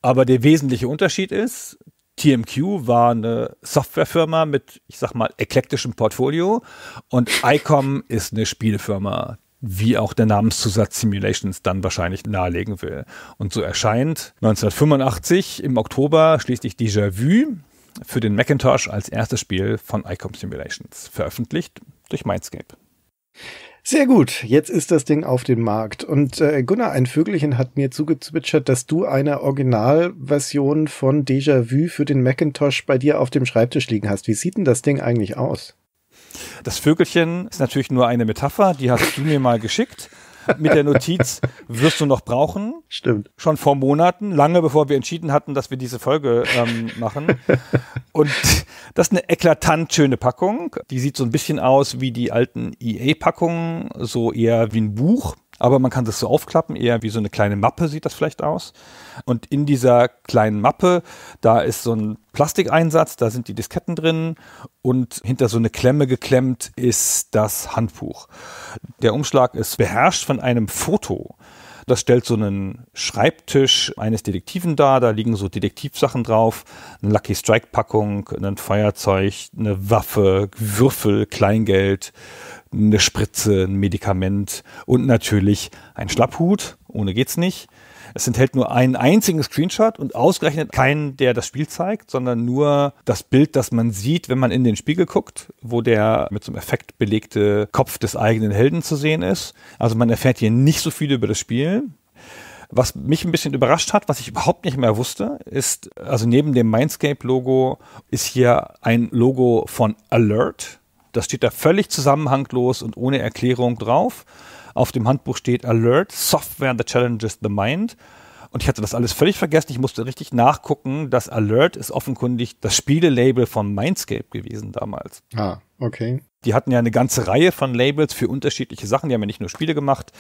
Aber der wesentliche Unterschied ist, TMQ war eine Softwarefirma mit, ich sag mal, eklektischem Portfolio und ICOM ist eine Spielefirma, wie auch der Namenszusatz Simulations dann wahrscheinlich nahelegen will. Und so erscheint 1985 im Oktober schließlich Déjà Vu, für den Macintosh als erstes Spiel von ICOM Simulations, veröffentlicht durch Mindscape. Sehr gut, jetzt ist das Ding auf dem Markt. Und äh, Gunnar, ein Vögelchen hat mir zugezwitschert, dass du eine Originalversion von Déjà Vu für den Macintosh bei dir auf dem Schreibtisch liegen hast. Wie sieht denn das Ding eigentlich aus? Das Vögelchen ist natürlich nur eine Metapher, die hast du mir mal geschickt mit der Notiz, wirst du noch brauchen. Stimmt. Schon vor Monaten, lange bevor wir entschieden hatten, dass wir diese Folge ähm, machen. Und das ist eine eklatant schöne Packung. Die sieht so ein bisschen aus wie die alten EA-Packungen, so eher wie ein Buch aber man kann das so aufklappen, eher wie so eine kleine Mappe sieht das vielleicht aus. Und in dieser kleinen Mappe, da ist so ein Plastikeinsatz, da sind die Disketten drin und hinter so eine Klemme geklemmt ist das Handbuch. Der Umschlag ist beherrscht von einem Foto. Das stellt so einen Schreibtisch eines Detektiven dar. Da liegen so Detektivsachen drauf. Eine Lucky Strike Packung, ein Feuerzeug, eine Waffe, Würfel, Kleingeld, eine Spritze, ein Medikament und natürlich ein Schlapphut. Ohne geht's nicht. Es enthält nur einen einzigen Screenshot und ausgerechnet keinen, der das Spiel zeigt, sondern nur das Bild, das man sieht, wenn man in den Spiegel guckt, wo der mit so einem Effekt belegte Kopf des eigenen Helden zu sehen ist. Also man erfährt hier nicht so viel über das Spiel. Was mich ein bisschen überrascht hat, was ich überhaupt nicht mehr wusste, ist, also neben dem Mindscape-Logo ist hier ein Logo von Alert das steht da völlig zusammenhanglos und ohne Erklärung drauf. Auf dem Handbuch steht Alert, Software that challenges the mind. Und ich hatte das alles völlig vergessen. Ich musste richtig nachgucken. Das Alert ist offenkundig das Spielelabel von Mindscape gewesen damals. Ah, okay. Die hatten ja eine ganze Reihe von Labels für unterschiedliche Sachen. Die haben ja nicht nur Spiele gemacht,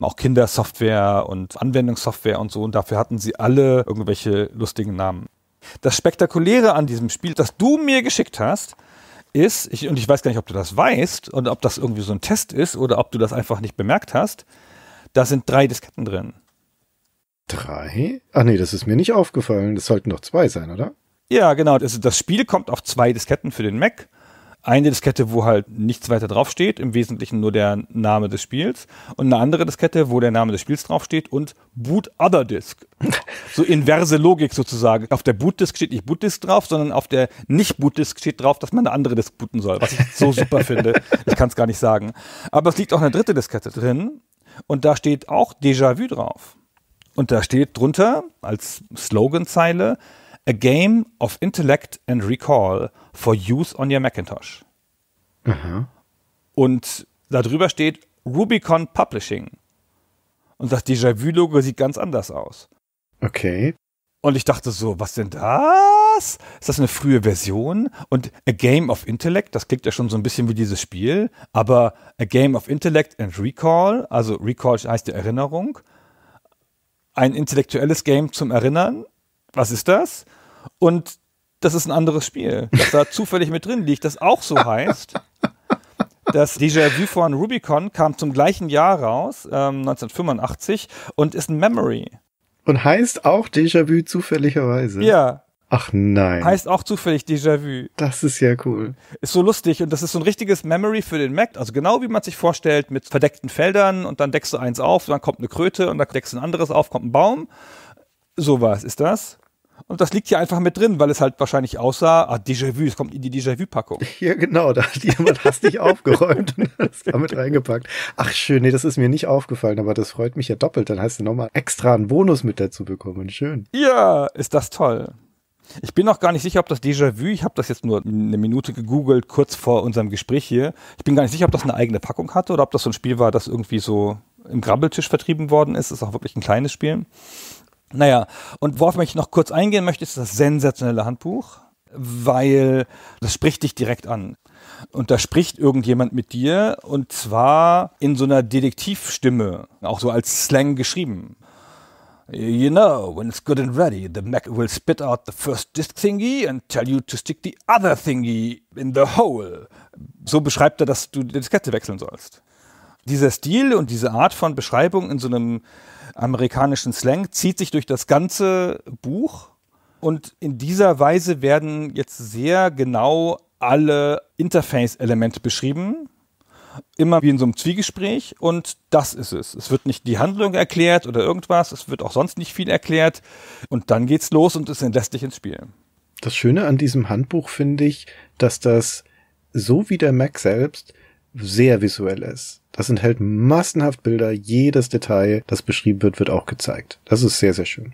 auch Kindersoftware und Anwendungssoftware und so. Und dafür hatten sie alle irgendwelche lustigen Namen. Das Spektakuläre an diesem Spiel, das du mir geschickt hast, ist, ich, und ich weiß gar nicht, ob du das weißt und ob das irgendwie so ein Test ist oder ob du das einfach nicht bemerkt hast, da sind drei Disketten drin. Drei? Ach nee, das ist mir nicht aufgefallen. Das sollten doch zwei sein, oder? Ja, genau. Das, also das Spiel kommt auf zwei Disketten für den Mac eine Diskette, wo halt nichts weiter draufsteht, im Wesentlichen nur der Name des Spiels und eine andere Diskette, wo der Name des Spiels draufsteht und Boot Other Disk. So inverse Logik sozusagen. Auf der Boot Disk steht nicht Boot Disk drauf, sondern auf der nicht Boot Disk steht drauf, dass man eine andere Disk booten soll, was ich so super finde. Ich kann es gar nicht sagen. Aber es liegt auch eine dritte Diskette drin und da steht auch Déjà-vu drauf. Und da steht drunter als Sloganzeile A Game of Intellect and Recall for use on your Macintosh. Mhm. Und darüber steht Rubicon Publishing. Und das Déjà-vu-Logo sieht ganz anders aus. Okay. Und ich dachte so, was denn das? Ist das eine frühe Version? Und A Game of Intellect, das klingt ja schon so ein bisschen wie dieses Spiel, aber A Game of Intellect and Recall, also Recall heißt ja Erinnerung, ein intellektuelles Game zum Erinnern, was ist das? Und das ist ein anderes Spiel, das da zufällig mit drin liegt, das auch so heißt. Das Déjà-vu von Rubicon kam zum gleichen Jahr raus, ähm, 1985, und ist ein Memory. Und heißt auch Déjà-vu zufälligerweise. Ja. Ach nein. Heißt auch zufällig Déjà-vu. Das ist ja cool. Ist so lustig und das ist so ein richtiges Memory für den Mac. Also genau wie man sich vorstellt mit verdeckten Feldern und dann deckst du eins auf, dann kommt eine Kröte und dann deckst du ein anderes auf, kommt ein Baum. Sowas ist das. Und das liegt hier einfach mit drin, weil es halt wahrscheinlich aussah, ah, Déjà-vu, es kommt in die Déjà-vu-Packung. Ja, genau, da hat jemand hastig aufgeräumt und das damit reingepackt. Ach schön, nee, das ist mir nicht aufgefallen, aber das freut mich ja doppelt. Dann hast du nochmal extra einen Bonus mit dazu bekommen. Schön. Ja, ist das toll. Ich bin auch gar nicht sicher, ob das Déjà-vu, ich habe das jetzt nur eine Minute gegoogelt, kurz vor unserem Gespräch hier. Ich bin gar nicht sicher, ob das eine eigene Packung hatte oder ob das so ein Spiel war, das irgendwie so im Grabbeltisch vertrieben worden ist. Das ist auch wirklich ein kleines Spiel. Naja, und worauf ich noch kurz eingehen möchte, ist das sensationelle Handbuch, weil das spricht dich direkt an. Und da spricht irgendjemand mit dir und zwar in so einer Detektivstimme, auch so als Slang geschrieben. You know, when it's good and ready, the Mac will spit out the first disc thingy and tell you to stick the other thingy in the hole. So beschreibt er, dass du die Diskette wechseln sollst. Dieser Stil und diese Art von Beschreibung in so einem amerikanischen Slang, zieht sich durch das ganze Buch. Und in dieser Weise werden jetzt sehr genau alle Interface-Elemente beschrieben. Immer wie in so einem Zwiegespräch und das ist es. Es wird nicht die Handlung erklärt oder irgendwas, es wird auch sonst nicht viel erklärt und dann geht's los und es entlässt dich ins Spiel. Das Schöne an diesem Handbuch finde ich, dass das so wie der Mac selbst sehr visuell ist. Das enthält massenhaft Bilder. Jedes Detail, das beschrieben wird, wird auch gezeigt. Das ist sehr, sehr schön.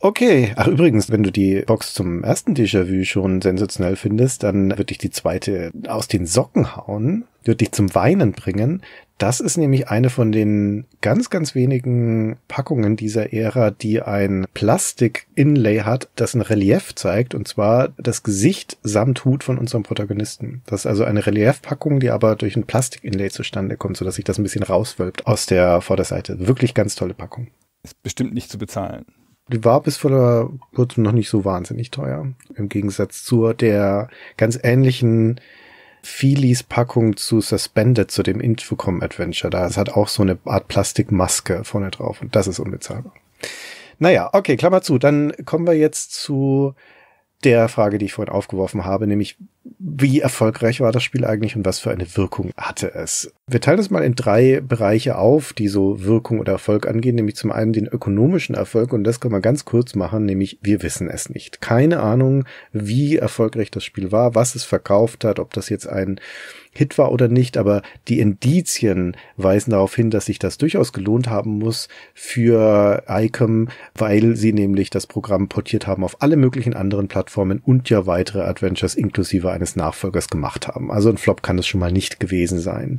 Okay. Ach, übrigens, wenn du die Box zum ersten Déjà-vu schon sensationell findest, dann wird dich die zweite aus den Socken hauen wird dich zum Weinen bringen. Das ist nämlich eine von den ganz, ganz wenigen Packungen dieser Ära, die ein Plastik-Inlay hat, das ein Relief zeigt, und zwar das Gesicht samt Hut von unserem Protagonisten. Das ist also eine Reliefpackung, die aber durch ein Plastik-Inlay zustande kommt, sodass sich das ein bisschen rauswölbt aus der Vorderseite. Wirklich ganz tolle Packung. Ist bestimmt nicht zu bezahlen. Die war bis vor kurzem noch nicht so wahnsinnig teuer. Im Gegensatz zu der ganz ähnlichen Feelies Packung zu Suspended, zu dem Infocom-Adventure da. Es hat auch so eine Art Plastikmaske vorne drauf und das ist unbezahlbar. Naja, okay, Klammer zu. Dann kommen wir jetzt zu der Frage, die ich vorhin aufgeworfen habe, nämlich wie erfolgreich war das Spiel eigentlich und was für eine Wirkung hatte es? Wir teilen es mal in drei Bereiche auf, die so Wirkung oder Erfolg angehen, nämlich zum einen den ökonomischen Erfolg und das können wir ganz kurz machen, nämlich wir wissen es nicht. Keine Ahnung, wie erfolgreich das Spiel war, was es verkauft hat, ob das jetzt ein Hit war oder nicht, aber die Indizien weisen darauf hin, dass sich das durchaus gelohnt haben muss für ICOM, weil sie nämlich das Programm portiert haben auf alle möglichen anderen Plattformen und ja weitere Adventures inklusive eines Nachfolgers gemacht haben. Also ein Flop kann es schon mal nicht gewesen sein.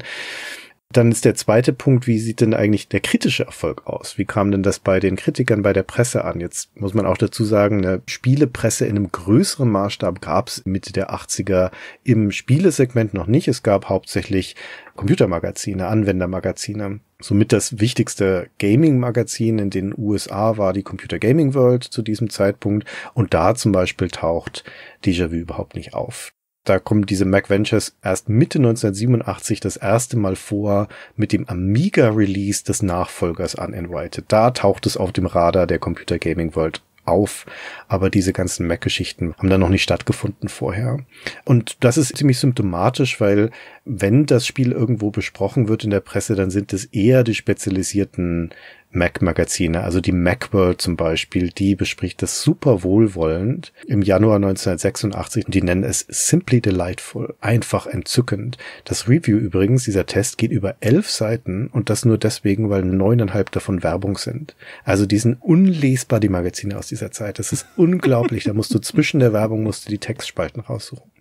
Dann ist der zweite Punkt, wie sieht denn eigentlich der kritische Erfolg aus? Wie kam denn das bei den Kritikern, bei der Presse an? Jetzt muss man auch dazu sagen, eine Spielepresse in einem größeren Maßstab gab es Mitte der 80er im Spielesegment noch nicht. Es gab hauptsächlich Computermagazine, Anwendermagazine. Somit das wichtigste Gaming-Magazin in den USA war die Computer Gaming World zu diesem Zeitpunkt. Und da zum Beispiel taucht Déjà-vu überhaupt nicht auf da kommen diese Mac Ventures erst Mitte 1987 das erste Mal vor mit dem Amiga-Release des Nachfolgers Uninvited. Da taucht es auf dem Radar der Computer Gaming World auf, aber diese ganzen Mac-Geschichten haben da noch nicht stattgefunden vorher. Und das ist ziemlich symptomatisch, weil wenn das Spiel irgendwo besprochen wird in der Presse, dann sind es eher die spezialisierten Mac-Magazine, also die Macworld zum Beispiel, die bespricht das super wohlwollend im Januar 1986 und die nennen es Simply Delightful, einfach entzückend. Das Review übrigens, dieser Test geht über elf Seiten und das nur deswegen, weil neuneinhalb davon Werbung sind. Also die sind unlesbar, die Magazine aus dieser Zeit. Das ist unglaublich. Da musst du zwischen der Werbung, musst du die Textspalten raussuchen.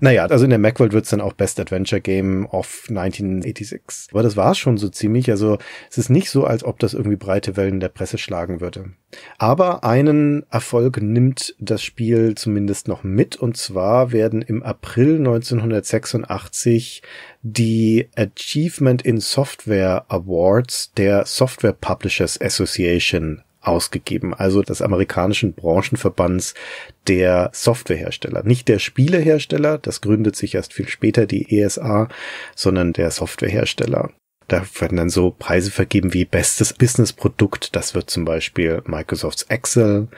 Naja, also in der Macworld wird's dann auch Best Adventure Game of 1986. Aber das war's schon so ziemlich. Also es ist nicht so, als ob das irgendwie breite Wellen der Presse schlagen würde. Aber einen Erfolg nimmt das Spiel zumindest noch mit. Und zwar werden im April 1986 die Achievement in Software Awards der Software Publishers Association ausgegeben, also des amerikanischen Branchenverbands der Softwarehersteller. Nicht der Spielehersteller, das gründet sich erst viel später die ESA, sondern der Softwarehersteller. Da werden dann so Preise vergeben wie bestes Business-Produkt. Das wird zum Beispiel Microsofts Excel.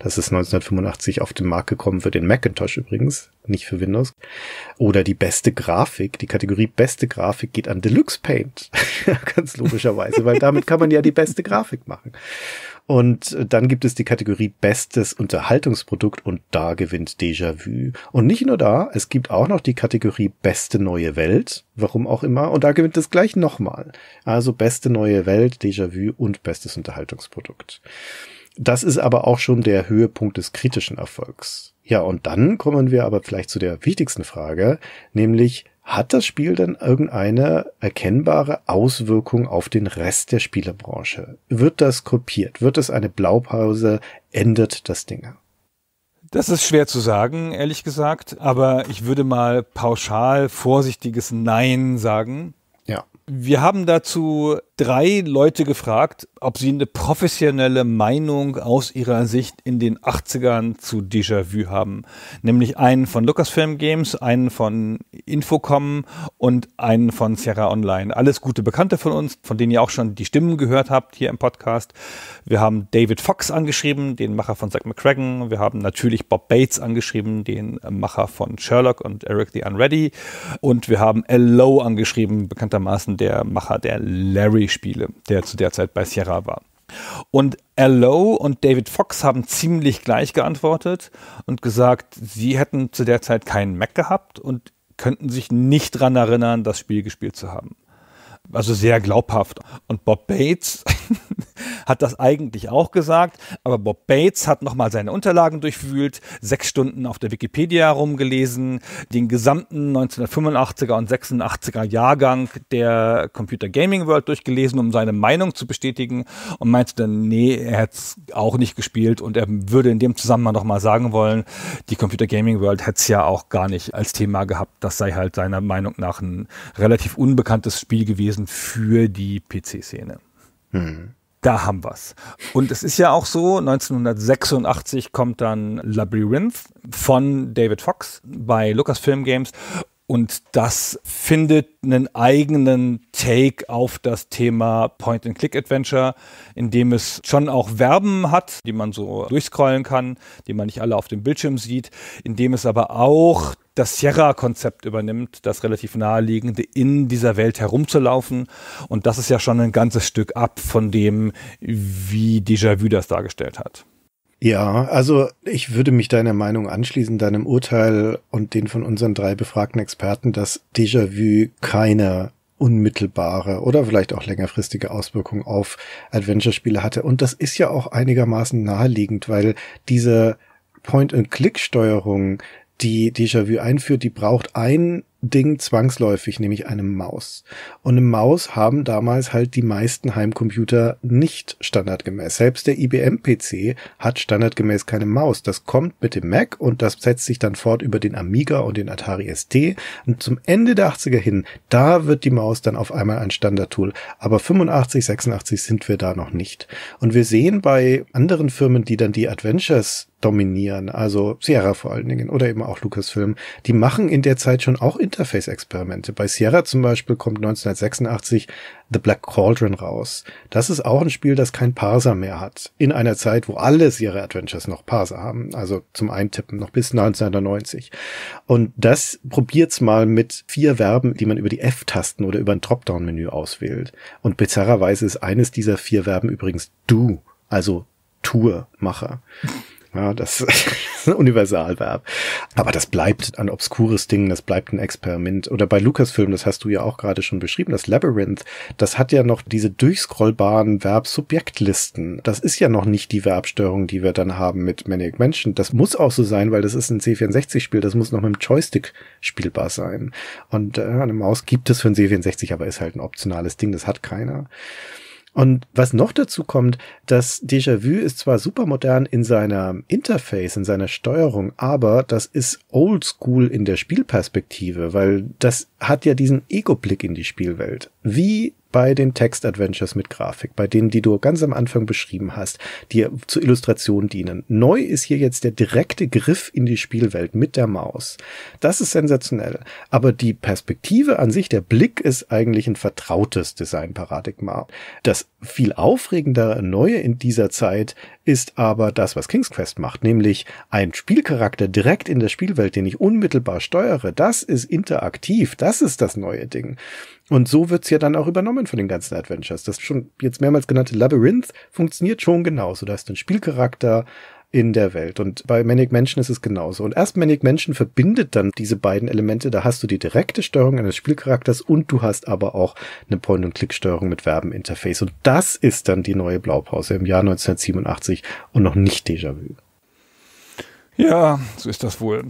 Das ist 1985 auf den Markt gekommen für den Macintosh übrigens, nicht für Windows. Oder die beste Grafik. Die Kategorie beste Grafik geht an Deluxe Paint. Ganz logischerweise, weil damit kann man ja die beste Grafik machen. Und äh, dann gibt es die Kategorie Bestes Unterhaltungsprodukt und da gewinnt Déjà-vu. Und nicht nur da, es gibt auch noch die Kategorie Beste neue Welt, warum auch immer. Und da gewinnt es gleich nochmal. Also Beste neue Welt, Déjà-vu und Bestes Unterhaltungsprodukt. Das ist aber auch schon der Höhepunkt des kritischen Erfolgs. Ja, und dann kommen wir aber vielleicht zu der wichtigsten Frage, nämlich hat das Spiel denn irgendeine erkennbare Auswirkung auf den Rest der Spielebranche? Wird das kopiert? Wird es eine Blaupause? Endet das Ding? Das ist schwer zu sagen, ehrlich gesagt, aber ich würde mal pauschal vorsichtiges Nein sagen. Ja. Wir haben dazu drei Leute gefragt, ob sie eine professionelle Meinung aus ihrer Sicht in den 80ern zu Déjà-vu haben. Nämlich einen von Lucasfilm Games, einen von Infocom und einen von Sierra Online. Alles gute Bekannte von uns, von denen ihr auch schon die Stimmen gehört habt hier im Podcast. Wir haben David Fox angeschrieben, den Macher von Zack McCracken. Wir haben natürlich Bob Bates angeschrieben, den Macher von Sherlock und Eric the Unready. Und wir haben L. angeschrieben, bekanntermaßen der Macher der Larry Rugby-Spiele, der zu der Zeit bei Sierra war. Und Al und David Fox haben ziemlich gleich geantwortet und gesagt, sie hätten zu der Zeit keinen Mac gehabt und könnten sich nicht daran erinnern, das Spiel gespielt zu haben. Also sehr glaubhaft. Und Bob Bates hat das eigentlich auch gesagt, aber Bob Bates hat nochmal seine Unterlagen durchwühlt, sechs Stunden auf der Wikipedia rumgelesen, den gesamten 1985er und 86er Jahrgang der Computer Gaming World durchgelesen, um seine Meinung zu bestätigen und meinte dann, nee, er hat es auch nicht gespielt und er würde in dem Zusammenhang nochmal sagen wollen, die Computer Gaming World hätte es ja auch gar nicht als Thema gehabt. Das sei halt seiner Meinung nach ein relativ unbekanntes Spiel gewesen gewesen für die PC-Szene. Mhm. Da haben wir es. Und es ist ja auch so, 1986 kommt dann Labyrinth von David Fox bei Lucasfilm Games und das findet einen eigenen Take auf das Thema Point-and-Click-Adventure, in dem es schon auch Verben hat, die man so durchscrollen kann, die man nicht alle auf dem Bildschirm sieht, in dem es aber auch das Sierra-Konzept übernimmt, das relativ naheliegende, in dieser Welt herumzulaufen. Und das ist ja schon ein ganzes Stück ab von dem, wie Déjà-vu das dargestellt hat. Ja, also ich würde mich deiner Meinung anschließen, deinem Urteil und den von unseren drei befragten Experten, dass Déjà-vu keine unmittelbare oder vielleicht auch längerfristige Auswirkung auf Adventure-Spiele hatte. Und das ist ja auch einigermaßen naheliegend, weil diese Point-and-Click-Steuerung, die Déjà-vu einführt, die braucht ein Ding zwangsläufig, nämlich eine Maus. Und eine Maus haben damals halt die meisten Heimcomputer nicht standardgemäß. Selbst der IBM-PC hat standardgemäß keine Maus. Das kommt mit dem Mac und das setzt sich dann fort über den Amiga und den Atari ST. Und zum Ende der 80er hin, da wird die Maus dann auf einmal ein Standardtool. Aber 85, 86 sind wir da noch nicht. Und wir sehen bei anderen Firmen, die dann die Adventures dominieren, also Sierra vor allen Dingen oder eben auch Lucasfilm, die machen in der Zeit schon auch Interface-Experimente. Bei Sierra zum Beispiel kommt 1986 The Black Cauldron raus. Das ist auch ein Spiel, das kein Parser mehr hat. In einer Zeit, wo alle Sierra Adventures noch Parser haben. Also zum Eintippen noch bis 1990. Und das probiert's mal mit vier Verben, die man über die F-Tasten oder über ein Dropdown-Menü auswählt. Und bizarrerweise ist eines dieser vier Verben übrigens du, also Tourmacher. Ja, das ist ein Universalverb. Aber das bleibt ein obskures Ding, das bleibt ein Experiment. Oder bei Lucasfilm, das hast du ja auch gerade schon beschrieben, das Labyrinth, das hat ja noch diese durchscrollbaren Verb-Subjektlisten. Das ist ja noch nicht die Verbstörung, die wir dann haben mit Maniac Mansion. Das muss auch so sein, weil das ist ein C64-Spiel, das muss noch mit dem Joystick spielbar sein. Und äh, eine Maus gibt es für ein C64, aber ist halt ein optionales Ding, das hat keiner. Und was noch dazu kommt, das Déjà-vu ist zwar super modern in seiner Interface, in seiner Steuerung, aber das ist oldschool in der Spielperspektive, weil das hat ja diesen Ego-Blick in die Spielwelt. Wie bei den Text-Adventures mit Grafik, bei denen, die du ganz am Anfang beschrieben hast, die zur Illustration dienen. Neu ist hier jetzt der direkte Griff in die Spielwelt mit der Maus. Das ist sensationell. Aber die Perspektive an sich, der Blick ist eigentlich ein vertrautes Designparadigma. Das viel aufregender Neue in dieser Zeit ist aber das, was King's Quest macht, nämlich ein Spielcharakter direkt in der Spielwelt, den ich unmittelbar steuere. Das ist interaktiv. Das ist das neue Ding. Und so wird's ja dann auch übernommen von den ganzen Adventures. Das schon jetzt mehrmals genannte Labyrinth funktioniert schon genauso. Da ist ein Spielcharakter in der Welt. Und bei Manic Mansion ist es genauso. Und erst Manic Mansion verbindet dann diese beiden Elemente. Da hast du die direkte Steuerung eines Spielcharakters und du hast aber auch eine Point-and-Click-Steuerung mit Verbeninterface. Und das ist dann die neue Blaupause im Jahr 1987 und noch nicht Déjà-vu. Ja, so ist das wohl.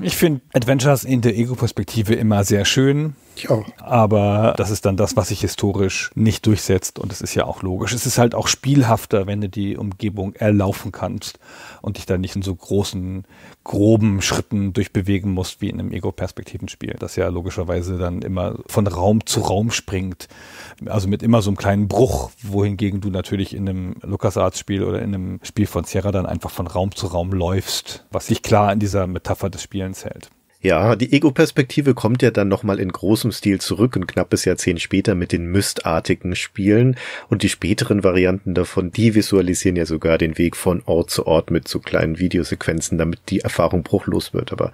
Ich finde Adventures in der Ego-Perspektive immer sehr schön. Ich auch. Aber das ist dann das, was sich historisch nicht durchsetzt und es ist ja auch logisch. Es ist halt auch spielhafter, wenn du die Umgebung erlaufen kannst und dich dann nicht in so großen, groben Schritten durchbewegen musst wie in einem ego perspektiven spiel das ja logischerweise dann immer von Raum zu Raum springt. Also mit immer so einem kleinen Bruch, wohingegen du natürlich in einem LucasArts-Spiel oder in einem Spiel von Sierra dann einfach von Raum zu Raum läufst, was sich klar in dieser Metapher des Spielens hält. Ja, die Ego-Perspektive kommt ja dann nochmal in großem Stil zurück, ein knappes Jahrzehnt später mit den mystartigen Spielen und die späteren Varianten davon, die visualisieren ja sogar den Weg von Ort zu Ort mit so kleinen Videosequenzen, damit die Erfahrung bruchlos wird, aber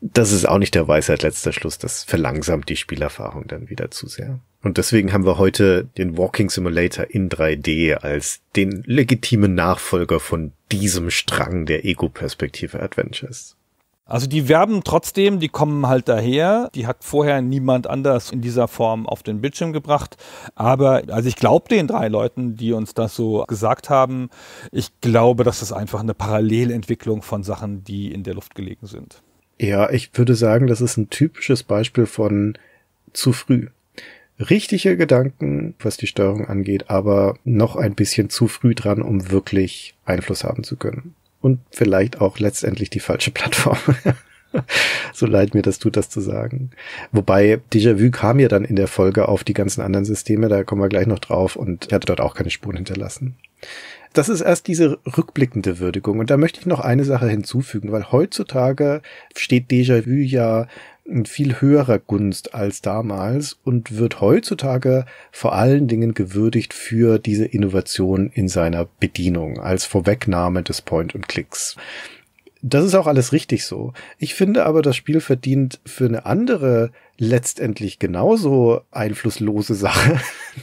das ist auch nicht der Weisheit letzter Schluss, das verlangsamt die Spielerfahrung dann wieder zu sehr. Und deswegen haben wir heute den Walking Simulator in 3D als den legitimen Nachfolger von diesem Strang der Ego-Perspektive Adventures. Also die werben trotzdem, die kommen halt daher. Die hat vorher niemand anders in dieser Form auf den Bildschirm gebracht. Aber also ich glaube den drei Leuten, die uns das so gesagt haben, ich glaube, das ist einfach eine Parallelentwicklung von Sachen, die in der Luft gelegen sind. Ja, ich würde sagen, das ist ein typisches Beispiel von zu früh. Richtige Gedanken, was die Steuerung angeht, aber noch ein bisschen zu früh dran, um wirklich Einfluss haben zu können und vielleicht auch letztendlich die falsche Plattform. so leid mir das tut, das zu sagen. Wobei Déjà-vu kam ja dann in der Folge auf die ganzen anderen Systeme, da kommen wir gleich noch drauf und er hat dort auch keine Spuren hinterlassen. Das ist erst diese rückblickende Würdigung und da möchte ich noch eine Sache hinzufügen, weil heutzutage steht Déjà-vu ja in viel höherer Gunst als damals und wird heutzutage vor allen Dingen gewürdigt für diese Innovation in seiner Bedienung als Vorwegnahme des Point und Klicks. Das ist auch alles richtig so. Ich finde aber, das Spiel verdient für eine andere letztendlich genauso einflusslose Sache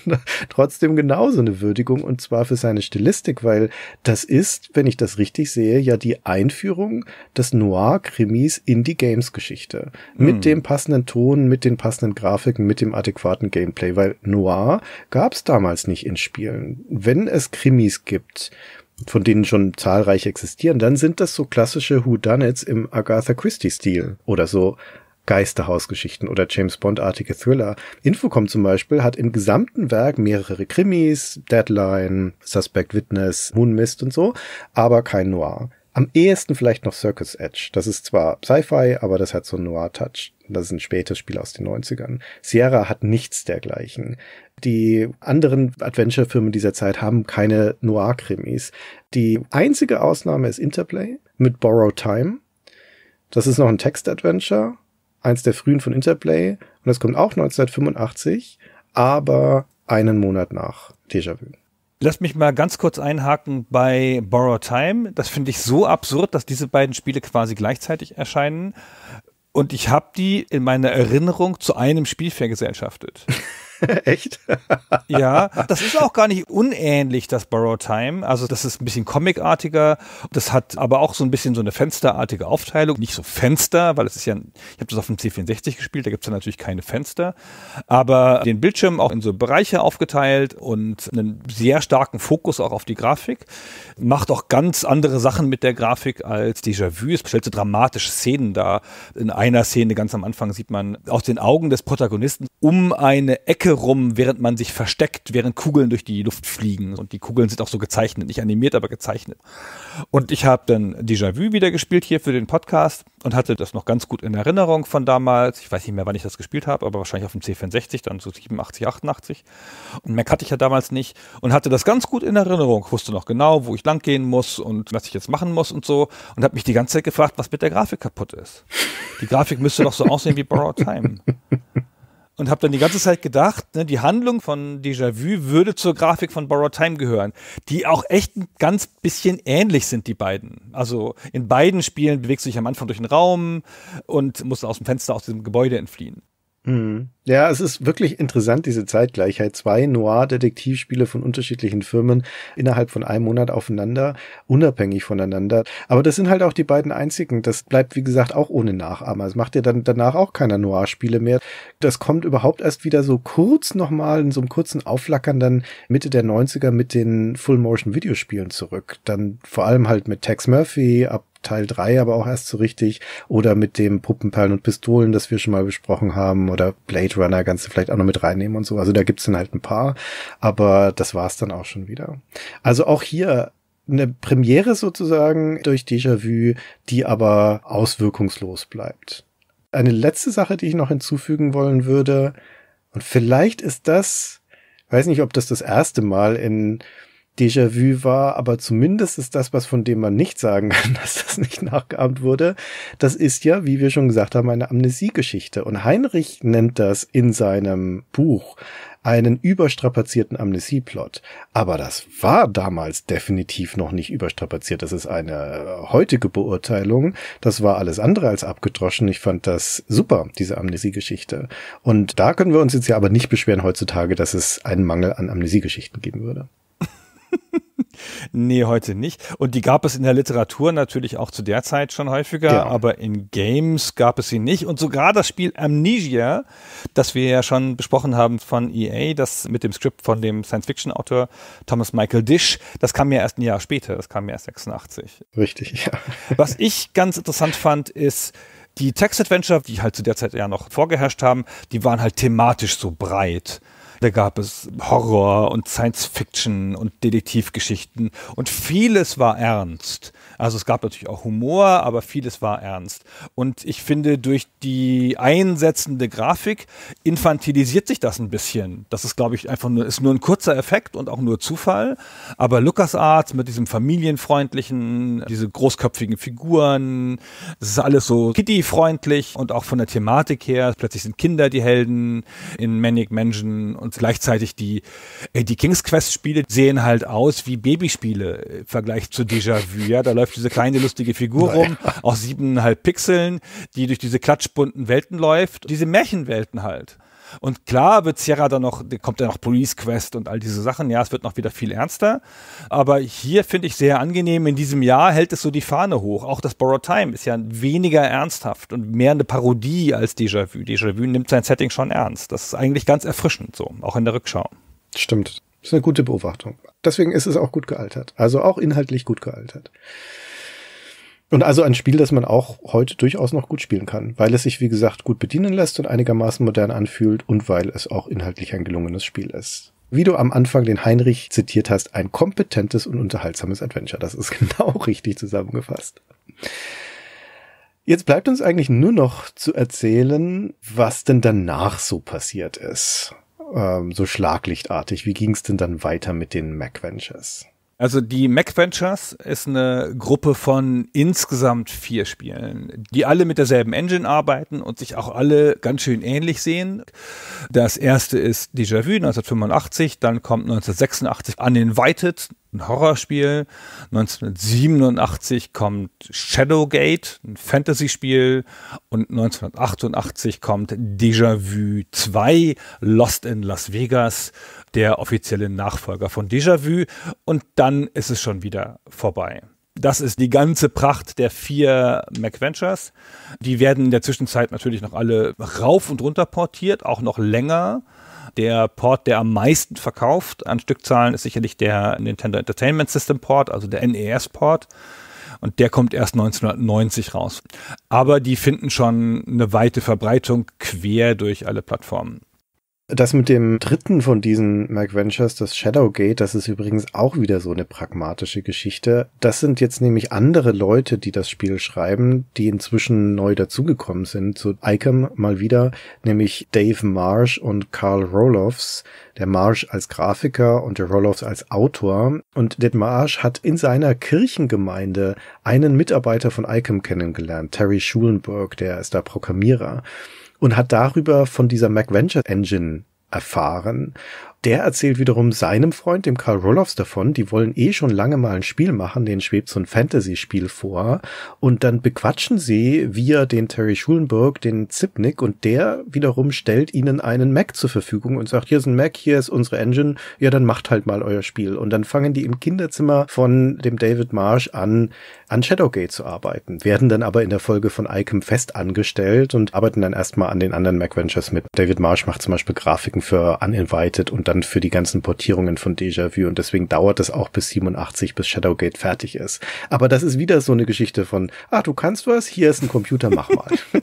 trotzdem genauso eine Würdigung und zwar für seine Stilistik, weil das ist, wenn ich das richtig sehe, ja die Einführung des Noir-Krimis in die Games-Geschichte. Mhm. Mit hm. dem passenden Ton, mit den passenden Grafiken, mit dem adäquaten Gameplay, weil Noir gab es damals nicht in Spielen. Wenn es Krimis gibt, von denen schon zahlreich existieren, dann sind das so klassische Whodunits im Agatha Christie-Stil oder so Geisterhausgeschichten oder James Bond-artige Thriller. Infocom zum Beispiel hat im gesamten Werk mehrere Krimis, Deadline, Suspect Witness, Moon Mist und so, aber kein Noir. Am ehesten vielleicht noch Circus Edge. Das ist zwar Sci-Fi, aber das hat so einen Noir-Touch. Das ist ein spätes Spiel aus den 90ern. Sierra hat nichts dergleichen. Die anderen adventure firmen dieser Zeit haben keine Noir-Krimis. Die einzige Ausnahme ist Interplay mit Borrow Time. Das ist noch ein Text-Adventure eins der frühen von Interplay. Und das kommt auch 1985, aber einen Monat nach Déjà-vu. Lass mich mal ganz kurz einhaken bei Borrow Time. Das finde ich so absurd, dass diese beiden Spiele quasi gleichzeitig erscheinen. Und ich habe die in meiner Erinnerung zu einem Spiel vergesellschaftet. Echt? ja, das ist auch gar nicht unähnlich, das Borrow Time. Also das ist ein bisschen comicartiger. Das hat aber auch so ein bisschen so eine fensterartige Aufteilung. Nicht so Fenster, weil es ist ja, ich habe das auf dem C64 gespielt, da gibt es ja natürlich keine Fenster. Aber den Bildschirm auch in so Bereiche aufgeteilt und einen sehr starken Fokus auch auf die Grafik. Macht auch ganz andere Sachen mit der Grafik als Déjà-vu. Es stellt so dramatische Szenen dar. In einer Szene ganz am Anfang sieht man aus den Augen des Protagonisten um eine Ecke Ecke rum, während man sich versteckt, während Kugeln durch die Luft fliegen. Und die Kugeln sind auch so gezeichnet, nicht animiert, aber gezeichnet. Und ich habe dann Déjà-vu wieder gespielt hier für den Podcast und hatte das noch ganz gut in Erinnerung von damals. Ich weiß nicht mehr, wann ich das gespielt habe, aber wahrscheinlich auf dem C64, dann so 87, 88. Und Mac hatte ich ja damals nicht und hatte das ganz gut in Erinnerung. Wusste noch genau, wo ich lang gehen muss und was ich jetzt machen muss und so. Und habe mich die ganze Zeit gefragt, was mit der Grafik kaputt ist. Die Grafik müsste doch so aussehen wie Borrowed Time und habe dann die ganze Zeit gedacht, ne, die Handlung von Déjà-vu würde zur Grafik von Borrowed Time gehören, die auch echt ein ganz bisschen ähnlich sind, die beiden. Also in beiden Spielen bewegst du dich am Anfang durch den Raum und musst aus dem Fenster aus dem Gebäude entfliehen. Mhm. Ja, es ist wirklich interessant, diese Zeitgleichheit. Zwei Noir-Detektivspiele von unterschiedlichen Firmen innerhalb von einem Monat aufeinander, unabhängig voneinander. Aber das sind halt auch die beiden einzigen. Das bleibt, wie gesagt, auch ohne Nachahmer. Es macht ja dann danach auch keiner Noir-Spiele mehr. Das kommt überhaupt erst wieder so kurz nochmal in so einem kurzen Aufflackern dann Mitte der 90er mit den Full-Motion-Videospielen zurück. Dann vor allem halt mit Tex Murphy ab Teil 3 aber auch erst so richtig. Oder mit dem Puppenperlen und Pistolen, das wir schon mal besprochen haben. Oder Blade Runner kannst du vielleicht auch noch mit reinnehmen und so. Also da gibt's dann halt ein paar. Aber das war's dann auch schon wieder. Also auch hier eine Premiere sozusagen durch Déjà-vu, die aber auswirkungslos bleibt. Eine letzte Sache, die ich noch hinzufügen wollen würde. Und vielleicht ist das, weiß nicht, ob das das erste Mal in Déjà-vu war, aber zumindest ist das, was von dem man nicht sagen kann, dass das nicht nachgeahmt wurde, das ist ja, wie wir schon gesagt haben, eine Amnesiegeschichte. Und Heinrich nennt das in seinem Buch einen überstrapazierten Amnesieplot. Aber das war damals definitiv noch nicht überstrapaziert. Das ist eine äh, heutige Beurteilung. Das war alles andere als abgedroschen. Ich fand das super, diese Amnesiegeschichte. Und da können wir uns jetzt ja aber nicht beschweren heutzutage, dass es einen Mangel an Amnesiegeschichten geben würde. Nee, heute nicht. Und die gab es in der Literatur natürlich auch zu der Zeit schon häufiger, ja. aber in Games gab es sie nicht. Und sogar das Spiel Amnesia, das wir ja schon besprochen haben von EA, das mit dem Skript von dem Science-Fiction-Autor Thomas Michael Dish, das kam ja erst ein Jahr später, das kam ja erst 86. Richtig, ja. Was ich ganz interessant fand, ist, die Text-Adventure, die halt zu der Zeit ja noch vorgeherrscht haben, die waren halt thematisch so breit. Da gab es Horror und Science-Fiction und Detektivgeschichten und vieles war ernst. Also es gab natürlich auch Humor, aber vieles war ernst. Und ich finde, durch die einsetzende Grafik infantilisiert sich das ein bisschen. Das ist, glaube ich, einfach nur, ist nur ein kurzer Effekt und auch nur Zufall. Aber LucasArts mit diesem familienfreundlichen, diese großköpfigen Figuren, das ist alles so Kitty-freundlich und auch von der Thematik her. Plötzlich sind Kinder die Helden in Manic Mansion und gleichzeitig die, die Kings Quest-Spiele sehen halt aus wie Babyspiele im Vergleich zu Déjà-vu. Ja, da läuft läuft diese kleine lustige Figur rum, aus siebeneinhalb Pixeln, die durch diese klatschbunten Welten läuft. Diese Märchenwelten halt. Und klar wird Sierra dann noch, kommt dann noch Police Quest und all diese Sachen. Ja, es wird noch wieder viel ernster. Aber hier finde ich sehr angenehm, in diesem Jahr hält es so die Fahne hoch. Auch das Borrowed Time ist ja weniger ernsthaft und mehr eine Parodie als Déjà-vu. Déjà-vu nimmt sein Setting schon ernst. Das ist eigentlich ganz erfrischend so, auch in der Rückschau. Stimmt. Das ist eine gute Beobachtung. Deswegen ist es auch gut gealtert. Also auch inhaltlich gut gealtert. Und also ein Spiel, das man auch heute durchaus noch gut spielen kann, weil es sich, wie gesagt, gut bedienen lässt und einigermaßen modern anfühlt und weil es auch inhaltlich ein gelungenes Spiel ist. Wie du am Anfang den Heinrich zitiert hast, ein kompetentes und unterhaltsames Adventure. Das ist genau richtig zusammengefasst. Jetzt bleibt uns eigentlich nur noch zu erzählen, was denn danach so passiert ist ähm, so schlaglichtartig. Wie ging es denn dann weiter mit den Mac Ventures? Also die Mac Ventures ist eine Gruppe von insgesamt vier Spielen, die alle mit derselben Engine arbeiten und sich auch alle ganz schön ähnlich sehen. Das erste ist Déjà Vu 1985, dann kommt 1986 Uninvited, ein Horrorspiel. 1987 kommt Shadowgate, ein Fantasy-Spiel. Und 1988 kommt Déjà Vu 2, Lost in Las Vegas der offizielle Nachfolger von Déjà-vu. Und dann ist es schon wieder vorbei. Das ist die ganze Pracht der vier MacVentures. Die werden in der Zwischenzeit natürlich noch alle rauf und runter portiert, auch noch länger. Der Port, der am meisten verkauft an Stückzahlen, ist sicherlich der Nintendo Entertainment System Port, also der NES-Port. Und der kommt erst 1990 raus. Aber die finden schon eine weite Verbreitung quer durch alle Plattformen. Das mit dem dritten von diesen Mac Ventures, das Shadowgate, das ist übrigens auch wieder so eine pragmatische Geschichte. Das sind jetzt nämlich andere Leute, die das Spiel schreiben, die inzwischen neu dazugekommen sind zu Icom mal wieder, nämlich Dave Marsh und Carl Roloffs. Der Marsh als Grafiker und der Roloffs als Autor. Und der Marsh hat in seiner Kirchengemeinde einen Mitarbeiter von Icom kennengelernt, Terry Schulenburg, der ist da Programmierer und hat darüber von dieser MacVenture Engine erfahren der erzählt wiederum seinem Freund, dem Karl Roloffs, davon. Die wollen eh schon lange mal ein Spiel machen, den schwebt so ein Fantasy-Spiel vor. Und dann bequatschen sie via den Terry Schulenburg, den Zipnik, und der wiederum stellt ihnen einen Mac zur Verfügung und sagt, hier ist ein Mac, hier ist unsere Engine, ja, dann macht halt mal euer Spiel. Und dann fangen die im Kinderzimmer von dem David Marsh an, an Shadowgate zu arbeiten, werden dann aber in der Folge von Icom fest angestellt und arbeiten dann erstmal an den anderen Mac Ventures mit. David Marsh macht zum Beispiel Grafiken für Uninvited und dann für die ganzen Portierungen von Déjà-vu und deswegen dauert es auch bis 87, bis Shadowgate fertig ist. Aber das ist wieder so eine Geschichte von, ah, du kannst was, hier ist ein Computer, mach mal.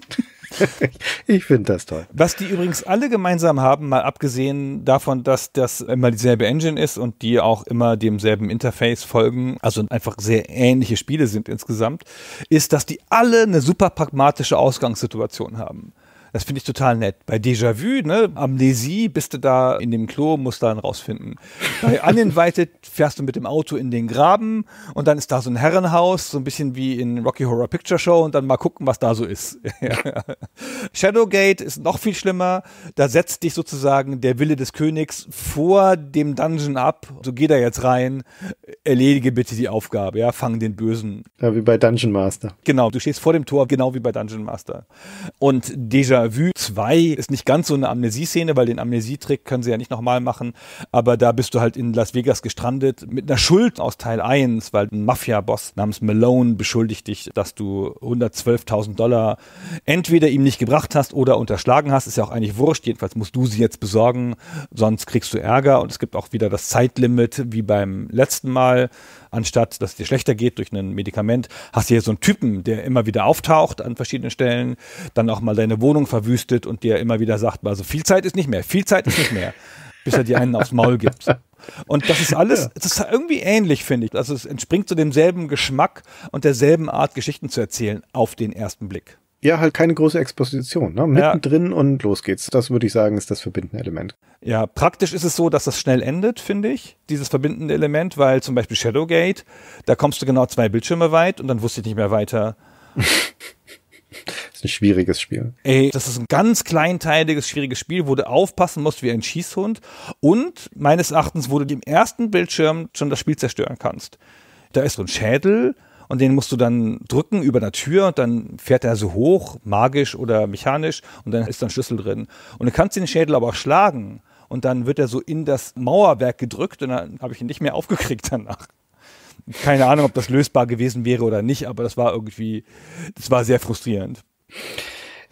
ich finde das toll. Was die übrigens alle gemeinsam haben, mal abgesehen davon, dass das immer dieselbe Engine ist und die auch immer demselben Interface folgen, also einfach sehr ähnliche Spiele sind insgesamt, ist, dass die alle eine super pragmatische Ausgangssituation haben. Das finde ich total nett. Bei Déjà-vu, ne, Amnesie, bist du da in dem Klo, musst dann rausfinden. Bei Uninvited fährst du mit dem Auto in den Graben und dann ist da so ein Herrenhaus, so ein bisschen wie in Rocky Horror Picture Show und dann mal gucken, was da so ist. Shadowgate ist noch viel schlimmer. Da setzt dich sozusagen der Wille des Königs vor dem Dungeon ab. So geh da jetzt rein, erledige bitte die Aufgabe, ja, fang den Bösen. Ja, wie bei Dungeon Master. Genau, du stehst vor dem Tor, genau wie bei Dungeon Master. Und Déjà Déjà vu. 2 ist nicht ganz so eine Amnesie-Szene, weil den Amnesietrick können sie ja nicht nochmal machen. Aber da bist du halt in Las Vegas gestrandet mit einer Schuld aus Teil 1, weil ein Mafia-Boss namens Malone beschuldigt dich, dass du 112.000 Dollar entweder ihm nicht gebracht hast oder unterschlagen hast. Ist ja auch eigentlich wurscht. Jedenfalls musst du sie jetzt besorgen, sonst kriegst du Ärger. Und es gibt auch wieder das Zeitlimit wie beim letzten Mal anstatt dass es dir schlechter geht durch ein Medikament, hast du hier so einen Typen, der immer wieder auftaucht an verschiedenen Stellen, dann auch mal deine Wohnung verwüstet und dir immer wieder sagt, also viel Zeit ist nicht mehr, viel Zeit ist nicht mehr, bis er dir einen aufs Maul gibt. Und das ist alles, das ist irgendwie ähnlich, finde ich. Also es entspringt zu so demselben Geschmack und derselben Art, Geschichten zu erzählen auf den ersten Blick ja, halt keine große Exposition. Ne? Mittendrin ja. und los geht's. Das würde ich sagen, ist das verbindende Element. Ja, praktisch ist es so, dass das schnell endet, finde ich, dieses verbindende Element, weil zum Beispiel Shadowgate, da kommst du genau zwei Bildschirme weit und dann wusste ich nicht mehr weiter. Das ist ein schwieriges Spiel. Ey, das ist ein ganz kleinteiliges, schwieriges Spiel, wo du aufpassen musst wie ein Schießhund und meines Erachtens, wo du dem ersten Bildschirm schon das Spiel zerstören kannst. Da ist so ein Schädel, und den musst du dann drücken über der Tür, dann fährt er so hoch, magisch oder mechanisch und dann ist da ein Schlüssel drin. Und du kannst den Schädel aber auch schlagen und dann wird er so in das Mauerwerk gedrückt und dann habe ich ihn nicht mehr aufgekriegt danach. Keine Ahnung, ob das lösbar gewesen wäre oder nicht, aber das war irgendwie, das war sehr frustrierend.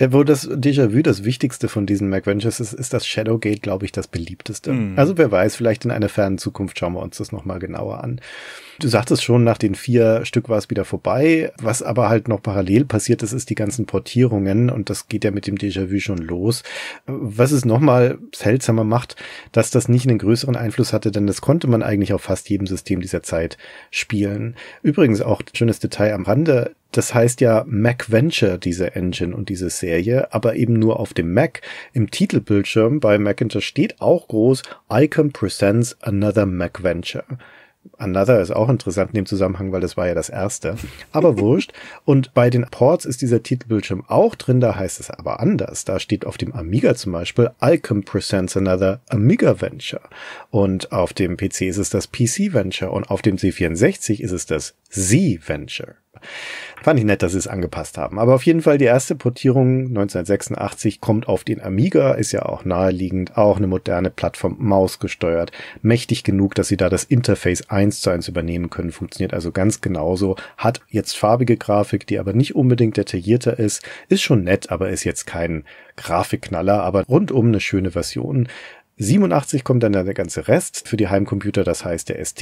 Ja, wo das Déjà-vu das Wichtigste von diesen MacVentures ist, ist das Shadowgate, glaube ich, das beliebteste. Mhm. Also wer weiß, vielleicht in einer fernen Zukunft schauen wir uns das nochmal genauer an. Du sagtest schon, nach den vier Stück war es wieder vorbei. Was aber halt noch parallel passiert ist, ist die ganzen Portierungen und das geht ja mit dem Déjà-vu schon los. Was es nochmal seltsamer macht, dass das nicht einen größeren Einfluss hatte, denn das konnte man eigentlich auf fast jedem System dieser Zeit spielen. Übrigens auch schönes Detail am Rande das heißt ja Mac Venture, diese Engine und diese Serie, aber eben nur auf dem Mac. Im Titelbildschirm bei Macintosh steht auch groß Icon Presents Another Mac Venture. Another ist auch interessant in dem Zusammenhang, weil das war ja das erste. Aber wurscht. Und bei den Ports ist dieser Titelbildschirm auch drin, da heißt es aber anders. Da steht auf dem Amiga zum Beispiel Alchem Presents Another Amiga Venture. Und auf dem PC ist es das PC Venture und auf dem C64 ist es das Z Venture. Fand ich nett, dass sie es angepasst haben. Aber auf jeden Fall die erste Portierung 1986 kommt auf den Amiga, ist ja auch naheliegend, auch eine moderne Plattform, Maus gesteuert, mächtig genug, dass sie da das Interface eins zu eins übernehmen können, funktioniert also ganz genauso, hat jetzt farbige Grafik, die aber nicht unbedingt detaillierter ist, ist schon nett, aber ist jetzt kein Grafikknaller, aber rundum eine schöne Version. 87 kommt dann der ganze Rest für die Heimcomputer, das heißt der ST,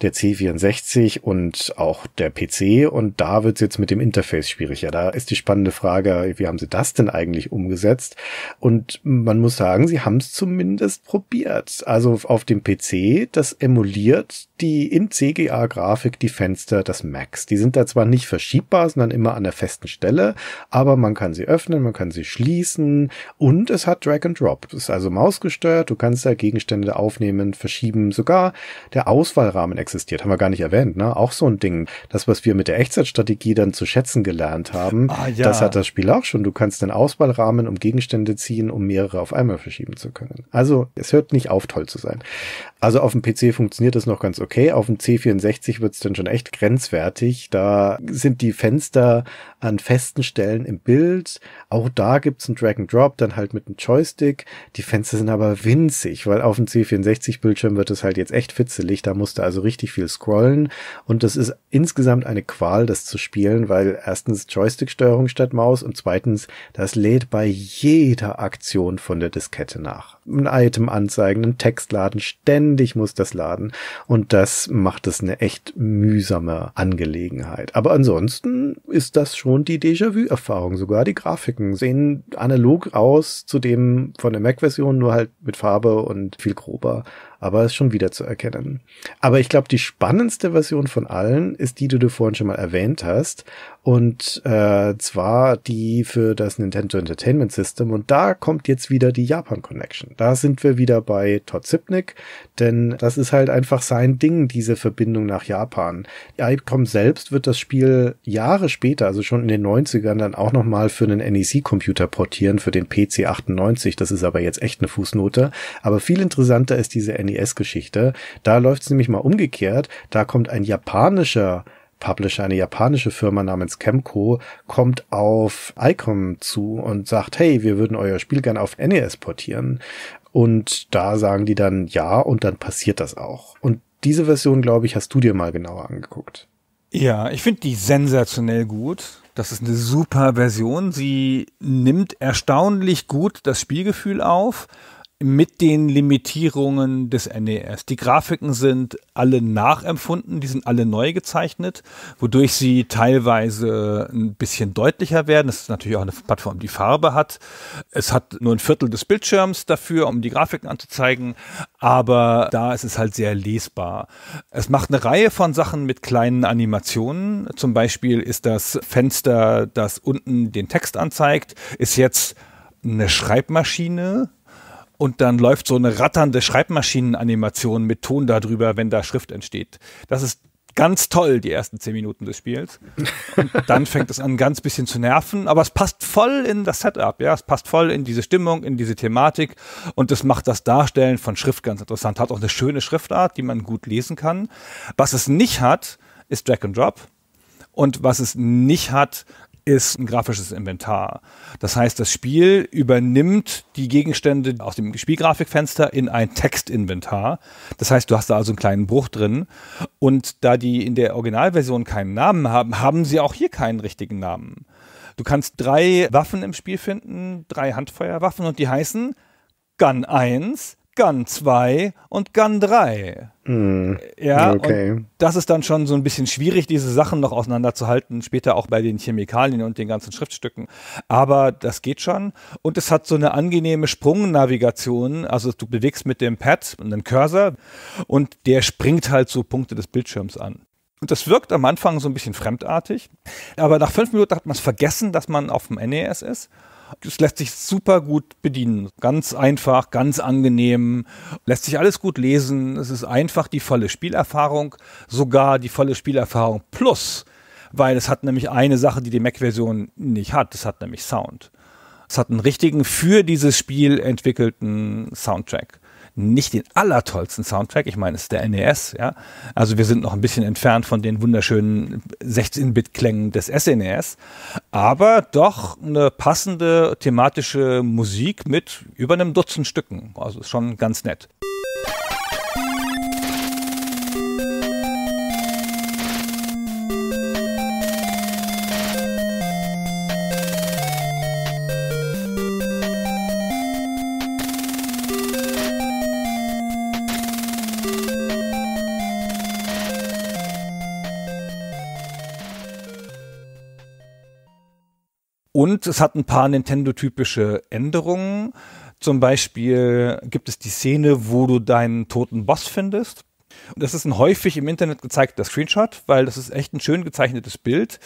der C64 und auch der PC. Und da wird's jetzt mit dem Interface schwieriger. Da ist die spannende Frage, wie haben sie das denn eigentlich umgesetzt? Und man muss sagen, sie haben's zumindest probiert. Also auf dem PC, das emuliert die in CGA-Grafik die Fenster des Macs. Die sind da zwar nicht verschiebbar, sondern immer an der festen Stelle, aber man kann sie öffnen, man kann sie schließen und es hat Drag and Drop. Es ist also mausgesteuert du kannst da Gegenstände aufnehmen, verschieben, sogar der Auswahlrahmen existiert, haben wir gar nicht erwähnt, ne? Auch so ein Ding. Das, was wir mit der Echtzeitstrategie dann zu schätzen gelernt haben, ah, ja. das hat das Spiel auch schon. Du kannst den Auswahlrahmen um Gegenstände ziehen, um mehrere auf einmal verschieben zu können. Also es hört nicht auf, toll zu sein. Also auf dem PC funktioniert das noch ganz okay, auf dem C64 wird's dann schon echt grenzwertig. Da sind die Fenster an festen Stellen im Bild. Auch da gibt's ein Drag and Drop, dann halt mit einem Joystick. Die Fenster sind aber winzig, weil auf dem C64-Bildschirm wird es halt jetzt echt fitzelig. Da musste also richtig viel scrollen. Und das ist insgesamt eine Qual, das zu spielen, weil erstens Joystick-Steuerung statt Maus und zweitens, das lädt bei jeder Aktion von der Diskette nach. Ein Item anzeigen, einen Text laden, ständig muss das laden. Und das macht es eine echt mühsame Angelegenheit. Aber ansonsten ist das schon die Déjà-vu-Erfahrung. Sogar die Grafiken sehen analog aus zu dem von der Mac-Version, nur halt mit mit Farbe und viel grober aber ist schon wieder zu erkennen. Aber ich glaube, die spannendste Version von allen ist die, die du vorhin schon mal erwähnt hast. Und äh, zwar die für das Nintendo Entertainment System. Und da kommt jetzt wieder die Japan Connection. Da sind wir wieder bei Todd Zipnik, denn das ist halt einfach sein Ding, diese Verbindung nach Japan. ICOM selbst wird das Spiel Jahre später, also schon in den 90ern, dann auch nochmal für einen NEC-Computer portieren, für den PC 98. Das ist aber jetzt echt eine Fußnote. Aber viel interessanter ist diese NEC NES-Geschichte. Da läuft es nämlich mal umgekehrt. Da kommt ein japanischer Publisher, eine japanische Firma namens Chemco, kommt auf Icom zu und sagt, hey, wir würden euer Spiel gern auf NES portieren. Und da sagen die dann ja und dann passiert das auch. Und diese Version, glaube ich, hast du dir mal genauer angeguckt. Ja, ich finde die sensationell gut. Das ist eine super Version. Sie nimmt erstaunlich gut das Spielgefühl auf mit den Limitierungen des NES. Die Grafiken sind alle nachempfunden, die sind alle neu gezeichnet, wodurch sie teilweise ein bisschen deutlicher werden. Das ist natürlich auch eine Plattform, die Farbe hat. Es hat nur ein Viertel des Bildschirms dafür, um die Grafiken anzuzeigen, aber da ist es halt sehr lesbar. Es macht eine Reihe von Sachen mit kleinen Animationen. Zum Beispiel ist das Fenster, das unten den Text anzeigt, ist jetzt eine Schreibmaschine und dann läuft so eine ratternde Schreibmaschinenanimation mit Ton darüber, wenn da Schrift entsteht. Das ist ganz toll, die ersten zehn Minuten des Spiels. Und dann fängt es an, ganz bisschen zu nerven, aber es passt voll in das Setup, ja. Es passt voll in diese Stimmung, in diese Thematik und es macht das Darstellen von Schrift ganz interessant. Hat auch eine schöne Schriftart, die man gut lesen kann. Was es nicht hat, ist Drag and Drop. Und was es nicht hat, ist ein grafisches Inventar. Das heißt, das Spiel übernimmt die Gegenstände aus dem Spielgrafikfenster in ein Textinventar. Das heißt, du hast da also einen kleinen Bruch drin. Und da die in der Originalversion keinen Namen haben, haben sie auch hier keinen richtigen Namen. Du kannst drei Waffen im Spiel finden, drei Handfeuerwaffen und die heißen Gun 1, Gun 2 und Gun 3. Mm, hm, ja, okay. das ist dann schon so ein bisschen schwierig, diese Sachen noch auseinanderzuhalten, später auch bei den Chemikalien und den ganzen Schriftstücken. Aber das geht schon. Und es hat so eine angenehme Sprungnavigation. Also du bewegst mit dem Pad einen Cursor und der springt halt so Punkte des Bildschirms an. Und das wirkt am Anfang so ein bisschen fremdartig. Aber nach fünf Minuten hat man es vergessen, dass man auf dem NES ist. Es lässt sich super gut bedienen. Ganz einfach, ganz angenehm, lässt sich alles gut lesen. Es ist einfach die volle Spielerfahrung, sogar die volle Spielerfahrung plus, weil es hat nämlich eine Sache, die die Mac-Version nicht hat. Es hat nämlich Sound. Es hat einen richtigen für dieses Spiel entwickelten Soundtrack nicht den allertollsten Soundtrack. Ich meine, es ist der NES, ja. Also wir sind noch ein bisschen entfernt von den wunderschönen 16-Bit-Klängen des SNES. E Aber doch eine passende thematische Musik mit über einem Dutzend Stücken. Also ist schon ganz nett. es hat ein paar Nintendo-typische Änderungen. Zum Beispiel gibt es die Szene, wo du deinen toten Boss findest. das ist ein häufig im Internet gezeigter Screenshot, weil das ist echt ein schön gezeichnetes Bild,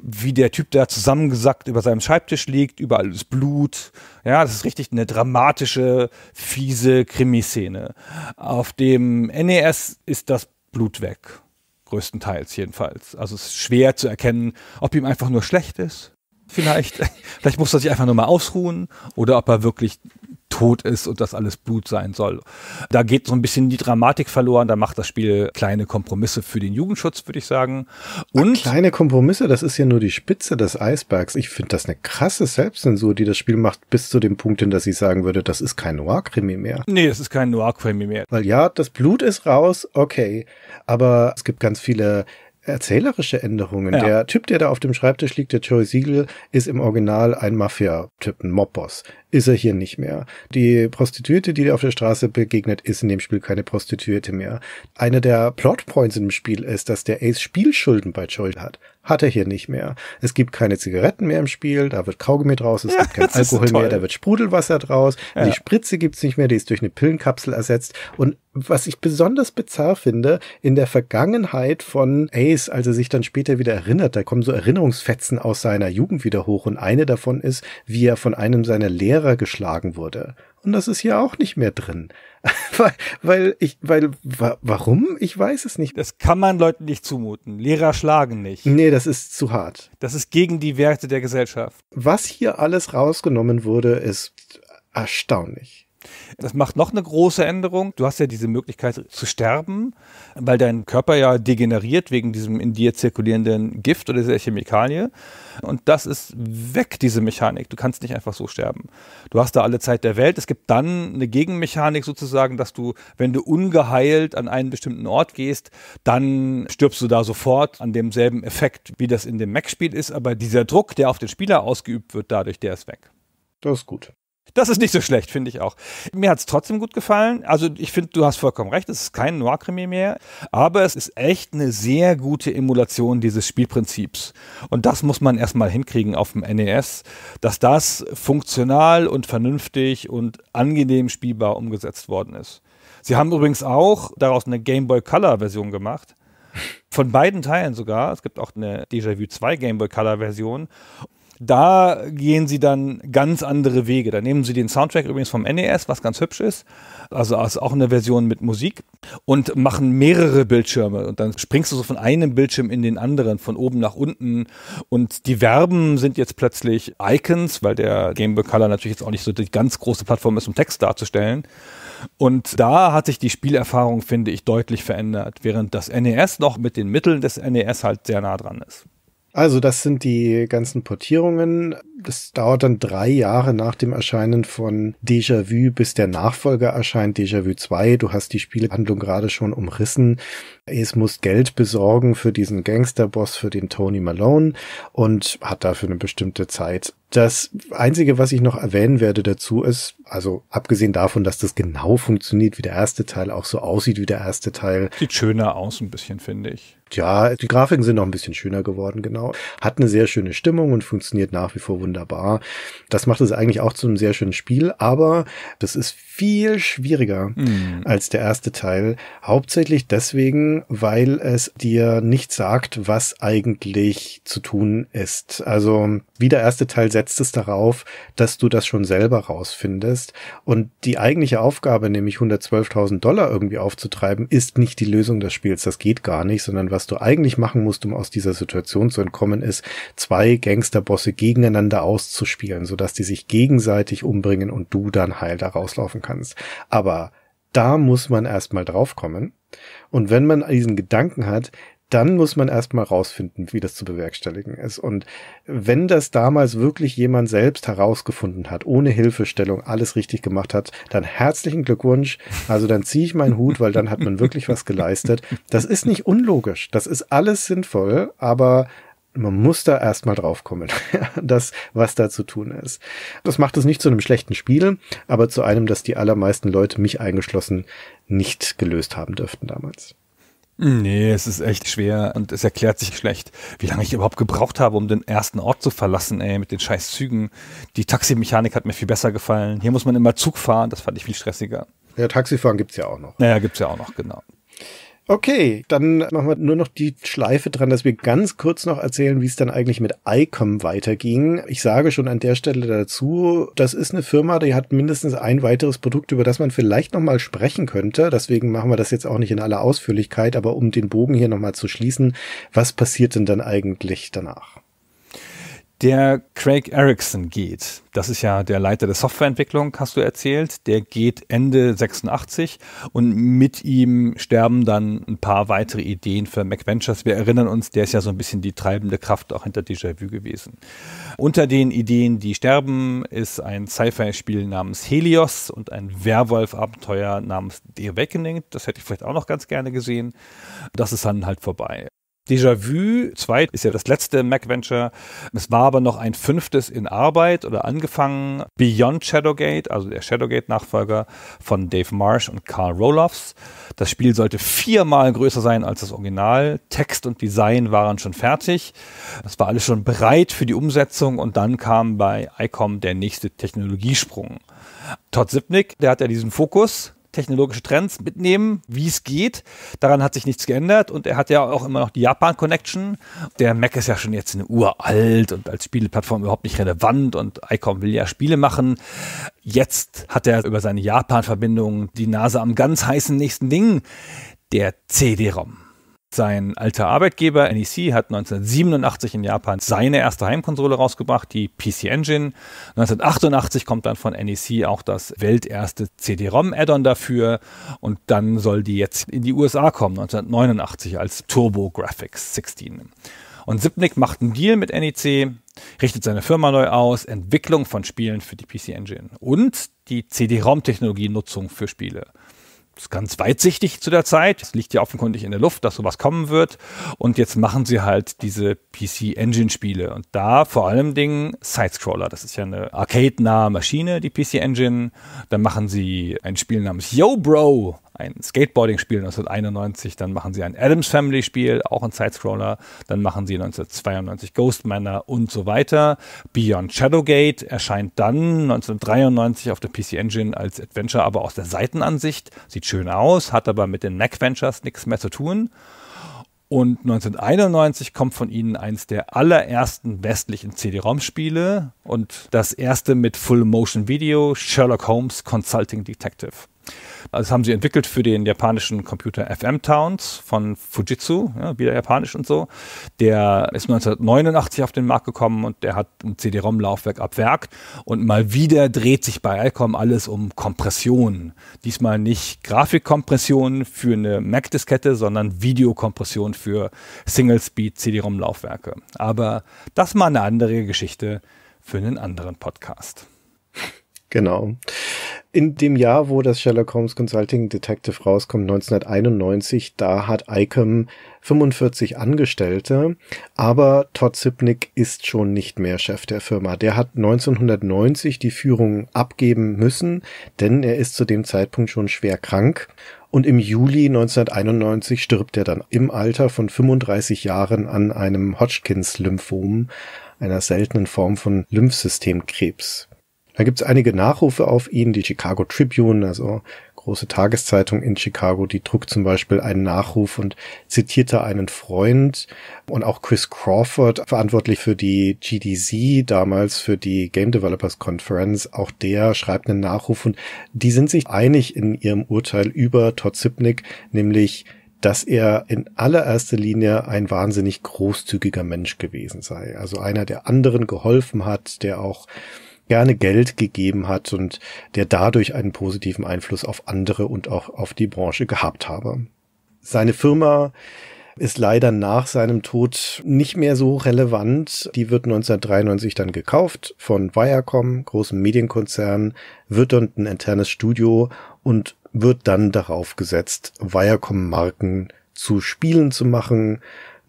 wie der Typ da zusammengesackt über seinem Schreibtisch liegt, überall ist Blut. Ja, das ist richtig eine dramatische, fiese Krimiszene. Auf dem NES ist das Blut weg. Größtenteils jedenfalls. Also es ist schwer zu erkennen, ob ihm einfach nur schlecht ist vielleicht. vielleicht muss er sich einfach nur mal ausruhen oder ob er wirklich tot ist und das alles Blut sein soll. Da geht so ein bisschen die Dramatik verloren, da macht das Spiel kleine Kompromisse für den Jugendschutz, würde ich sagen. Und Ach, kleine Kompromisse, das ist ja nur die Spitze des Eisbergs. Ich finde das eine krasse Selbstzensur, die das Spiel macht, bis zu dem Punkt hin, dass ich sagen würde, das ist kein Noir-Krimi mehr. Nee, das ist kein Noir-Krimi mehr. Weil ja, das Blut ist raus, okay, aber es gibt ganz viele erzählerische Änderungen. Ja. Der Typ, der da auf dem Schreibtisch liegt, der Joey Siegel, ist im Original ein Mafia-Typ, ein Mob-Boss ist er hier nicht mehr. Die Prostituierte, die dir auf der Straße begegnet, ist in dem Spiel keine Prostituierte mehr. Einer der Plotpoints im Spiel ist, dass der Ace Spielschulden bei Joel hat. Hat er hier nicht mehr. Es gibt keine Zigaretten mehr im Spiel, da wird Kaugummi draus, es ja, gibt kein Alkohol mehr, da wird Sprudelwasser draus, ja. die Spritze gibt's nicht mehr, die ist durch eine Pillenkapsel ersetzt. Und was ich besonders bizarr finde, in der Vergangenheit von Ace, als er sich dann später wieder erinnert, da kommen so Erinnerungsfetzen aus seiner Jugend wieder hoch. Und eine davon ist, wie er von einem seiner Lehrer Lehrer geschlagen wurde. Und das ist hier auch nicht mehr drin. weil, weil ich, weil, wa warum? Ich weiß es nicht. Das kann man Leuten nicht zumuten. Lehrer schlagen nicht. Nee, das ist zu hart. Das ist gegen die Werte der Gesellschaft. Was hier alles rausgenommen wurde, ist erstaunlich. Das macht noch eine große Änderung. Du hast ja diese Möglichkeit zu sterben, weil dein Körper ja degeneriert wegen diesem in dir zirkulierenden Gift oder dieser Chemikalie. Und das ist weg, diese Mechanik. Du kannst nicht einfach so sterben. Du hast da alle Zeit der Welt. Es gibt dann eine Gegenmechanik sozusagen, dass du, wenn du ungeheilt an einen bestimmten Ort gehst, dann stirbst du da sofort an demselben Effekt, wie das in dem Mac-Spiel ist. Aber dieser Druck, der auf den Spieler ausgeübt wird, dadurch, der ist weg. Das ist gut. Das ist nicht so schlecht, finde ich auch. Mir hat es trotzdem gut gefallen. Also ich finde, du hast vollkommen recht, es ist kein Noir-Krimi mehr, aber es ist echt eine sehr gute Emulation dieses Spielprinzips. Und das muss man erstmal hinkriegen auf dem NES, dass das funktional und vernünftig und angenehm spielbar umgesetzt worden ist. Sie haben übrigens auch daraus eine Game Boy Color-Version gemacht. Von beiden Teilen sogar. Es gibt auch eine Déjà-vu 2 Game Boy Color Version. Da gehen sie dann ganz andere Wege. Da nehmen sie den Soundtrack übrigens vom NES, was ganz hübsch ist. Also ist auch eine Version mit Musik und machen mehrere Bildschirme. Und dann springst du so von einem Bildschirm in den anderen, von oben nach unten. Und die Verben sind jetzt plötzlich Icons, weil der Game Boy Color natürlich jetzt auch nicht so die ganz große Plattform ist, um Text darzustellen. Und da hat sich die Spielerfahrung, finde ich, deutlich verändert, während das NES noch mit den Mitteln des NES halt sehr nah dran ist. Also das sind die ganzen Portierungen. Das dauert dann drei Jahre nach dem Erscheinen von Déjà-vu, bis der Nachfolger erscheint, Déjà-vu 2. Du hast die Spielhandlung gerade schon umrissen. Es muss Geld besorgen für diesen Gangsterboss, für den Tony Malone und hat dafür eine bestimmte Zeit. Das Einzige, was ich noch erwähnen werde dazu ist, also abgesehen davon, dass das genau funktioniert wie der erste Teil, auch so aussieht wie der erste Teil. Sieht schöner aus ein bisschen, finde ich ja, die Grafiken sind noch ein bisschen schöner geworden, genau. Hat eine sehr schöne Stimmung und funktioniert nach wie vor wunderbar. Das macht es eigentlich auch zu einem sehr schönen Spiel, aber das ist viel schwieriger mm. als der erste Teil. Hauptsächlich deswegen, weil es dir nicht sagt, was eigentlich zu tun ist. Also, wie der erste Teil setzt es darauf, dass du das schon selber rausfindest. Und die eigentliche Aufgabe, nämlich 112.000 Dollar irgendwie aufzutreiben, ist nicht die Lösung des Spiels. Das geht gar nicht, sondern was was du eigentlich machen musst, um aus dieser Situation zu entkommen, ist, zwei Gangsterbosse gegeneinander auszuspielen, sodass die sich gegenseitig umbringen und du dann heil da rauslaufen kannst. Aber da muss man erstmal draufkommen. Und wenn man diesen Gedanken hat, dann muss man erstmal rausfinden, wie das zu bewerkstelligen ist. Und wenn das damals wirklich jemand selbst herausgefunden hat, ohne Hilfestellung alles richtig gemacht hat, dann herzlichen Glückwunsch. Also dann ziehe ich meinen Hut, weil dann hat man wirklich was geleistet. Das ist nicht unlogisch. Das ist alles sinnvoll, aber man muss da erstmal drauf kommen, das, was da zu tun ist. Das macht es nicht zu einem schlechten Spiel, aber zu einem, das die allermeisten Leute, mich eingeschlossen, nicht gelöst haben dürften damals. Nee, es ist echt schwer und es erklärt sich schlecht, wie lange ich überhaupt gebraucht habe, um den ersten Ort zu verlassen, ey, mit den scheiß Zügen. Die Taximechanik hat mir viel besser gefallen. Hier muss man immer Zug fahren, das fand ich viel stressiger. Ja, Taxifahren gibt es ja auch noch. Naja, gibt es ja auch noch, genau. Okay, dann machen wir nur noch die Schleife dran, dass wir ganz kurz noch erzählen, wie es dann eigentlich mit ICOM weiterging. Ich sage schon an der Stelle dazu, das ist eine Firma, die hat mindestens ein weiteres Produkt, über das man vielleicht nochmal sprechen könnte. Deswegen machen wir das jetzt auch nicht in aller Ausführlichkeit, aber um den Bogen hier nochmal zu schließen, was passiert denn dann eigentlich danach? der Craig Erickson geht. Das ist ja der Leiter der Softwareentwicklung, hast du erzählt. Der geht Ende 86 und mit ihm sterben dann ein paar weitere Ideen für MacVentures. Wir erinnern uns, der ist ja so ein bisschen die treibende Kraft auch hinter Déjà-vu gewesen. Unter den Ideen, die sterben, ist ein Sci-Fi-Spiel namens Helios und ein Werwolf-Abenteuer namens The Awakening. Das hätte ich vielleicht auch noch ganz gerne gesehen. Das ist dann halt vorbei. Déjà-vu 2 ist ja das letzte Mac-Venture. Es war aber noch ein fünftes in Arbeit oder angefangen. Beyond Shadowgate, also der Shadowgate-Nachfolger von Dave Marsh und Carl Roloffs. Das Spiel sollte viermal größer sein als das Original. Text und Design waren schon fertig. Es war alles schon bereit für die Umsetzung und dann kam bei ICOM der nächste Technologiesprung. Todd Sipnick, der hat ja diesen Fokus technologische Trends mitnehmen, wie es geht. Daran hat sich nichts geändert und er hat ja auch immer noch die Japan-Connection. Der Mac ist ja schon jetzt eine Uhr alt und als Spieleplattform überhaupt nicht relevant und ICOM will ja Spiele machen. Jetzt hat er über seine Japan-Verbindung die Nase am ganz heißen nächsten Ding, der CD-ROM. Sein alter Arbeitgeber NEC hat 1987 in Japan seine erste Heimkonsole rausgebracht, die PC Engine. 1988 kommt dann von NEC auch das welterste CD-ROM-Add-on dafür und dann soll die jetzt in die USA kommen, 1989 als Turbo Graphics 16. Und Zipnik macht einen Deal mit NEC, richtet seine Firma neu aus, Entwicklung von Spielen für die PC Engine und die CD-ROM-Technologienutzung für Spiele ganz weitsichtig zu der Zeit. Es liegt ja offenkundig in der Luft, dass sowas kommen wird. Und jetzt machen sie halt diese PC-Engine-Spiele. Und da vor allem Dingen Sidescroller. Das ist ja eine arcade-nahe Maschine, die PC-Engine. Dann machen sie ein Spiel namens Yo Bro, ein Skateboarding-Spiel 1991, dann machen sie ein Adams Family-Spiel, auch ein Sidescroller, dann machen sie 1992 Ghost Manor und so weiter. Beyond Shadowgate erscheint dann 1993 auf der PC Engine als Adventure, aber aus der Seitenansicht. Sieht schön aus, hat aber mit den Mac Ventures nichts mehr zu tun. Und 1991 kommt von ihnen eins der allerersten westlichen CD-ROM-Spiele und das erste mit Full Motion Video, Sherlock Holmes Consulting Detective. Also das haben sie entwickelt für den japanischen Computer FM Towns von Fujitsu, ja, wieder japanisch und so. Der ist 1989 auf den Markt gekommen und der hat ein CD-ROM-Laufwerk ab Werk. Und mal wieder dreht sich bei Alcom alles um Kompression. Diesmal nicht Grafikkompression für eine Mac-Diskette, sondern Videokompression für Single-Speed-CD-ROM-Laufwerke. Aber das mal eine andere Geschichte für einen anderen Podcast. Genau in dem Jahr, wo das Sherlock Holmes Consulting Detective rauskommt, 1991, da hat ICOM 45 Angestellte, aber Todd Sipnick ist schon nicht mehr Chef der Firma. Der hat 1990 die Führung abgeben müssen, denn er ist zu dem Zeitpunkt schon schwer krank und im Juli 1991 stirbt er dann im Alter von 35 Jahren an einem Hodgkins-Lymphom, einer seltenen Form von Lymphsystemkrebs. Da gibt es einige Nachrufe auf ihn, die Chicago Tribune, also große Tageszeitung in Chicago, die druckt zum Beispiel einen Nachruf und zitierte einen Freund und auch Chris Crawford, verantwortlich für die GDC, damals für die Game Developers Conference, auch der schreibt einen Nachruf und die sind sich einig in ihrem Urteil über Todd Zipnick, nämlich dass er in allererster Linie ein wahnsinnig großzügiger Mensch gewesen sei. Also einer, der anderen geholfen hat, der auch gerne Geld gegeben hat und der dadurch einen positiven Einfluss auf andere und auch auf die Branche gehabt habe. Seine Firma ist leider nach seinem Tod nicht mehr so relevant. Die wird 1993 dann gekauft von Viacom, großem Medienkonzern, wird dort ein internes Studio und wird dann darauf gesetzt, Viacom-Marken zu Spielen zu machen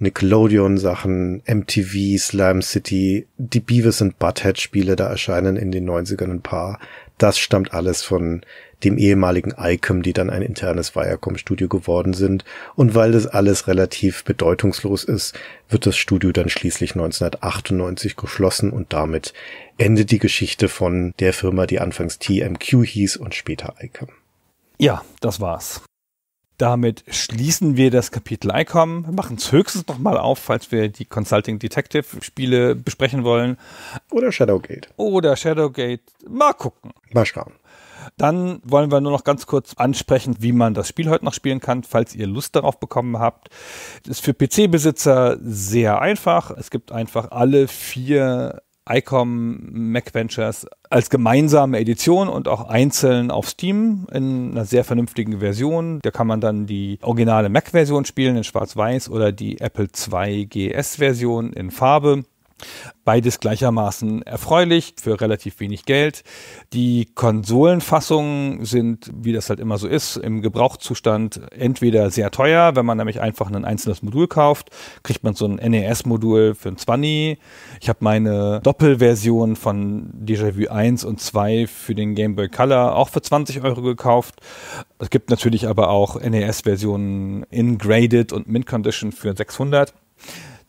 Nickelodeon-Sachen, MTV, Slime City, die Beavis and Butthead-Spiele da erscheinen in den 90ern ein paar. Das stammt alles von dem ehemaligen ICOM, die dann ein internes Viacom-Studio geworden sind. Und weil das alles relativ bedeutungslos ist, wird das Studio dann schließlich 1998 geschlossen und damit endet die Geschichte von der Firma, die anfangs TMQ hieß und später ICOM. Ja, das war's. Damit schließen wir das Kapitel Icom. Wir machen es höchstens nochmal auf, falls wir die Consulting Detective Spiele besprechen wollen. Oder Shadowgate. Oder Shadowgate. Mal gucken. Mal schauen. Dann wollen wir nur noch ganz kurz ansprechen, wie man das Spiel heute noch spielen kann, falls ihr Lust darauf bekommen habt. Das ist für PC-Besitzer sehr einfach. Es gibt einfach alle vier ICOM Mac Ventures als gemeinsame Edition und auch einzeln auf Steam in einer sehr vernünftigen Version. Da kann man dann die originale Mac-Version spielen in Schwarz-Weiß oder die Apple II GS-Version in Farbe. Beides gleichermaßen erfreulich für relativ wenig Geld. Die Konsolenfassungen sind, wie das halt immer so ist, im Gebrauchszustand entweder sehr teuer, wenn man nämlich einfach ein einzelnes Modul kauft, kriegt man so ein NES-Modul für ein 20. Ich habe meine Doppelversion von Déjà-vu 1 und 2 für den Game Boy Color auch für 20 Euro gekauft. Es gibt natürlich aber auch NES-Versionen in Graded und Mint Condition für 600. Euro.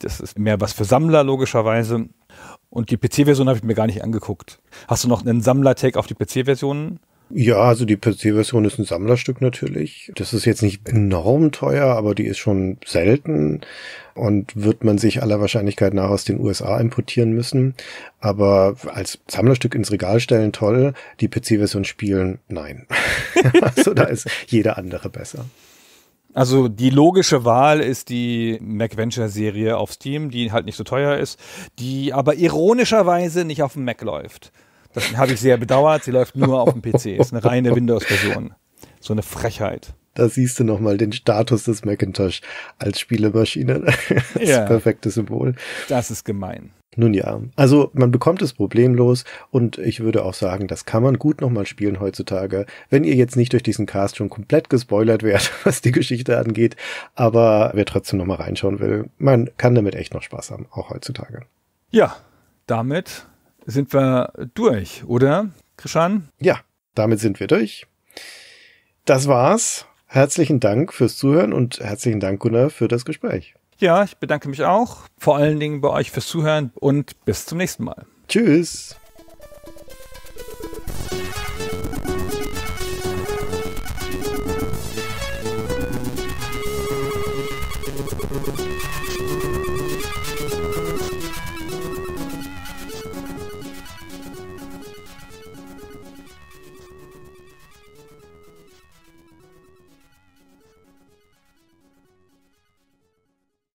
Das ist mehr was für Sammler logischerweise. Und die PC-Version habe ich mir gar nicht angeguckt. Hast du noch einen Sammler-Tag auf die PC-Version? Ja, also die PC-Version ist ein Sammlerstück natürlich. Das ist jetzt nicht enorm teuer, aber die ist schon selten und wird man sich aller Wahrscheinlichkeit nach aus den USA importieren müssen. Aber als Sammlerstück ins Regal stellen, toll. Die PC-Version spielen, nein. also da ist jeder andere besser. Also die logische Wahl ist die MacVenture-Serie auf Steam, die halt nicht so teuer ist, die aber ironischerweise nicht auf dem Mac läuft. Das habe ich sehr bedauert. Sie läuft nur auf dem PC. Ist eine reine Windows-Version. So eine Frechheit. Da siehst du nochmal den Status des Macintosh als Spielemaschine. Das ja. perfekte Symbol. Das ist gemein. Nun ja, also man bekommt es problemlos und ich würde auch sagen, das kann man gut nochmal spielen heutzutage, wenn ihr jetzt nicht durch diesen Cast schon komplett gespoilert werdet, was die Geschichte angeht, aber wer trotzdem nochmal reinschauen will, man kann damit echt noch Spaß haben, auch heutzutage. Ja, damit sind wir durch, oder, Krishan? Ja, damit sind wir durch. Das war's. Herzlichen Dank fürs Zuhören und herzlichen Dank, Gunnar, für das Gespräch. Ja, ich bedanke mich auch. Vor allen Dingen bei euch fürs Zuhören und bis zum nächsten Mal. Tschüss.